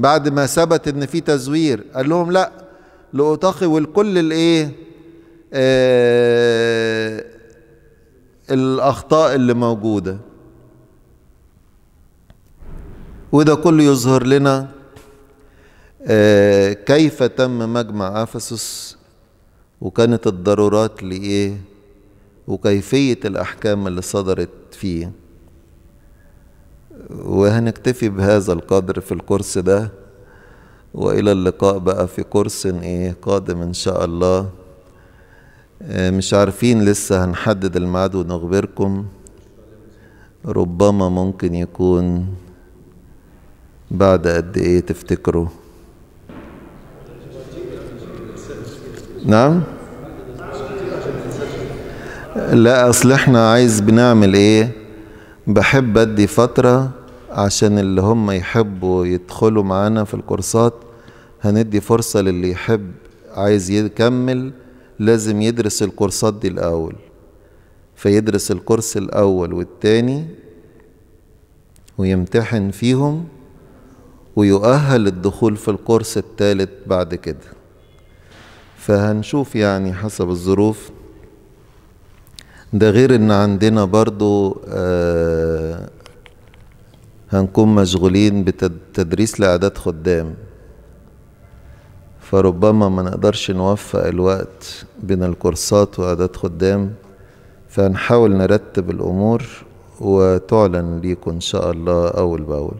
بعد ما ثبت ان في تزوير قال لهم لا لأطاقي والكل الايه آه الاخطاء اللي موجوده وده كله يظهر لنا آه كيف تم مجمع افسس وكانت الضرورات لايه وكيفيه الاحكام اللي صدرت فيه وهنكتفي بهذا القدر في الكورس ده وإلى اللقاء بقى في كورس إيه قادم إن شاء الله آه، مش عارفين لسه هنحدد الميعاد ونخبركم ربما ممكن يكون بعد قد إيه تفتكروا نعم لا أصل إحنا عايز بنعمل إيه بحب أدي فترة عشان اللي هم يحبوا يدخلوا معانا في الكورسات هندي فرصة للي يحب عايز يكمل لازم يدرس الكورسات دي الأول فيدرس الكورس الأول والتاني ويمتحن فيهم ويؤهل الدخول في الكورس التالت بعد كده فهنشوف يعني حسب الظروف ده غير ان عندنا برضو آه هنكون مشغولين بتدريس لأعداد خدام فربما ما نقدرش نوفق الوقت بين الكورسات وأعداد خدام فهنحاول نرتب الأمور وتعلن ليكم إن شاء الله أول بأول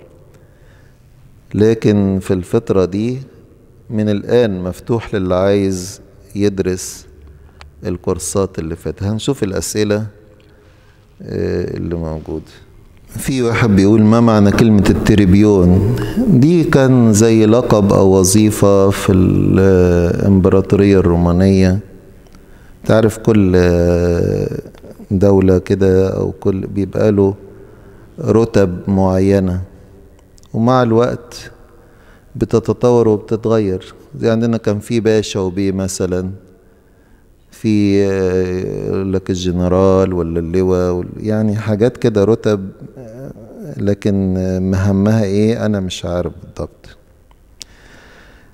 لكن في الفترة دي من الآن مفتوح للي عايز يدرس الكورسات اللي فاتت هنشوف الأسئلة آه، اللي موجودة في واحد بيقول ما معنى كلمة التريبيون دي كان زي لقب أو وظيفة في الإمبراطورية الرومانية تعرف كل آه، دولة كده أو كل بيبقى له رتب معينة ومع الوقت بتتطور وبتتغير زي عندنا كان في باشا وبي مثلا في آه، لك الجنرال ولا اللواء يعني حاجات كده رتب آه، لكن مهمها ايه انا مش عارف بالضبط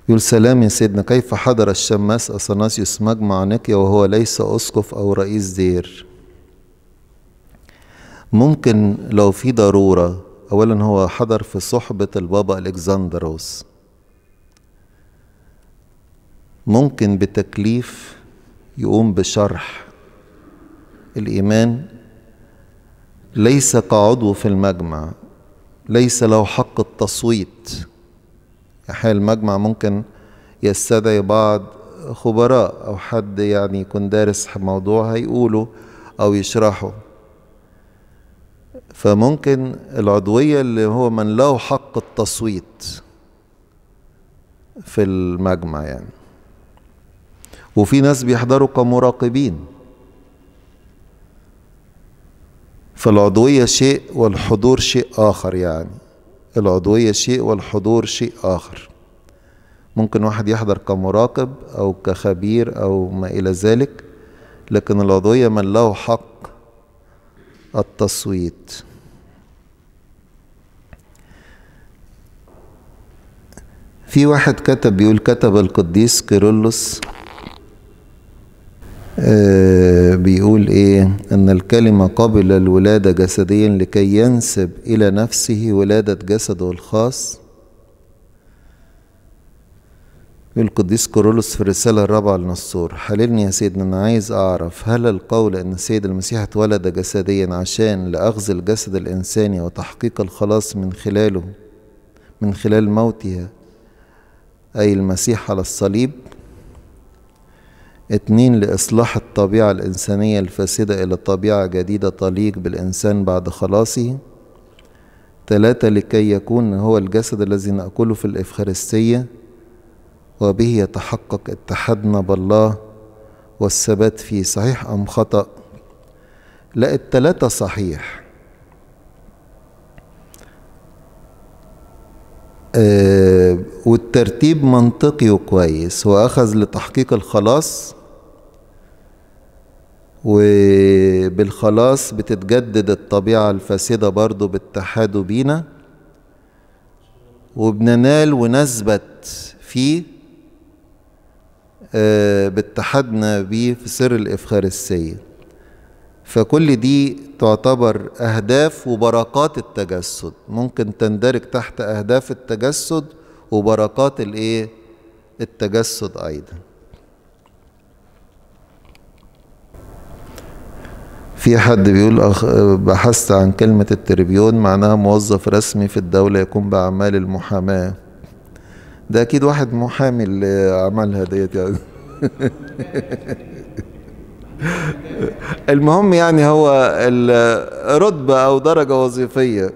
يقول سلام يا سيدنا كيف حضر الشماس أثناسيوس مجمع نقيا وهو ليس أسقف أو رئيس دير ممكن لو في ضرورة أولا هو حضر في صحبة البابا ألكسندروس ممكن بتكليف يقوم بشرح الإيمان ليس كعضو في المجمع ليس له حق التصويت أحيانا المجمع ممكن يستدعي بعض خبراء أو حد يعني يكون دارس موضوع هيقوله أو يشرحه فممكن العضوية اللي هو من له حق التصويت في المجمع يعني وفي ناس بيحضروا كمراقبين فالعضوية شيء والحضور شيء آخر يعني العضوية شيء والحضور شيء آخر ممكن واحد يحضر كمراقب أو كخبير أو ما إلى ذلك لكن العضوية من له حق التصويت في واحد كتب بيقول كتب القديس كيرلس آه، بيقول ايه ان الكلمة قبل الولادة جسديا لكي ينسب الى نفسه ولادة جسده الخاص القديس كورولوس في الرسالة الرابعة للنصور حللني يا سيدنا أنا عايز أعرف هل القول أن السيد المسيح اتولد جسديا عشان لأخذ الجسد الإنساني وتحقيق الخلاص من خلاله من خلال موته أي المسيح على الصليب اتنين لإصلاح الطبيعة الإنسانية الفاسدة إلى طبيعة جديدة تليق بالإنسان بعد خلاصه ثلاثة لكي يكون هو الجسد الذي نأكله في الإفخارستية وبه يتحقق اتحادنا بالله والثبات فيه صحيح أم خطأ لا التلاتة صحيح آه والترتيب منطقي وكويس وأخذ لتحقيق الخلاص وبالخلاص بتتجدد الطبيعة الفاسدة برضو بالتحاد بينا وبننال ونثبت فيه آه، باتحادنا بيه في سر الإفخارسية فكل دي تعتبر أهداف وبركات التجسد ممكن تندرج تحت أهداف التجسد وبركات الإيه التجسد أيضاً في حد بيقول أخ... بحثت عن كلمة التربيون معناها موظف رسمي في الدولة يقوم بأعمال المحاماة ده أكيد واحد محامي اللي عملها ديت يعني المهم يعني هو الرتبة أو درجة وظيفية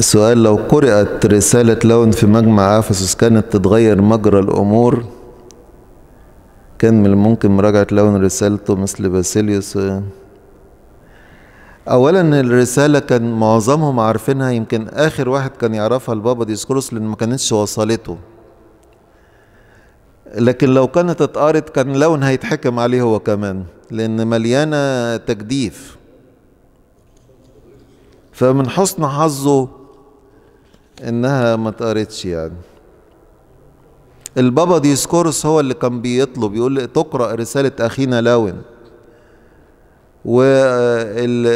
سؤال لو قرأت رسالة لون في مجمع أفسس كانت تتغير مجرى الأمور كان من الممكن مراجعة لون رسالته مثل باسيليوس اولا الرساله كان معظمهم عارفينها يمكن اخر واحد كان يعرفها البابا ديسكورس لان ما كانتش وصلته لكن لو كانت اتقرت كان لون هيتحكم عليه هو كمان لان مليانه تجديف فمن حسن حظه انها ما اتقرتش يعني البابا ديسكورس هو اللي كان بيطلب يقول تقرأ رسالة أخينا لاون واللي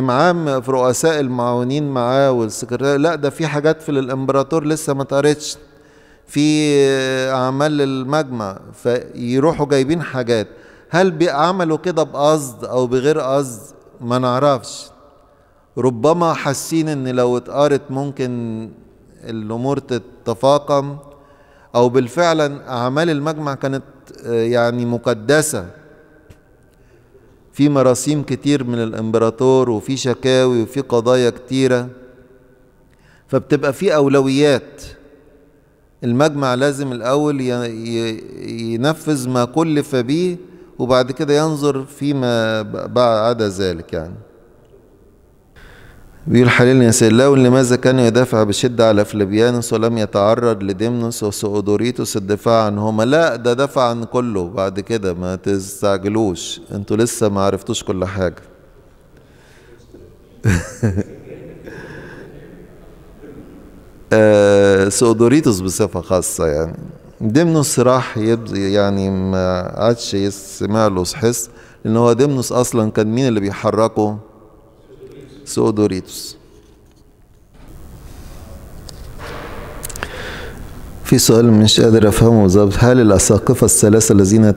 معاه في رؤساء المعاونين معاه والسكرتير لا ده في حاجات في الامبراطور لسه ما اتقرتش في اعمال المجمع فيروحوا جايبين حاجات هل بيعملوا كده بقصد او بغير قصد ما نعرفش ربما حاسين ان لو اتقرت ممكن الامور تتفاقم أو بالفعل أعمال المجمع كانت آه، يعني مقدسة في مراسيم كتير من الإمبراطور وفي شكاوي وفي قضايا كتيرة فبتبقى في أولويات المجمع لازم الأول ينفذ ما كلف به وبعد كده ينظر فيما بعد ذلك يعني بيقول حاليا يا سيد لو لماذا كان يدافع بشدة على فليبيانوس ولم يتعرض لديمنوس وسؤدوريتوس الدفاع عنهما لا ده دفع عن كله بعد كده ما تستعجلوش انتوا لسه ما عرفتوش كل حاجة آه سؤدوريتوس بصفة خاصة يعني ديمنوس راح يعني ما عادش يسمع له حس لان هو ديمنوس اصلا كان مين اللي بيحركه سودوريتوس في سؤال مش قادر افهمه بالظبط هل الاساقفه الثلاثه الذين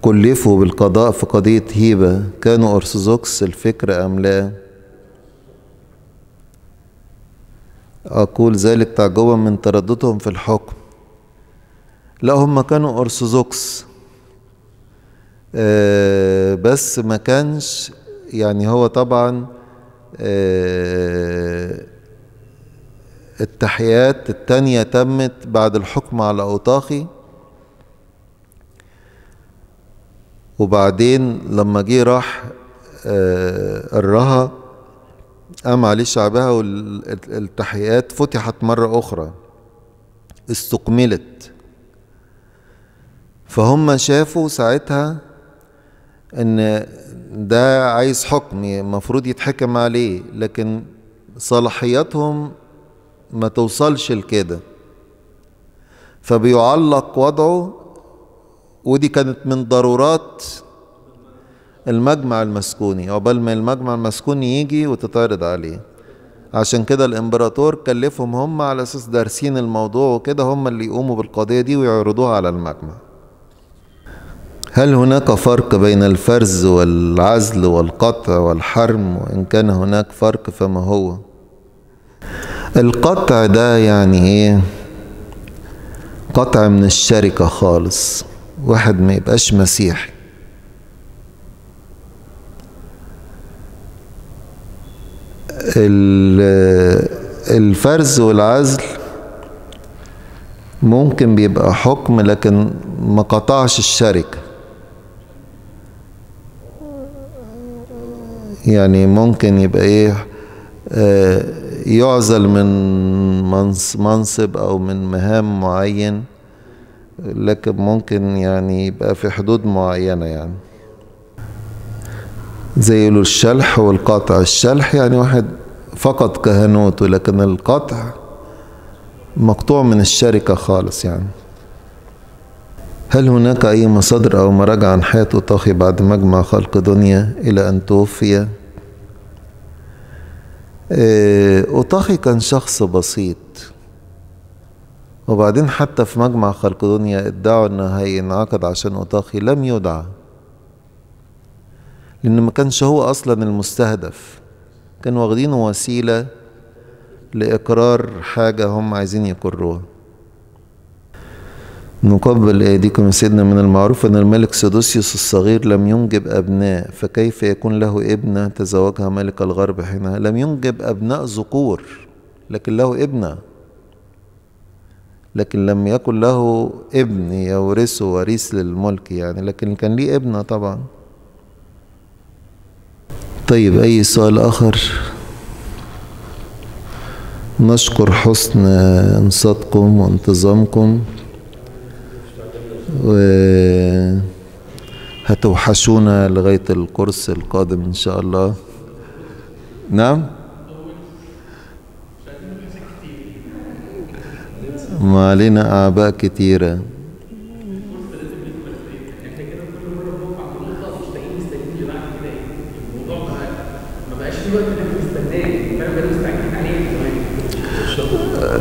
كلفوا بالقضاء في قضيه هيبه كانوا ارثوذكس الفكر ام لا اقول ذلك تعجبا من ترددهم في الحكم لا هم كانوا ارثوذكس آه، بس ما كانش يعني هو طبعا آه، التحيات التانية تمت بعد الحكم على أوطاخي وبعدين لما جه راح آه، الرها قام عليه شعبها والتحيات فتحت مرة أخرى استكملت فهم شافوا ساعتها ان ده عايز حكم المفروض يتحكم عليه لكن صلاحياتهم ما توصلش لكده فبيعلق وضعه ودي كانت من ضرورات المجمع المسكوني عقبال ما المجمع المسكوني يجي وتتعرض عليه عشان كده الامبراطور كلفهم هم على اساس دارسين الموضوع وكده هم اللي يقوموا بالقضيه دي ويعرضوها على المجمع هل هناك فرق بين الفرز والعزل والقطع والحرم وإن كان هناك فرق فما هو القطع ده يعني إيه قطع من الشركة خالص واحد ما يبقاش مسيحي الفرز والعزل ممكن بيبقى حكم لكن ما قطعش الشركه يعني ممكن يبقى ايه آه، يعزل من منصب او من مهام معين لكن ممكن يعني يبقى في حدود معينة يعني زي يقولوا الشلح والقطع الشلح يعني واحد فقط كهنوته لكن القطع مقطوع من الشركة خالص يعني هل هناك أي مصادر أو مراجع عن حياة أطاخي بعد مجمع خلق دنيا إلى أن توفي؟ أوطاخي آه، كان شخص بسيط وبعدين حتى في مجمع خلق دنيا ادعوا إن هينعقد عشان أوطاخي لم يدعى لأن ما كانش هو أصلا المستهدف كانوا واخدينه وسيلة لإقرار حاجة هم عايزين يقروها نقبل أيديكم سيدنا من المعروف أن الملك سدوسيوس الصغير لم ينجب أبناء فكيف يكون له ابنة تزوجها ملك الغرب حينها لم ينجب أبناء ذكور لكن له ابنة لكن لم يكن له ابن يورثه وريث للملك يعني لكن كان ليه ابنة طبعا طيب أي سؤال آخر نشكر حسن انصاتكم وانتظامكم وهتوحشونا لغاية القرص القادم إن شاء الله نعم ما علينا أعباء كتيرة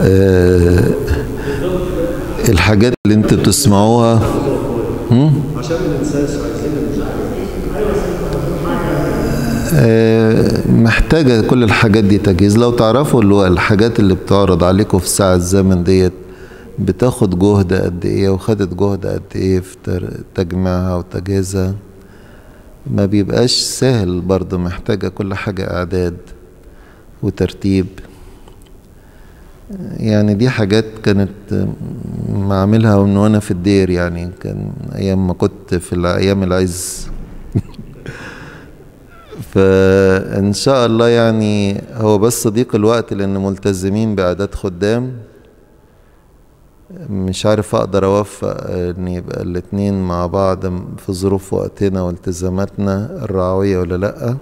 آه، الحاجات اللي انت بتسمعوها عشان ما ننساش محتاجة كل الحاجات دي تجهيز لو تعرفوا اللي هو الحاجات اللي بتعرض عليكم في ساعة الزمن ديت بتاخد جهد قد ايه وخدت جهد قد ايه في تجميعها وتجهيزها ما بيبقاش سهل برضه محتاجة كل حاجة اعداد وترتيب يعني دي حاجات كانت معاملها من وانا في الدير يعني كان ايام ما كنت في الايام العز فان شاء الله يعني هو بس ضيق الوقت لان ملتزمين باعداد خدام مش عارف اقدر اوفق ان يبقى الاتنين مع بعض في ظروف وقتنا والتزاماتنا الرعوية ولا لأ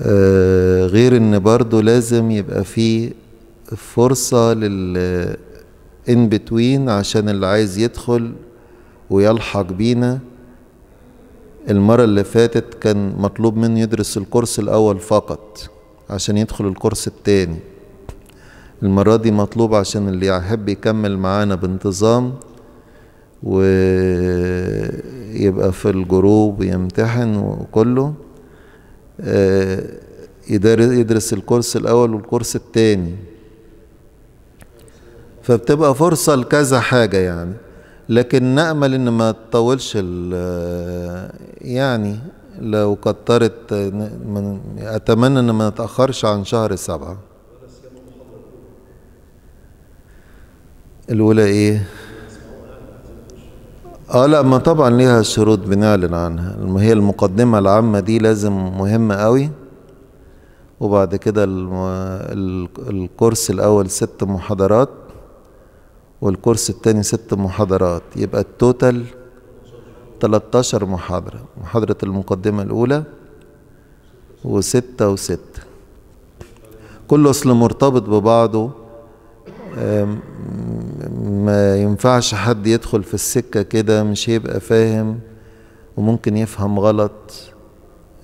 آه، غير ان برضو لازم يبقى في فرصة لل ان بتوين عشان اللي عايز يدخل ويلحق بينا المرة اللي فاتت كان مطلوب منه يدرس الكورس الأول فقط عشان يدخل الكورس التاني المرة دي مطلوب عشان اللي يحب يكمل معانا بانتظام ويبقى في الجروب ويمتحن وكله آه، يدرس الكورس الأول والكورس الثاني فبتبقى فرصة لكذا حاجة يعني لكن نأمل إن ما تطولش آه، يعني لو كترت من أتمنى إن ما نتأخرش عن شهر سبعة الأولى إيه؟ اه لا ما طبعا ليها شروط بنعلن عنها هي المقدمة العامة دي لازم مهمة قوي وبعد كده الكورس الأول ست محاضرات والكورس الثاني ست محاضرات يبقى التوتال 13 محاضرة محاضرة المقدمة الأولى وستة وستة كل أصل مرتبط ببعضه ما ينفعش حد يدخل في السكة كده مش هيبقى فاهم وممكن يفهم غلط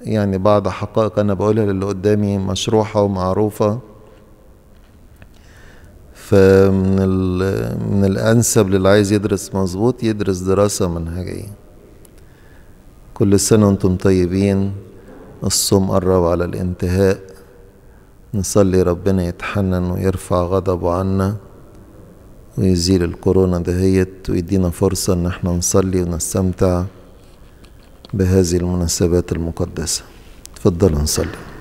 يعني بعض حقائق أنا بقولها للي قدامي مشروحة ومعروفة فمن من الأنسب للي عايز يدرس مظبوط يدرس دراسة منهجية كل سنة وانتم طيبين الصوم قرب على الانتهاء نصلي ربنا يتحنن ويرفع غضبه عنا ويزيل الكورونا دهيت ويدينا فرصة ان احنا نصلي ونستمتع بهذه المناسبات المقدسة تفضلوا نصلي